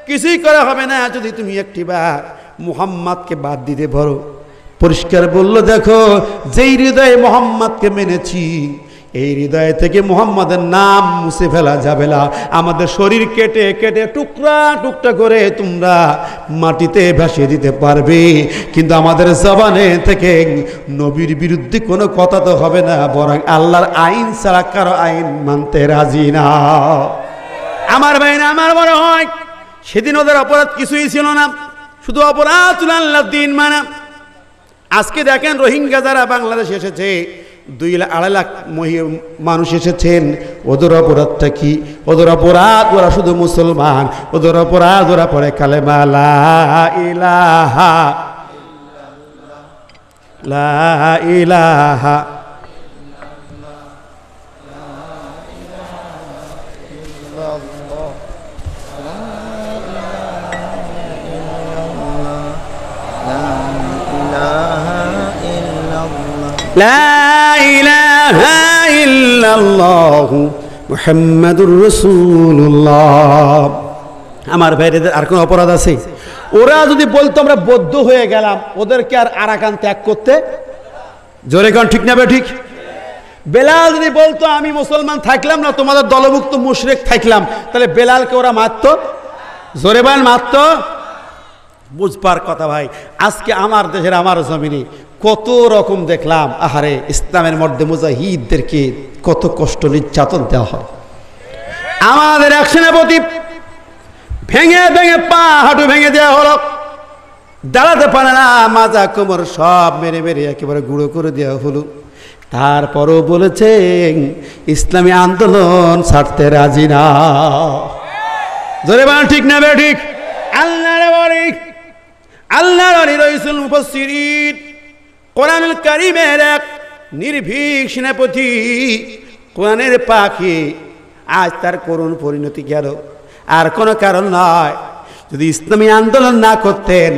কিছুই করা হবে না যদি তুমি একটি বা মুহাম্মাদকে বাদ দিতে ভরো পরিষ্কার বলল দেখো যেই হৃদয়ে মোহাম্মদকে মেনেছি এই হৃদয় থেকে মোহাম্মদের নাম মুছে ফেলা যাবে না আমাদের শরীর কেটে কেটে টুকরা টুকটা করে তোমরা মাটিতে ভাসিয়ে দিতে পারবে কিন্তু আমাদের জবানে থেকে নবীর বিরুদ্ধে কোনো কথা তো হবে না বরং আল্লাহর আইন ছাড়া কারো আইন মানতে রাজি না আমার বাইন আমার মনে হয় সেদিন ওদের অপরাধ কিছুই ছিল না শুধু অপরাধ আল্লাহ দিন মানা আজকে দেখেন রোহিঙ্গা যারা বাংলাদেশ এসেছে দুই আড়াই লাখ মহি মানুষ এসেছেন ওদের অপরাধটা কি ওদের অপরাধ ওরা শুধু মুসলমান ওদের অপরাধ ওরা পরে কালে ইলাহা লা ইলাহা মুহাম্মাদুর রসুল্লাহ আমার ভাইদের আর কোনো অপরাধ আছে ওরা যদি বলতো আমরা বদ্ধ হয়ে গেলাম ওদেরকে আর আরাকান ত্যাগ করতে জোরে কান ঠিক না ঠিক বেলাল যদি বলতো আমি মুসলমান থাকলাম না তোমাদের দলভুক্ত মুশরেক থাকলাম তাহলে বেলালকে ওরা মারত জোরেবান মারত বুঝবার কথা ভাই আজকে আমার দেশের আমার জমিনে কত রকম দেখলাম আহারে ইসলামের মধ্যে মুজাহিদদেরকে কত কষ্ট নির্যাতন দেওয়া হয় আমাদের এক সেনাপতি ভেঙে ভেঙে পা হাঁটু ভেঙে দেওয়া হলো দাঁড়াতে পারে না মাজা কোমর সব মেরে মেরে একেবারে গুঁড়ো করে দেওয়া হলো তারপরও বলেছেন ইসলামী আন্দোলন ছাড়তে রাজি না ধরে বান ঠিক না বে ঠিক আল্লাহ আল্লাহ রইসুল মুফাসসিরিন কোরআনুল করিমের এক নির্ভীক সেনাপতি কোরআনের পাখি আজ তার করুণ পরিণতি গেল আর কোনো কারণ নয় যদি ইসলামী আন্দোলন না করতেন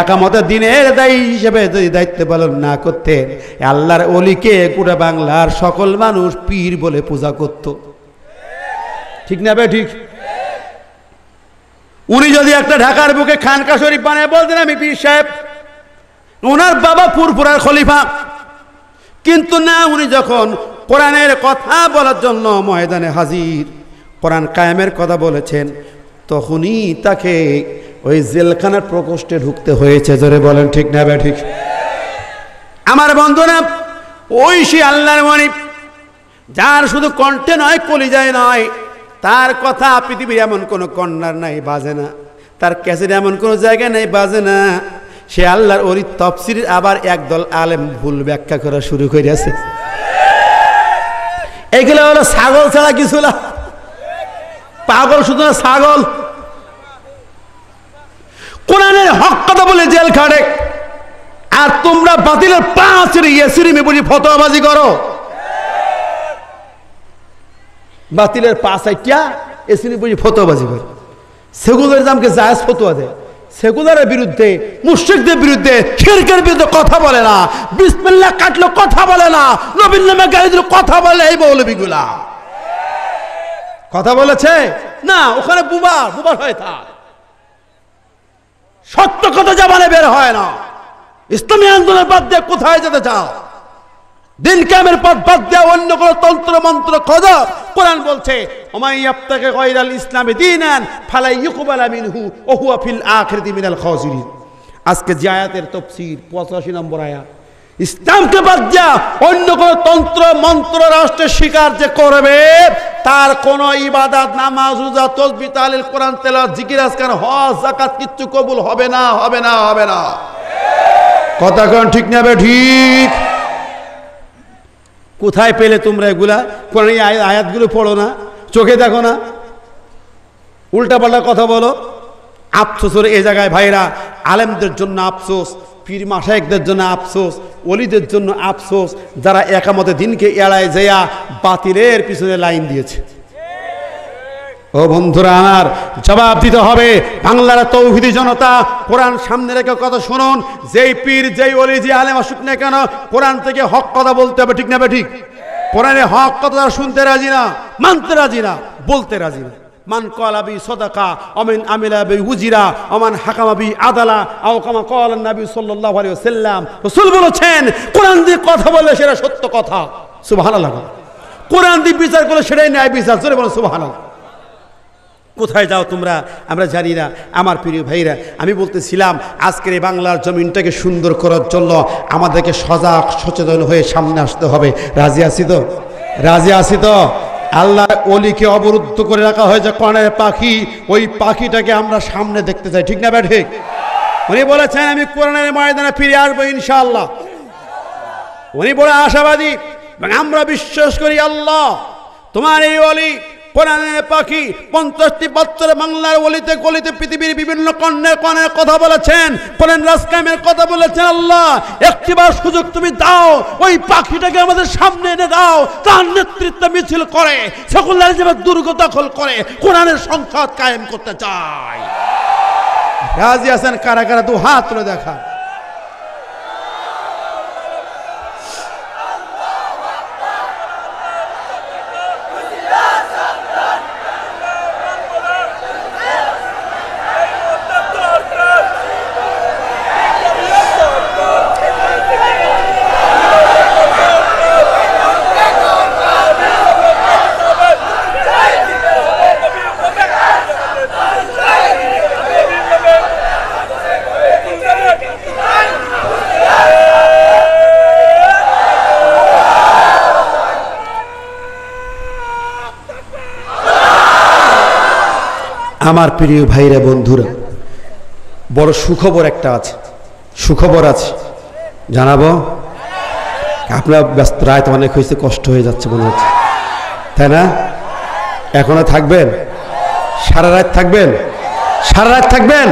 একামত দিনের দায়ী হিসেবে যদি দায়িত্ব পালন না করতেন আল্লাহর অলিকে গোটা বাংলার সকল মানুষ পীর বলে পূজা করত ঠিক না ভাই ঠিক উনি যদি একটা ঢাকার বুকে খানকা শরীফ বানায় বলতেন আমি পীর সাহেব ওনার বাবা পুরপুরার খলিফা কিন্তু না উনি যখন কোরআনের কথা বলার জন্য ময়দানে হাজির কোরআন কায়েমের কথা বলেছেন তখনই তাকে ওই জেলখানার প্রকোষ্ঠে ঢুকতে হয়েছে জোরে বলেন ঠিক না ব্যা ঠিক আমার বন্ধুরা ওই সে আল্লাহর মানি যার শুধু কণ্ঠে নয় কলিজায় নয় তার কথা পৃথিবীর এমন কোনো কন্যার নাই বাজে না তার ক্যাসেট এমন কোনো জায়গা নেই বাজে না সে আল্লাহর ওরি তফসির আবার একদল আলেম ভুল ব্যাখ্যা করা শুরু করিয়াছে এগুলো হলো ছাগল ছাড়া কিছু না পাগল শুধু না ছাগল কোরআনের হক কথা বলে জেল খাটে আর তোমরা বাতিলের পাঁচ রিমে বুঝি ফতোয়াবাজি করো বাতিলের পাঁচ আইটিয়া এসিনি বুঝি ফতোয়াবাজি করে সেগুলোর দামকে জায়েজ ফতোয়া দেয় সেকুলারের বিরুদ্ধে মুশ্রিকদের বিরুদ্ধে শিরকের বিরুদ্ধে কথা বলে না বিসমিল্লা কাটলো কথা বলে না নবীন নামে গালি কথা বলে এই মৌলবিগুলা কথা বলেছে না ওখানে বুবা বুবার হয় তা সত্য কথা জামানে বের হয় না ইসলামী আন্দোলনের বাদ দিয়ে কোথায় যেতে চাও দিন কামের পথ বাদ দেওয়া অন্য কোনো তন্ত্র মন্ত্র খোঁজা কোরআন বলছে ফালাই আজকে যে আয়াতের তফসির পঁচাশি নম্বর আয়াত ইসলামকে বাদ দেওয়া অন্য কোনো তন্ত্র মন্ত্র রাষ্ট্রের শিকার যে করবে তার কোনো ইবাদাত নামাজ রোজা তসবি তালিল কোরআন তেল জিকির আজকার হজ জাকাত কিচ্ছু কবুল হবে না হবে না হবে না কথা কেন ঠিক নেবে ঠিক কোথায় পেলে তোমরা এগুলা কোরআন আয়াতগুলো পড়ো না চোখে দেখো না উল্টাপাল্টা কথা বলো আফসোসের এ জায়গায় ভাইরা আলেমদের জন্য আফসোস পীর মাসায়কদের জন্য আফসোস অলিদের জন্য আফসোস যারা একামতে দিনকে এড়ায় যেয়া বাতিলের পিছনে লাইন দিয়েছে ও বন্ধুরা আমার জবাব দিতে হবে বাংলার তৌহিদি জনতা কোরআন সামনে রেখে কথা শুনুন যেই পীর যেই অলি যে আলেম আসুক না কেন কোরআন থেকে হক কথা বলতে হবে ঠিক না ঠিক কোরআনে হক কথা শুনতে রাজি না মানতে রাজি না বলতে রাজি না মান কলাবি সদাকা অমিন আমিলা বি উজিরা অমান হাকামাবি আদালা আওকামা কল নাবি সাল্লাল্লাহু আলাইহি ওয়াসাল্লাম রাসূল বলেছেন কোরআন দিয়ে কথা বললে সেটা সত্য কথা সুবহানাল্লাহ কোরআন দিয়ে বিচার করলে সেটাই ন্যায় বিচার জোরে বলেন সুবহানাল্লাহ কোথায় যাও তোমরা আমরা জানি না আমার প্রিয় ভাইরা আমি বলতেছিলাম আজকের এই বাংলার জমিনটাকে সুন্দর করার জন্য আমাদেরকে সজাগ সচেতন হয়ে সামনে আসতে হবে রাজি আসি তো রাজি আসি তো আল্লাহ অলিকে অবরুদ্ধ করে রাখা হয়েছে কনের পাখি ওই পাখিটাকে আমরা সামনে দেখতে চাই ঠিক না ব্যাঠে উনি বলেছেন আমি কোরআনের ময়দানে ফিরে আসবো ইনশাআল্লাহ উনি বলে আশাবাদী আমরা বিশ্বাস করি আল্লাহ তোমার এই অলি কোরআনে পাখি পঞ্চাশটি বছরে বাংলার অলিতে গলিতে পৃথিবীর বিভিন্ন কন্যা কনের কথা বলেছেন কোরআন রাজকামের কথা বলেছেন আল্লাহ একটিবার সুযোগ তুমি দাও ওই পাখিটাকে আমাদের সামনে এনে দাও তার নেতৃত্ব মিছিল করে সেকুল্লার হিসেবে দুর্গ দখল করে কোরআনের সংসদ কায়েম করতে চায় রাজি আছেন কারা কারা দু হাত তুলে দেখা আমার প্রিয় ভাইরা বন্ধুরা বড় সুখবর একটা আছে সুখবর আছে জানাবো আপনার ব্যস্ত রায় তো অনেক হয়েছে কষ্ট হয়ে যাচ্ছে মনে হচ্ছে তাই না এখনো থাকবেন সারা রাত থাকবেন সারা রাত থাকবেন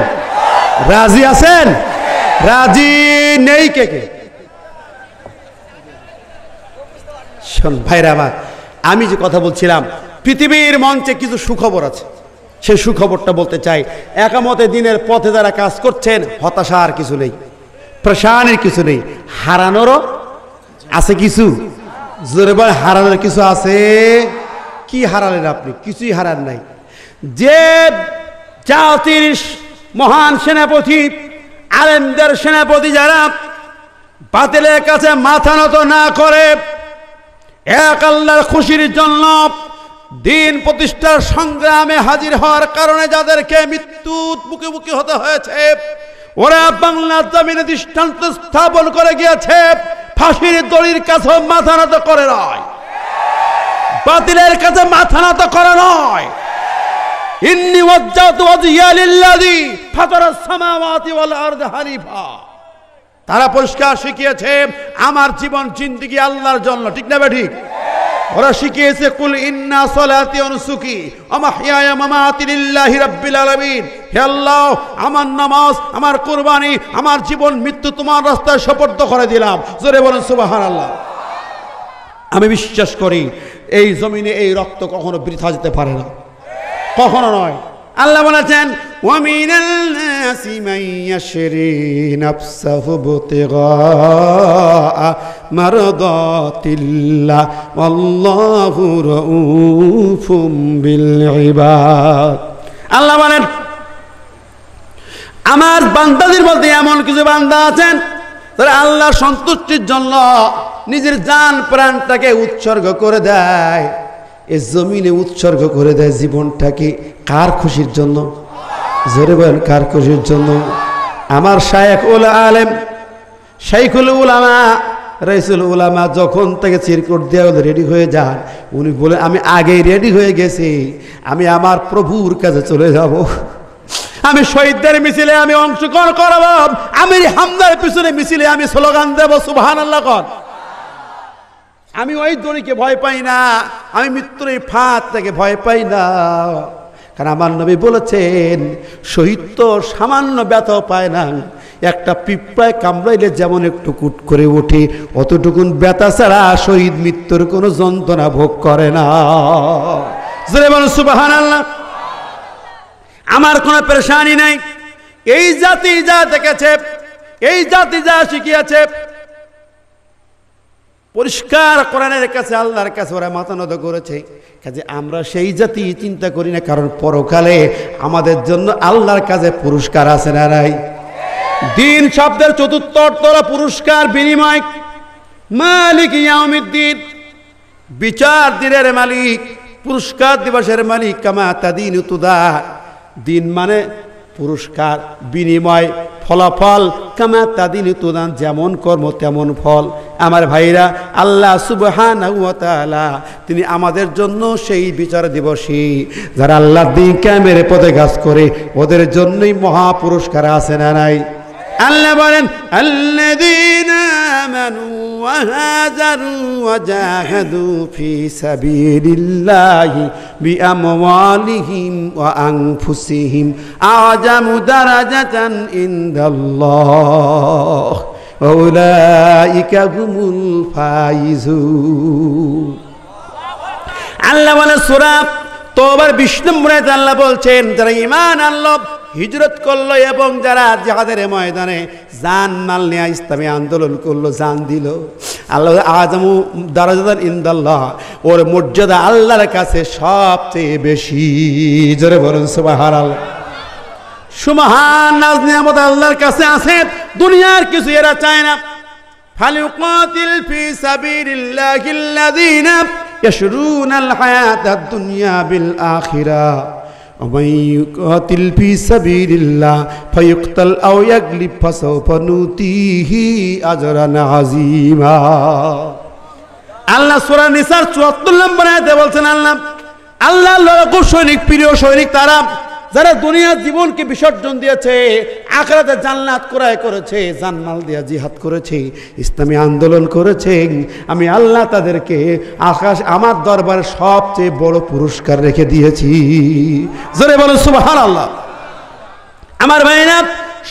রাজি আছেন রাজি নেই কে কে শোন ভাইরা আমার আমি যে কথা বলছিলাম পৃথিবীর মঞ্চে কিছু সুখবর আছে সে সুখবরটা বলতে চাই একামতে দিনের পথে যারা কাজ করছেন হতাশা আর কিছু নেই প্রেশানের কিছু নেই হারানোরও আছে কিছু জোরেবার হারানোর কিছু আছে কি হারালেন আপনি কিছুই হারান নাই যে জাতির মহান সেনাপতি আলেমদের সেনাপতি যারা বাতিলের কাছে মাথা নত না করে এক আল্লাহর খুশির জন্য দিন প্রতিষ্ঠার সংগ্রামে হাজির হওয়ার কারণে যাদেরকে মৃত্যু বুকে বুকে হতে হয়েছে ওরা বাংলার জমিনে দৃষ্টান্ত স্থাপন করে গিয়েছে ফাঁসির দড়ির কাছে মাথা নত করে নয় বাতিলের কাছে মাথা নত করে নয় তারা পরিষ্কার শিখিয়েছে আমার জীবন জিন্দিগি আল্লাহর জন্য ঠিক না ঠিক ওরা শিখিয়েছে কুল ইন্না সলাতি অনুসুকি আমাহিয়া মামাতি লিল্লাহি রাব্বিল আলামিন হে আল্লাহ আমার নামাজ আমার কুরবানি আমার জীবন মৃত্যু তোমার রাস্তায় সপর্দ করে দিলাম জোরে বলেন সুবহানাল্লাহ আমি বিশ্বাস করি এই জমিনে এই রক্ত কখনো বৃথা যেতে পারে না কখনো নয় আল্লাহ বলেছেন আল্লাহ বলেন আমার বান্দাদের বলতে এমন কিছু বান্দা আছেন তারা আল্লাহ সন্তুষ্টির জন্য নিজের জান প্রাণটাকে উৎসর্গ করে দেয় এ জমিনে উৎসর্গ করে দেয় জীবনটাকে কার খুশির জন্য জোরে বলেন কার খুশির জন্য আমার শায়েক উল আলেম শাইখুল উলামা রাইসুল উলামা যখন তাকে চিরকুট দেওয়া রেডি হয়ে যান উনি বলে আমি আগেই রেডি হয়ে গেছি আমি আমার প্রভুর কাছে চলে যাব আমি শহীদদের মিছিলে আমি অংশগ্রহণ করাব আমি হামদার পিছনে মিছিলে আমি স্লোগান দেব আল্লাহ কর আমি ওই দড়িকে ভয় পাই না আমি মৃত্যুর এই ফাঁদ থেকে ভয় পাই না কারণ আমার নবী বলেছেন শহীদ তো সামান্য ব্যথাও পায় না একটা পিঁপড়ায় কামড়াইলে যেমন একটু কুট করে ওঠে অতটুকুন ব্যথা ছাড়া শহীদ মৃত্যুর কোনো যন্ত্রণা ভোগ করে না সুবাহান আমার কোনো পেরেশানি নাই এই জাতি যা দেখেছে এই জাতি যা শিখিয়েছে পরিষ্কার কোরআনের কাছে আল্লাহর কাছে ওরা মাতানত করেছে কাজে আমরা সেই জাতি চিন্তা করি না কারণ পরকালে আমাদের জন্য আল্লাহর কাছে পুরস্কার আছে না রাই দিন শব্দের চতুর্থ পুরস্কার বিনিময় মালিক ইয়ামিদ্দিন বিচার দিনের মালিক পুরস্কার দিবসের মালিক কামা তাদিন তুদা দিন মানে পুরস্কার বিনিময় ফলাফল কামা তাদিন তোদান যেমন কর্ম তেমন ফল আমার ভাইরা আল্লাহ সুবহান তিনি আমাদের জন্য সেই বিচার দিবসী যারা আল্লাহ দিন ক্যামের পদে কাজ করে ওদের জন্যই মহাপুরস্কার আছে না নাই আল্লাহ বলেন আল্লাযীনা আমানু ওয়া হাজারু ওয়া জাহাদু ফি সাবিলিল্লাহি বিআমওয়ালিহিম ওয়া আনফুসিহিম আজামু দারাজাতান ইনদাল্লাহ ওয়া উলাইকা হুমুল ফাইজুন আল্লাহ বলে সূরা তোবার বিশ নম্বরে আল্লাহ বলছেন যারা ঈমান আনলো হিজরত করলো এবং যারা জাহাদের ময়দানে জান মাল নেয়া ইসলামী আন্দোলন করলো জান দিল আল্লাহ আজমু দারাজাদান ইন্দাল্লাহ ওর মর্যাদা আল্লাহর কাছে সবচেয়ে বেশি জোরে বলুন সুবাহার আল্লাহ সুমাহান নাজ নিয়ামত আল্লাহর কাছে আছে দুনিয়ার কিছু এরা চায় না ফালুকাতিল ফি সাবিলিল্লাহিল্লাযীনা ইয়াশরুনাল হায়াতাদ দুনিয়া বিল আখিরা ومن يقاتل في سبيل الله فيقتل او يغلب فسوف نؤتيه اجرا عظيما আল্লাহ সুরা নিসার 74 নম্বর আয়াতে বলছেন আল্লাহ আল্লাহর লড়াকু সৈনিক প্রিয় সৈনিক তারা যারা দুনিয়ার জীবনকে বিসর্জন দিয়েছে আখড়াতে জান্নাত ক্রয় করেছে জানমাল দিয়া জিহাদ করেছে ইসলামী আন্দোলন করেছে আমি আল্লাহ তাদেরকে আকাশ আমার দরবার সবচেয়ে বড় পুরস্কার রেখে দিয়েছি জোরে বলো সুবাহান আল্লাহ আমার ভাইনা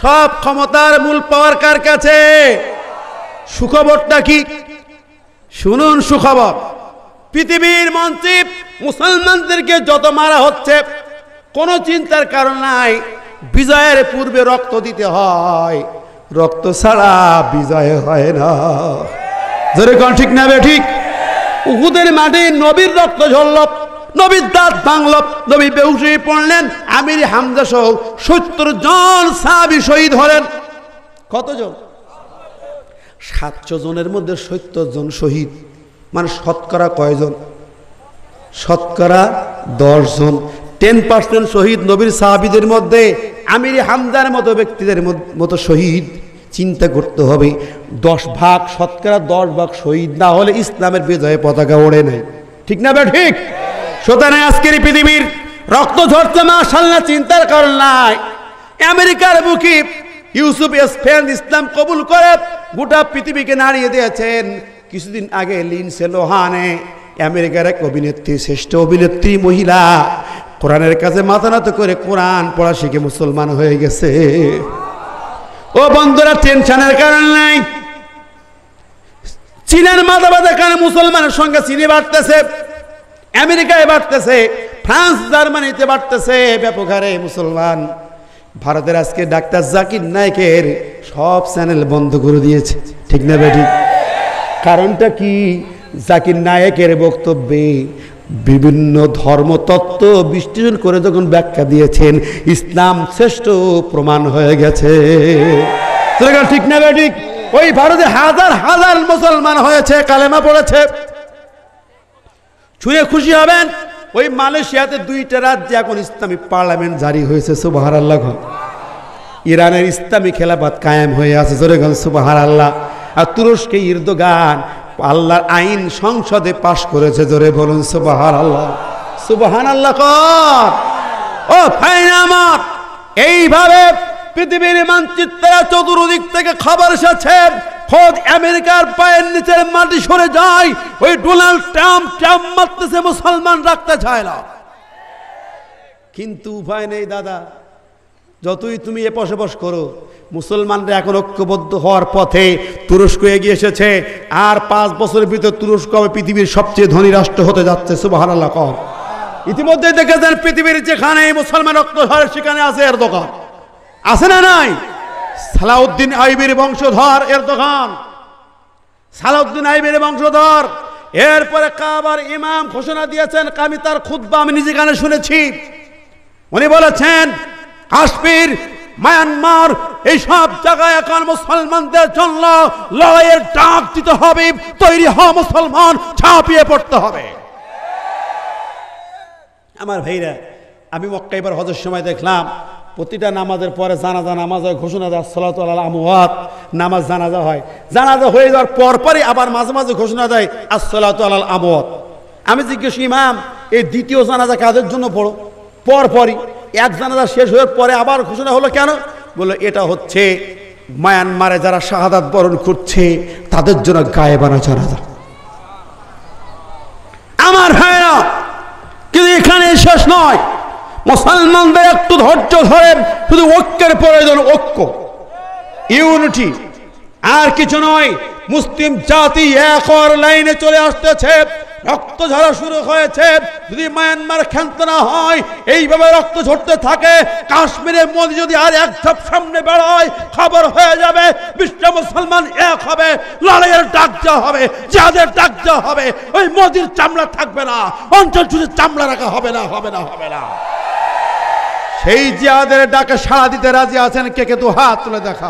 সব ক্ষমতার মূল পাওয়ার কার কাছে সুখবরটা কি শুনুন সুখবর পৃথিবীর মঞ্চে মুসলমানদেরকে যত মারা হচ্ছে কোনো চিন্তার কারণ নাই বিজয়ের পূর্বে রক্ত দিতে হয় রক্ত ছাড়া বিজয় হয় না ধরে কোন ঠিক না বে ঠিক উহুদের মাঠে নবীর রক্ত ঝরল নবীর দাঁত ভাঙল নবী বেউসি পড়লেন আমির হামদাস সত্তর জন সাবি শহীদ হলেন কতজন সাতশো জনের মধ্যে সত্তর জন শহীদ মানে শতকরা কয়জন শতকরা দশজন টেন পার্সেন্ট শহীদ নবীর সাহাবিদের মধ্যে আমির হামদার মতো ব্যক্তিদের মতো শহীদ চিন্তা করতে হবে দশ ভাগ শতকরা দশ ভাগ শহীদ না হলে ইসলামের বিজয়ে পতাকা ওড়ে নাই ঠিক না ব্যাট ঠিক সোতানে আজকের পৃথিবীর রক্ত ঝরছে না চিন্তার কারণ নাই আমেরিকার বুকে ইউসুফ স্পেন ইসলাম কবুল করে গোটা পৃথিবীকে নাড়িয়ে দিয়েছেন কিছুদিন আগে লিনসে লোহানে আমেরিকার এক অভিনেত্রী শ্রেষ্ঠ অভিনেত্রী মহিলা কোরআনের কাছে মাথা নাত করে কোরআন পড়া শিখে মুসলমান হয়ে গেছে ও বন্ধুরা টেনশনের কারণ নাই চীনের মাথা ব্যথার কারণে মুসলমানের সঙ্গে চীনে বাড়তেছে আমেরিকায় বাড়তেছে ফ্রান্স জার্মানিতে বাড়তেছে ব্যাপক হারে মুসলমান ভারতের আজকে ডাক্তার জাকির নায়কের সব চ্যানেল বন্ধ করে দিয়েছে ঠিক না বেটি কারণটা কি জাকির নায়কের বক্তব্যে বিভিন্ন ধর্মতত্ত্ব বিশ্লেষণ করে যখন ব্যাখ্যা দিয়েছেন ইসলাম শ্রেষ্ঠ প্রমাণ হয়ে গেছে ঠিক না ঠিক ওই ভারতে হাজার হাজার মুসলমান হয়েছে কালেমা পড়েছে ছুঁয়ে খুশি হবেন ওই মালয়েশিয়াতে দুইটা রাজ্যে এখন ইসলামী পার্লামেন্ট জারি হয়েছে সুবাহার আল্লাহ ইরানের ইসলামী খেলাপাত কায়েম হয়ে আছে জোরেগঞ্জ সুবাহার আল্লাহ আর তুরস্কে ইর্দোগান আল্লাহর আইন সংসদে পাশ করেছে জোরে বলুন সুবাহান আল্লাহ সুবাহান আল্লাহ কর এইভাবে পৃথিবীর মানচিত্রে চতুর্দিক থেকে খবর এসেছে খোদ আমেরিকার পায়ের নিচের মাটি সরে যায় ওই ডোনাল্ড ট্রাম্প ট্রাম্প মারতেছে মুসলমান রাখতে চায় না কিন্তু উপায় নেই দাদা যতই তুমি এ বসবাস করো মুসলমানরা এখন ঐক্যবদ্ধ হওয়ার পথে তুরস্ক এগিয়ে এসেছে আর পাঁচ বছরের ভিতরে তুরস্ক হবে পৃথিবীর সবচেয়ে ধনী রাষ্ট্র হতে যাচ্ছে সুবাহ আল্লাহ কম ইতিমধ্যে দেখেছেন পৃথিবীর যেখানে মুসলমান ধরে সেখানে আছে এর দোকান আছে না নাই সালাউদ্দিন আইবির বংশধর এর দোকান সালাউদ্দিন আইবির বংশধর এরপরে কাবার ইমাম ঘোষণা দিয়েছেন আমি তার খুদ্া আমি নিজে গানে শুনেছি উনি বলেছেন কাশ্মীর মায়ানমার এইসব জায়গায় এখন মুসলমানদের জন্য লড়াইয়ের ডাক দিতে হবে তৈরি হওয়া মুসলমান ছাপিয়ে পড়তে হবে আমার ভাইরা আমি মক্কা এবার হজের সময় দেখলাম প্রতিটা নামাজের পরে জানাজা নামাজ হয় ঘোষণা দেয় সালাত আমুয়াত নামাজ জানাজা হয় জানাজা হয়ে যাওয়ার পরপরই আবার মাঝে মাঝে ঘোষণা দেয় আসসালাত আলাল আমহাত আমি জিজ্ঞেস ইমাম এই দ্বিতীয় জানাজা কাদের জন্য পড়ো পরপরই এক জানাজা শেষ হয়ে পরে আবার ঘোষণা হলো কেন বললো এটা হচ্ছে মায়ানমারে যারা শাহাদাত বরণ করছে তাদের জন্য গায়ে বানা জানাজা আমার ভাইরা কিন্তু এখানে শেষ নয় মুসলমানদের একটু ধৈর্য ধরে শুধু ঐক্যের প্রয়োজন ঐক্য ইউনিটি আর কিছু নয় মুসলিম জাতি এক লাইনে চলে আসতেছে রক্ত ঝরা শুরু হয়েছে যদি মায়ানমার ক্ষান্ত না হয় এইভাবে রক্ত ঝরতে থাকে কাশ্মীরে মোদি যদি আর এক ধাপ সামনে বেড়ায় খবর হয়ে যাবে বিশ্ব মুসলমান এক হবে লড়াইয়ের ডাক যা হবে যাদের ডাক যা হবে ওই মোদির চামড়া থাকবে না অঞ্চল শুধু চামড়া রাখা হবে না হবে না হবে না সেই জিয়াদের ডাকে সাড়া দিতে রাজি আছেন কে কে তো হাত তুলে দেখা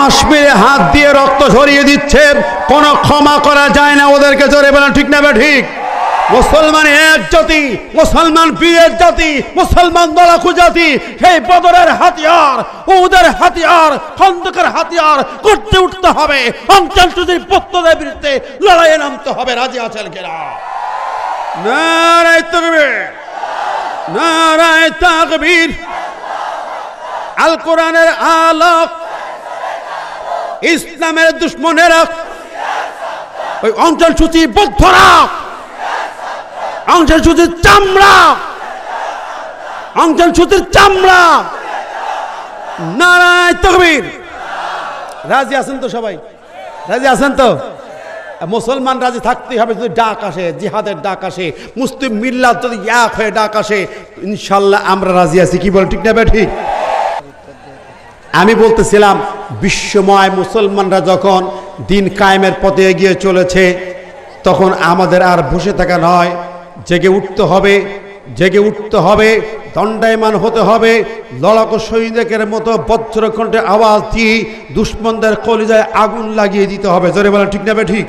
পাশ মেরে হাত দিয়ে রক্ত ঝরিয়ে দিচ্ছে কোনো ক্ষমা করা যায় না ওদেরকে জোরে বেলা ঠিক না ঠিক মুসলমান এক জাতি মুসলমান পীরের জাতি মুসলমান দলাকু জাতি সেই বদরের হাতিয়ার উদের হাতিয়ার খন্দকের হাতিয়ার করতে উঠতে হবে অঞ্চল যদি পত্তদের বিরুদ্ধে লড়াইয়ে নামতে হবে রাজি আছেন কেনা নারায় তকবীর নারায় তাকবীর আল কোরআনের আলোক ইসলামের দুশ্মনেরা ওই অঞ্চল সূচি বদ্ধরা অঞ্চল সূচির চামড়া অঞ্চল সূচির চামড়া নারায় তকবীর রাজি আছেন তো সবাই রাজি আছেন তো মুসলমান রাজি থাকতেই হবে যদি ডাক আসে জিহাদের ডাক আসে মুসলিম মিল্লাত যদি এক হয়ে ডাক আসে ইনশাল্লাহ আমরা রাজি আছি কি বল ঠিক না ঠিক আমি বলতেছিলাম বিশ্বময় মুসলমানরা যখন দিন কায়েমের পথে এগিয়ে চলেছে তখন আমাদের আর বসে থাকা নয় জেগে উঠতে হবে জেগে উঠতে হবে দণ্ডায়মান হতে হবে লড়াকু সৈনিকের মতো বজ্রকণ্ঠে আওয়াজ দিয়ে দুশ্মনদের কলিজায় আগুন লাগিয়ে দিতে হবে জোরে বলা ঠিক নেবে ঠিক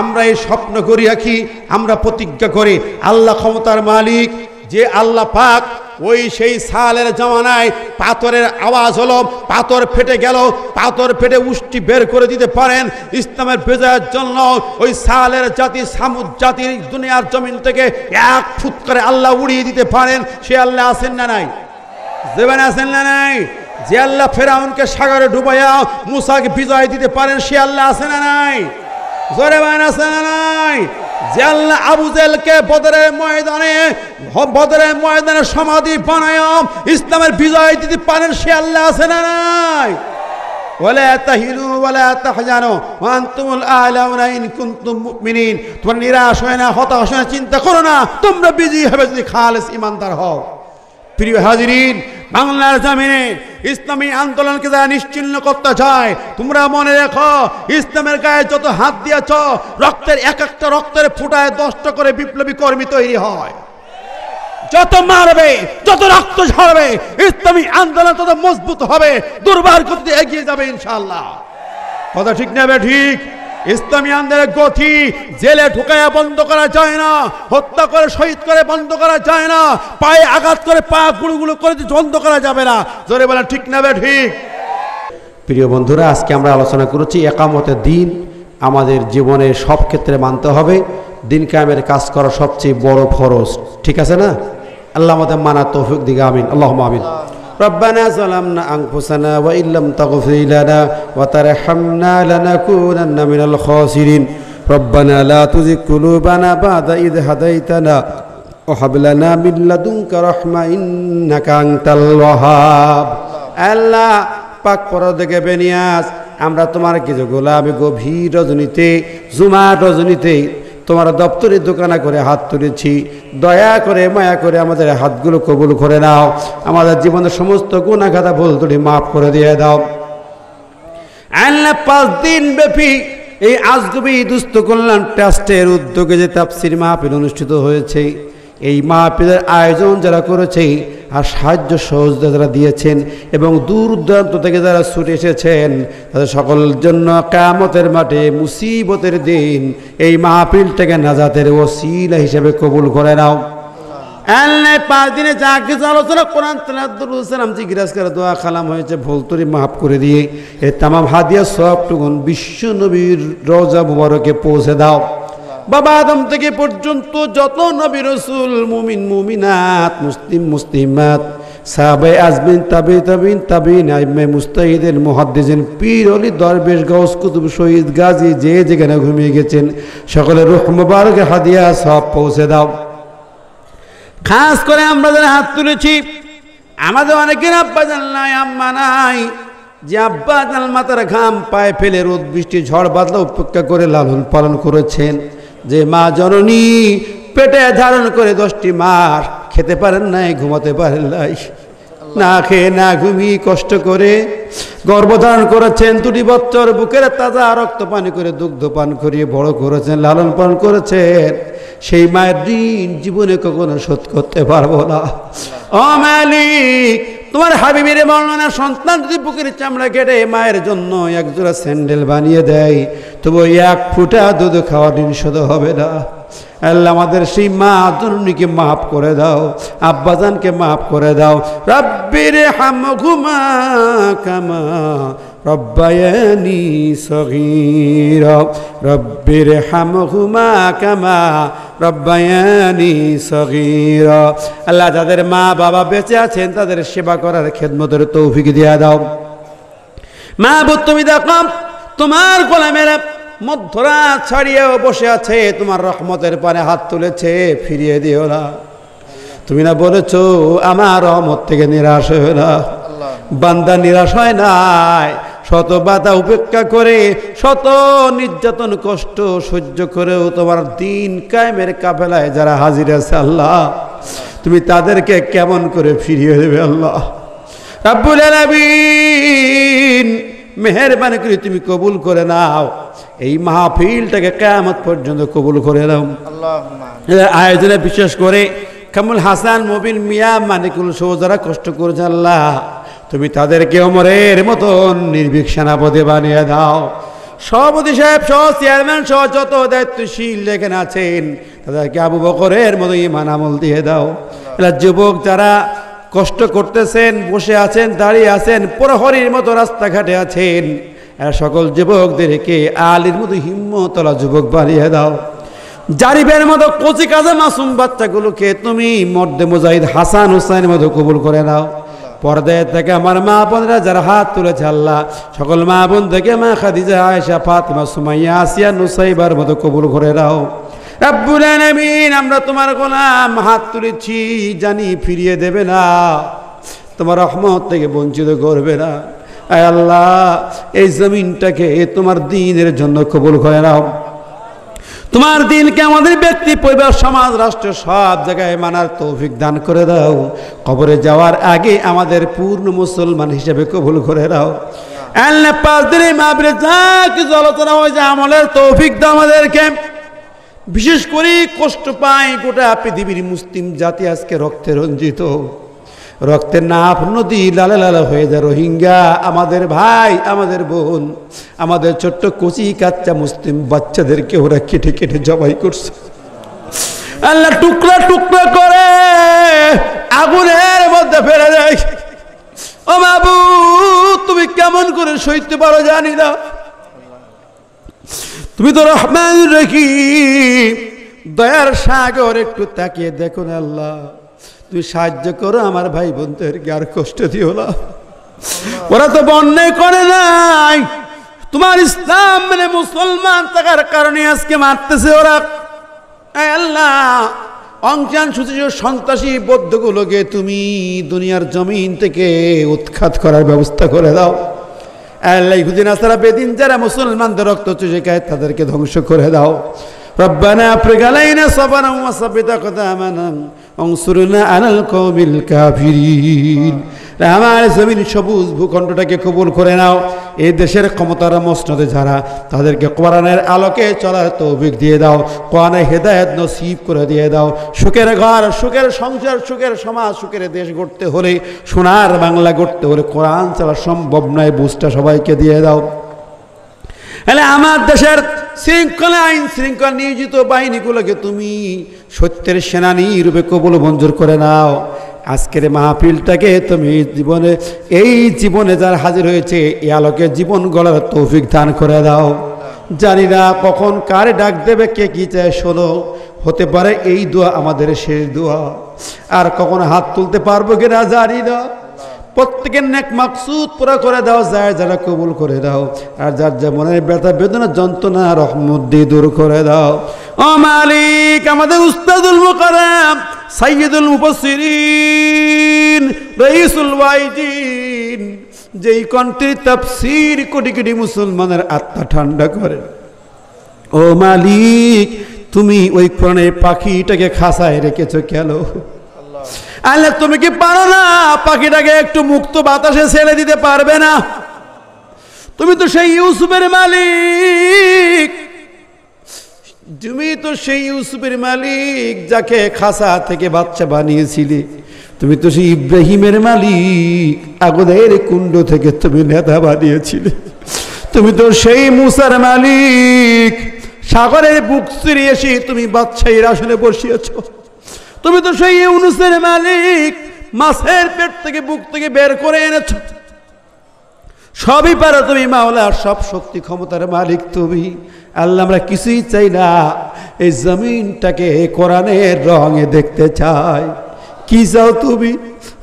আমরা এই স্বপ্ন করি আঁকি আমরা প্রতিজ্ঞা করি আল্লাহ ক্ষমতার মালিক যে আল্লাহ পাক ওই সেই সালের জমানায় পাথরের আওয়াজ হলো পাথর ফেটে গেল পাথর ফেটে উষ্টি বের করে দিতে পারেন ইসলামের বিজয়ের জন্য ওই সালের জাতি সামুদ জাতির দুনিয়ার জমিন থেকে এক ফুট করে আল্লাহ উড়িয়ে দিতে পারেন সে আল্লাহ আসেন না নাই দেবেন আসেন না নাই যে আল্লাহ ফেরাউনকে সাগরে ডুবাইয়া মুসাকে বিজয় দিতে পারেন সে আল্লাহ আসেন না নাই জোরে বায়না নাই যে আল্লাহ আবু জেলকে বদরের ময়দানে বদরের ময়দানে সমাধি বানায় ইসলামের বিজয় দিতে পারেন সে আল্লাহ আছে না নাই ولا تهنوا ولا تحزنوا وانتم الاعلون ان নিরাশ হয় না হতাশ হয় না চিন্তা করো না তোমরা বিজয়ী হবে যদি খালেস ইমানদার হও প্রিয় হাজরিন বাংলার জামিনে ইসলামী আন্দোলনকে যারা নিশ্চিন্ন করতে চায় তোমরা মনে রেখো ইসলামের গায়ে যত হাত দিয়েছ রক্তের এক একটা রক্তের ফুটায় দশটা করে বিপ্লবী কর্মী তৈরি হয় যত মারবে যত রক্ত ঝরবে ইসলামী আন্দোলন তত মজবুত হবে দুর্বার করতে এগিয়ে যাবে ইনশাল্লাহ কথা ঠিক নেবে ঠিক ইসলামিয়ানদের গতি জেলে ঢুকাইয়া বন্ধ করা যায় না হত্যা করে শহীদ করে বন্ধ করা যায় না পায়ে আঘাত করে পা গুড়ুগুলো করে বন্ধ করা যাবে না জোরে বলেন ঠিক না বে ঠিক প্রিয় বন্ধুরা আজকে আমরা আলোচনা করেছি একামতের দিন আমাদের জীবনে সব ক্ষেত্রে মানতে হবে দিন কায়ামের কাজ করা সবচেয়ে বড় ফরজ ঠিক আছে না আল্লাহ আমাদের মানা তৌফিক দিকে আমিন আল্লাহ আমিন ربنا ظلمنا أنفسنا وإن لم تغفر لنا وترحمنا لنكونن من الخاسرين ربنا لا تزغ قلوبنا بعد إذ هديتنا وهب لنا من لدنك رحمة إنك أنت الوهاب আল্লাহ পাক পরদেকে বেনিয়াস আমরা তোমার কিছু গোলামে গভীর রজনীতে জুমার রজনীতে তোমার দপ্তরে দোকানা করে হাত তুলেছি দয়া করে মায়া করে আমাদের হাতগুলো কবুল করে নাও আমাদের জীবনের সমস্ত গুণাঘাতা ভুল তুলি মাফ করে দিয়ে দাও পাঁচ দিন ব্যাপী এই আজগুবি দুস্থ কল্যাণ ট্রাস্টের উদ্যোগে যে তাপসির মাহফিল অনুষ্ঠিত হয়েছে এই মাহফিলের আয়োজন যারা করেছে আর সাহায্য সহযোগিতা যারা দিয়েছেন এবং দূর দূরান্ত থেকে যারা ছুটে এসেছেন তাদের সকলের জন্য কামতের মাঠে মুসিবতের দিন এই মাহফিলটাকে নাজাতের ওসিলা হিসেবে কবুল করে নাও আল্লাহ পাঁচ দিনে যা আলোচনা কোরআন তালাম জিজ্ঞাসা করে দোয়া খালাম হয়েছে ভুলতরি মাফ করে দিয়ে এ তামাম হাদিয়া সবটুকুন বিশ্ব নবীর রজা মুবারকে পৌঁছে দাও বাবা আদম থেকে পর্যন্ত যত নবী রসুল মুমিন মুমিনাত মুসলিম মুসলিমাত সাহাবাই আজমিন তাবি তাবিন তাবিন আইমে মুস্তাহিদিন মুহাদ্দিজিন পীর অলি দরবেশ গাউস কুতুব শহীদ গাজী যে যেখানে ঘুমিয়ে গেছেন সকলে রুখ মুবারকের হাদিয়া সব পৌঁছে দাও খাস করে আমরা যারা হাত তুলেছি আমাদের অনেকের আব্বা জান নাই আম্মা নাই যে আব্বা জান মাতার ঘাম পায়ে ফেলে রোদ বৃষ্টি ঝড় বাদলা উপেক্ষা করে লালন পালন করেছেন যে মা জননী পেটে ধারণ করে দশটি মার খেতে পারেন নাই ঘুমাতে পারেন নাই না খেয়ে না ঘুমিয়ে কষ্ট করে গর্ভধারণ করেছেন দুটি বচ্চর বুকের তাজা রক্ত পানি করে দুগ্ধ পান করিয়ে বড় করেছেন লালন পালন করেছেন সেই মায়ের দিন জীবনে কখনো শোধ করতে পারবো না অমালিক তোমার হাবিবের বর্ণনা সন্তান যদি বুকের চামড়া কেটে মায়ের জন্য একজোড়া স্যান্ডেল বানিয়ে দেয় তবু এক ফুটা দুধ খাওয়া দিন শুধু হবে না আল্লাহ আমাদের সেই মা আদরণীকে মাফ করে দাও আব্বাজানকে মাফ করে দাও রব্বির হাম ঘুমা কামা ربياني রব্বির হাম হুমা কামা রব্বায়নি সগীরা আল্লাহ যাদের মা বাবা বেঁচে আছেন তাদের সেবা করার খেদমতের তৌফিক দিয়া দাও মা বুত তুমি দেখো তোমার গোলামেরা মধ্যরাত ছাড়িয়েও বসে আছে তোমার রহমতের পানে হাত তুলেছে ফিরিয়ে দিও না তুমি না বলেছ আমার রহমত থেকে নিরাশ হয়ে না বান্দা নিরাশ হয় নাই শত বাধা উপেক্ষা করে শত নির্যাতন কষ্ট সহ্য করেও তোমার দিন কায়েমের কাফেলায় যারা হাজির আছে আল্লাহ তুমি তাদেরকে কেমন করে ফিরিয়ে দেবে আল্লাহ রাব্বুল আলামিন মেহরবানি করে তুমি কবুল করে নাও এই মাহফিলটাকে কেয়ামত পর্যন্ত কবুল করে নাও আয়োজনে বিশেষ করে কামুল হাসান মোবিন মিয়া মানিকুল সহ যারা কষ্ট করেছে আল্লাহ তুমি তাদেরকে অমরের মতন নির্ভীক সেনাপতি বানিয়ে দাও সভাপতি সাহেব সহ চেয়ারম্যান সহ যত দায়িত্বশীল এখানে আছেন তাদেরকে আবু বকরের মতো ইমান আমল দিয়ে দাও এরা যুবক যারা কষ্ট করতেছেন বসে আছেন দাঁড়িয়ে আছেন প্রহরীর মতো রাস্তাঘাটে আছেন এরা সকল যুবকদেরকে আলীর মতো হিম্মতলা যুবক বানিয়ে দাও জারিবের মতো কচি কাজে মাসুম বাচ্চাগুলোকে তুমি মর্দে মুজাহিদ হাসান হুসাইনের মতো কবুল করে নাও পর্দায় থেকে আমার মা বোনরা যারা হাত তুলেছে আল্লাহ সকল মা বোন থেকে মা খাদিজা আয়সা ফাতিমা সুমাইয়া আসিয়া নুসাইবার মতো কবুল করে রাও রাব্বুল আলামিন আমরা তোমার গোলাম হাত তুলেছি জানি ফিরিয়ে দেবে না তোমার রহমত থেকে বঞ্চিত করবে না আয় আল্লাহ এই জমিনটাকে তোমার দিনের জন্য কবুল করে নাও তোমার দিনকে আমাদের ব্যক্তি পরিবার সমাজ রাষ্ট্র সব জায়গায় মানার তৌফিক দান করে দাও কবরে যাওয়ার আগে আমাদের পূর্ণ মুসলমান হিসেবে কবুল করে দাও আমলের তৌফিক আমাদেরকে বিশেষ করে কষ্ট পায় গোটা পৃথিবীর মুসলিম জাতি আজকে রক্তে রঞ্জিত রক্তের নাফ নদী লালে লালা হয়ে যায় রোহিঙ্গা আমাদের ভাই আমাদের বোন আমাদের ছোট্ট কচি কাচ্চা মুসলিম বাচ্চাদেরকে ওরা কেটে কেটে জবাই করছে আল্লাহ টুকরা টুকরা করে আগুনের মধ্যে ফেলে যায় ও বাবু তুমি কেমন করে সইতে পারো জানি না তুমি তো রহমান রেখি দয়ার সাগর একটু তাকিয়ে দেখুন আল্লাহ তুমি সাহায্য করো আমার ভাই বোনদেরকে আর কষ্ট দিও না ওরা তো বন্যায় করে নাই তোমার ইসলাম মানে মুসলমান থাকার কারণে আজকে মারতেছে ওরা আল্লাহ অংশান সুচিজ সন্ত্রাসী বৌদ্ধগুলোকে তুমি দুনিয়ার জমিন থেকে উৎখাত করার ব্যবস্থা করে দাও আল্লাহ ইহুদিন আসারা বেদিন যারা মুসলমানদের রক্ত চুষে খায় তাদেরকে ধ্বংস করে দাও ربنا افرغ علينا صبرا وثبت قدامنا অংসুরনা আনাল কমিল কাফিরিন আমার জমিন সবুজ ভূখণ্ডটাকে কবুল করে নাও এ দেশের ক্ষমতার মসনদে যারা তাদেরকে কোরআনের আলোকে চলার তৌফিক দিয়ে দাও কোরআনে হেদায়ত নসিব করে দিয়ে দাও সুখের ঘর সুখের সংসার সুখের সমাজ সুখের দেশ গড়তে হলে সোনার বাংলা গড়তে হলে কোরআন ছাড়া সম্ভব নয় বুঝটা সবাইকে দিয়ে দাও তাহলে আমার দেশের শৃঙ্খলা আইন শৃঙ্খলা নিয়োজিত বাহিনীগুলোকে তুমি সত্যের সেনানী রূপে কবল মঞ্জুর করে নাও আজকের মাহফিলটাকে তুমি জীবনে এই জীবনে যার হাজির হয়েছে এ আলোকে জীবন গলার তৌফিক দান করে দাও জানি না কখন কার ডাক দেবে কে কি চায় শোনো হতে পারে এই দোয়া আমাদের শেষ দোয়া আর কখন হাত তুলতে পারবো কিনা জানি না প্রত্যেকের নেক মাকসুদ পুরো করে দাও যায় যারা কবুল করে দাও আর যার যা মনের ব্যথা বেদনা যন্ত্রণা রহমত দিয়ে দূর করে দাও ও মালিক আমাদের উস্তাদুল মুকারাম সাইয়দুল মুফাসসিরিন রইসুল ওয়াইজিন যেই কণ্ঠের তাফসীর কোটি কোটি মুসলমানের আত্মা ঠান্ডা করে ও মালিক তুমি ওই কোরআনের পাখিটাকে খাসায় রেখেছো কেন আল্লাহ তুমি কি পারো না পাখিটাকে একটু মুক্ত বাতাসে ছেড়ে দিতে পারবে না তুমি তো সেই ইউসুফের মালিক তুমি তো সেই ইউসুফের মালিক যাকে খাসা থেকে বাচ্চা বানিয়েছিলে তুমি তো সেই ইব্রাহিমের মালিক আগদের কুণ্ড থেকে তুমি নেতা বানিয়েছিলে তুমি তো সেই মুসার মালিক সাগরের বুক সিরিয়ে এসে তুমি এর আসনে বসিয়েছো তুমি তো সেই ইউনুসের মালিক মাছের পেট থেকে বুক থেকে বের করে এনেছ সবই পারো তুমি মাওলা সব শক্তি ক্ষমতার মালিক তুমি আল্লাহ আমরা কিছুই চাই না এই জমিনটাকে কোরআনের রঙে দেখতে চাই কি চাও তুমি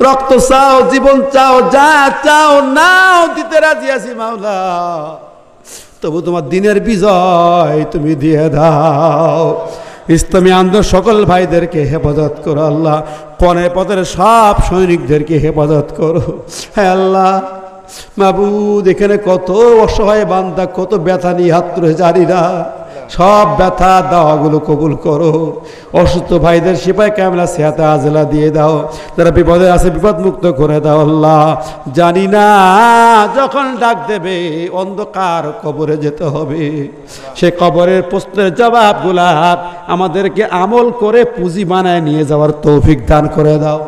রক্ত চাও জীবন চাও যা চাও নাও দিতে রাজি আছি মাওলা তবু তোমার দিনের বিজয় তুমি দিয়ে দাও ইসলামী আন্দোলন সকল ভাইদেরকে হেফাজত করো আল্লাহ কনে পদের সব সৈনিকদেরকে হেফাজত করো হ্যাঁ আল্লাহ মাবুদ এখানে কত অসহায় বান্দা কত ব্যথা নিয়ে হাত তুলে সব ব্যথা দাওয়াগুলো কবুল করো অসুস্থ ভাইদের সেবায় ক্যামেরা সেহাতে আজলা দিয়ে দাও তারা বিপদে আছে বিপদ মুক্ত করে দাও আল্লাহ জানি না যখন ডাক দেবে অন্ধকার কবরে যেতে হবে সে কবরের প্রশ্নের জবাবগুলা আমাদেরকে আমল করে পুঁজি বানায় নিয়ে যাওয়ার তৌফিক দান করে দাও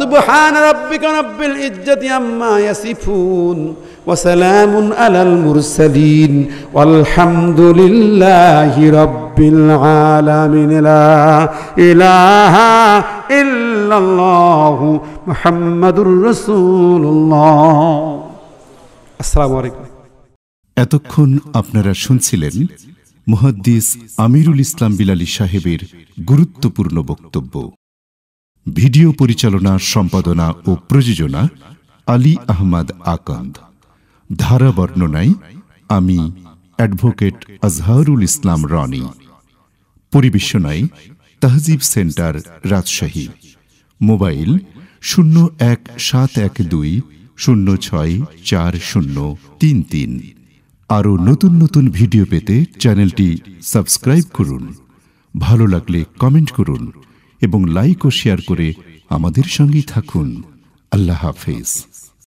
সুবহান রব্বিকা রব্বিল ইজ্জতি আম্মা ইয়াসিফুন وسلام على المرسلين والحمد لله رب العالمين لا إله إلا الله محمد رسول الله السلام عليكم এতক্ষণ আপনারা শুনছিলেন মুহাদ্দিস আমিরুল ইসলাম বিলালী সাহেবের গুরুত্বপূর্ণ বক্তব্য ভিডিও পরিচালনা সম্পাদনা ও প্রযোজনা আলী আহমদ আকন্দ ধারা বর্ণনায় আমি অ্যাডভোকেট আজহারুল ইসলাম রনি পরিবেশনায় তাহজিব সেন্টার রাজশাহী মোবাইল শূন্য এক সাত এক দুই শূন্য ছয় চার শূন্য তিন তিন আরও নতুন নতুন ভিডিও পেতে চ্যানেলটি সাবস্ক্রাইব করুন ভালো লাগলে কমেন্ট করুন এবং লাইক ও শেয়ার করে আমাদের সঙ্গেই থাকুন আল্লাহ হাফেজ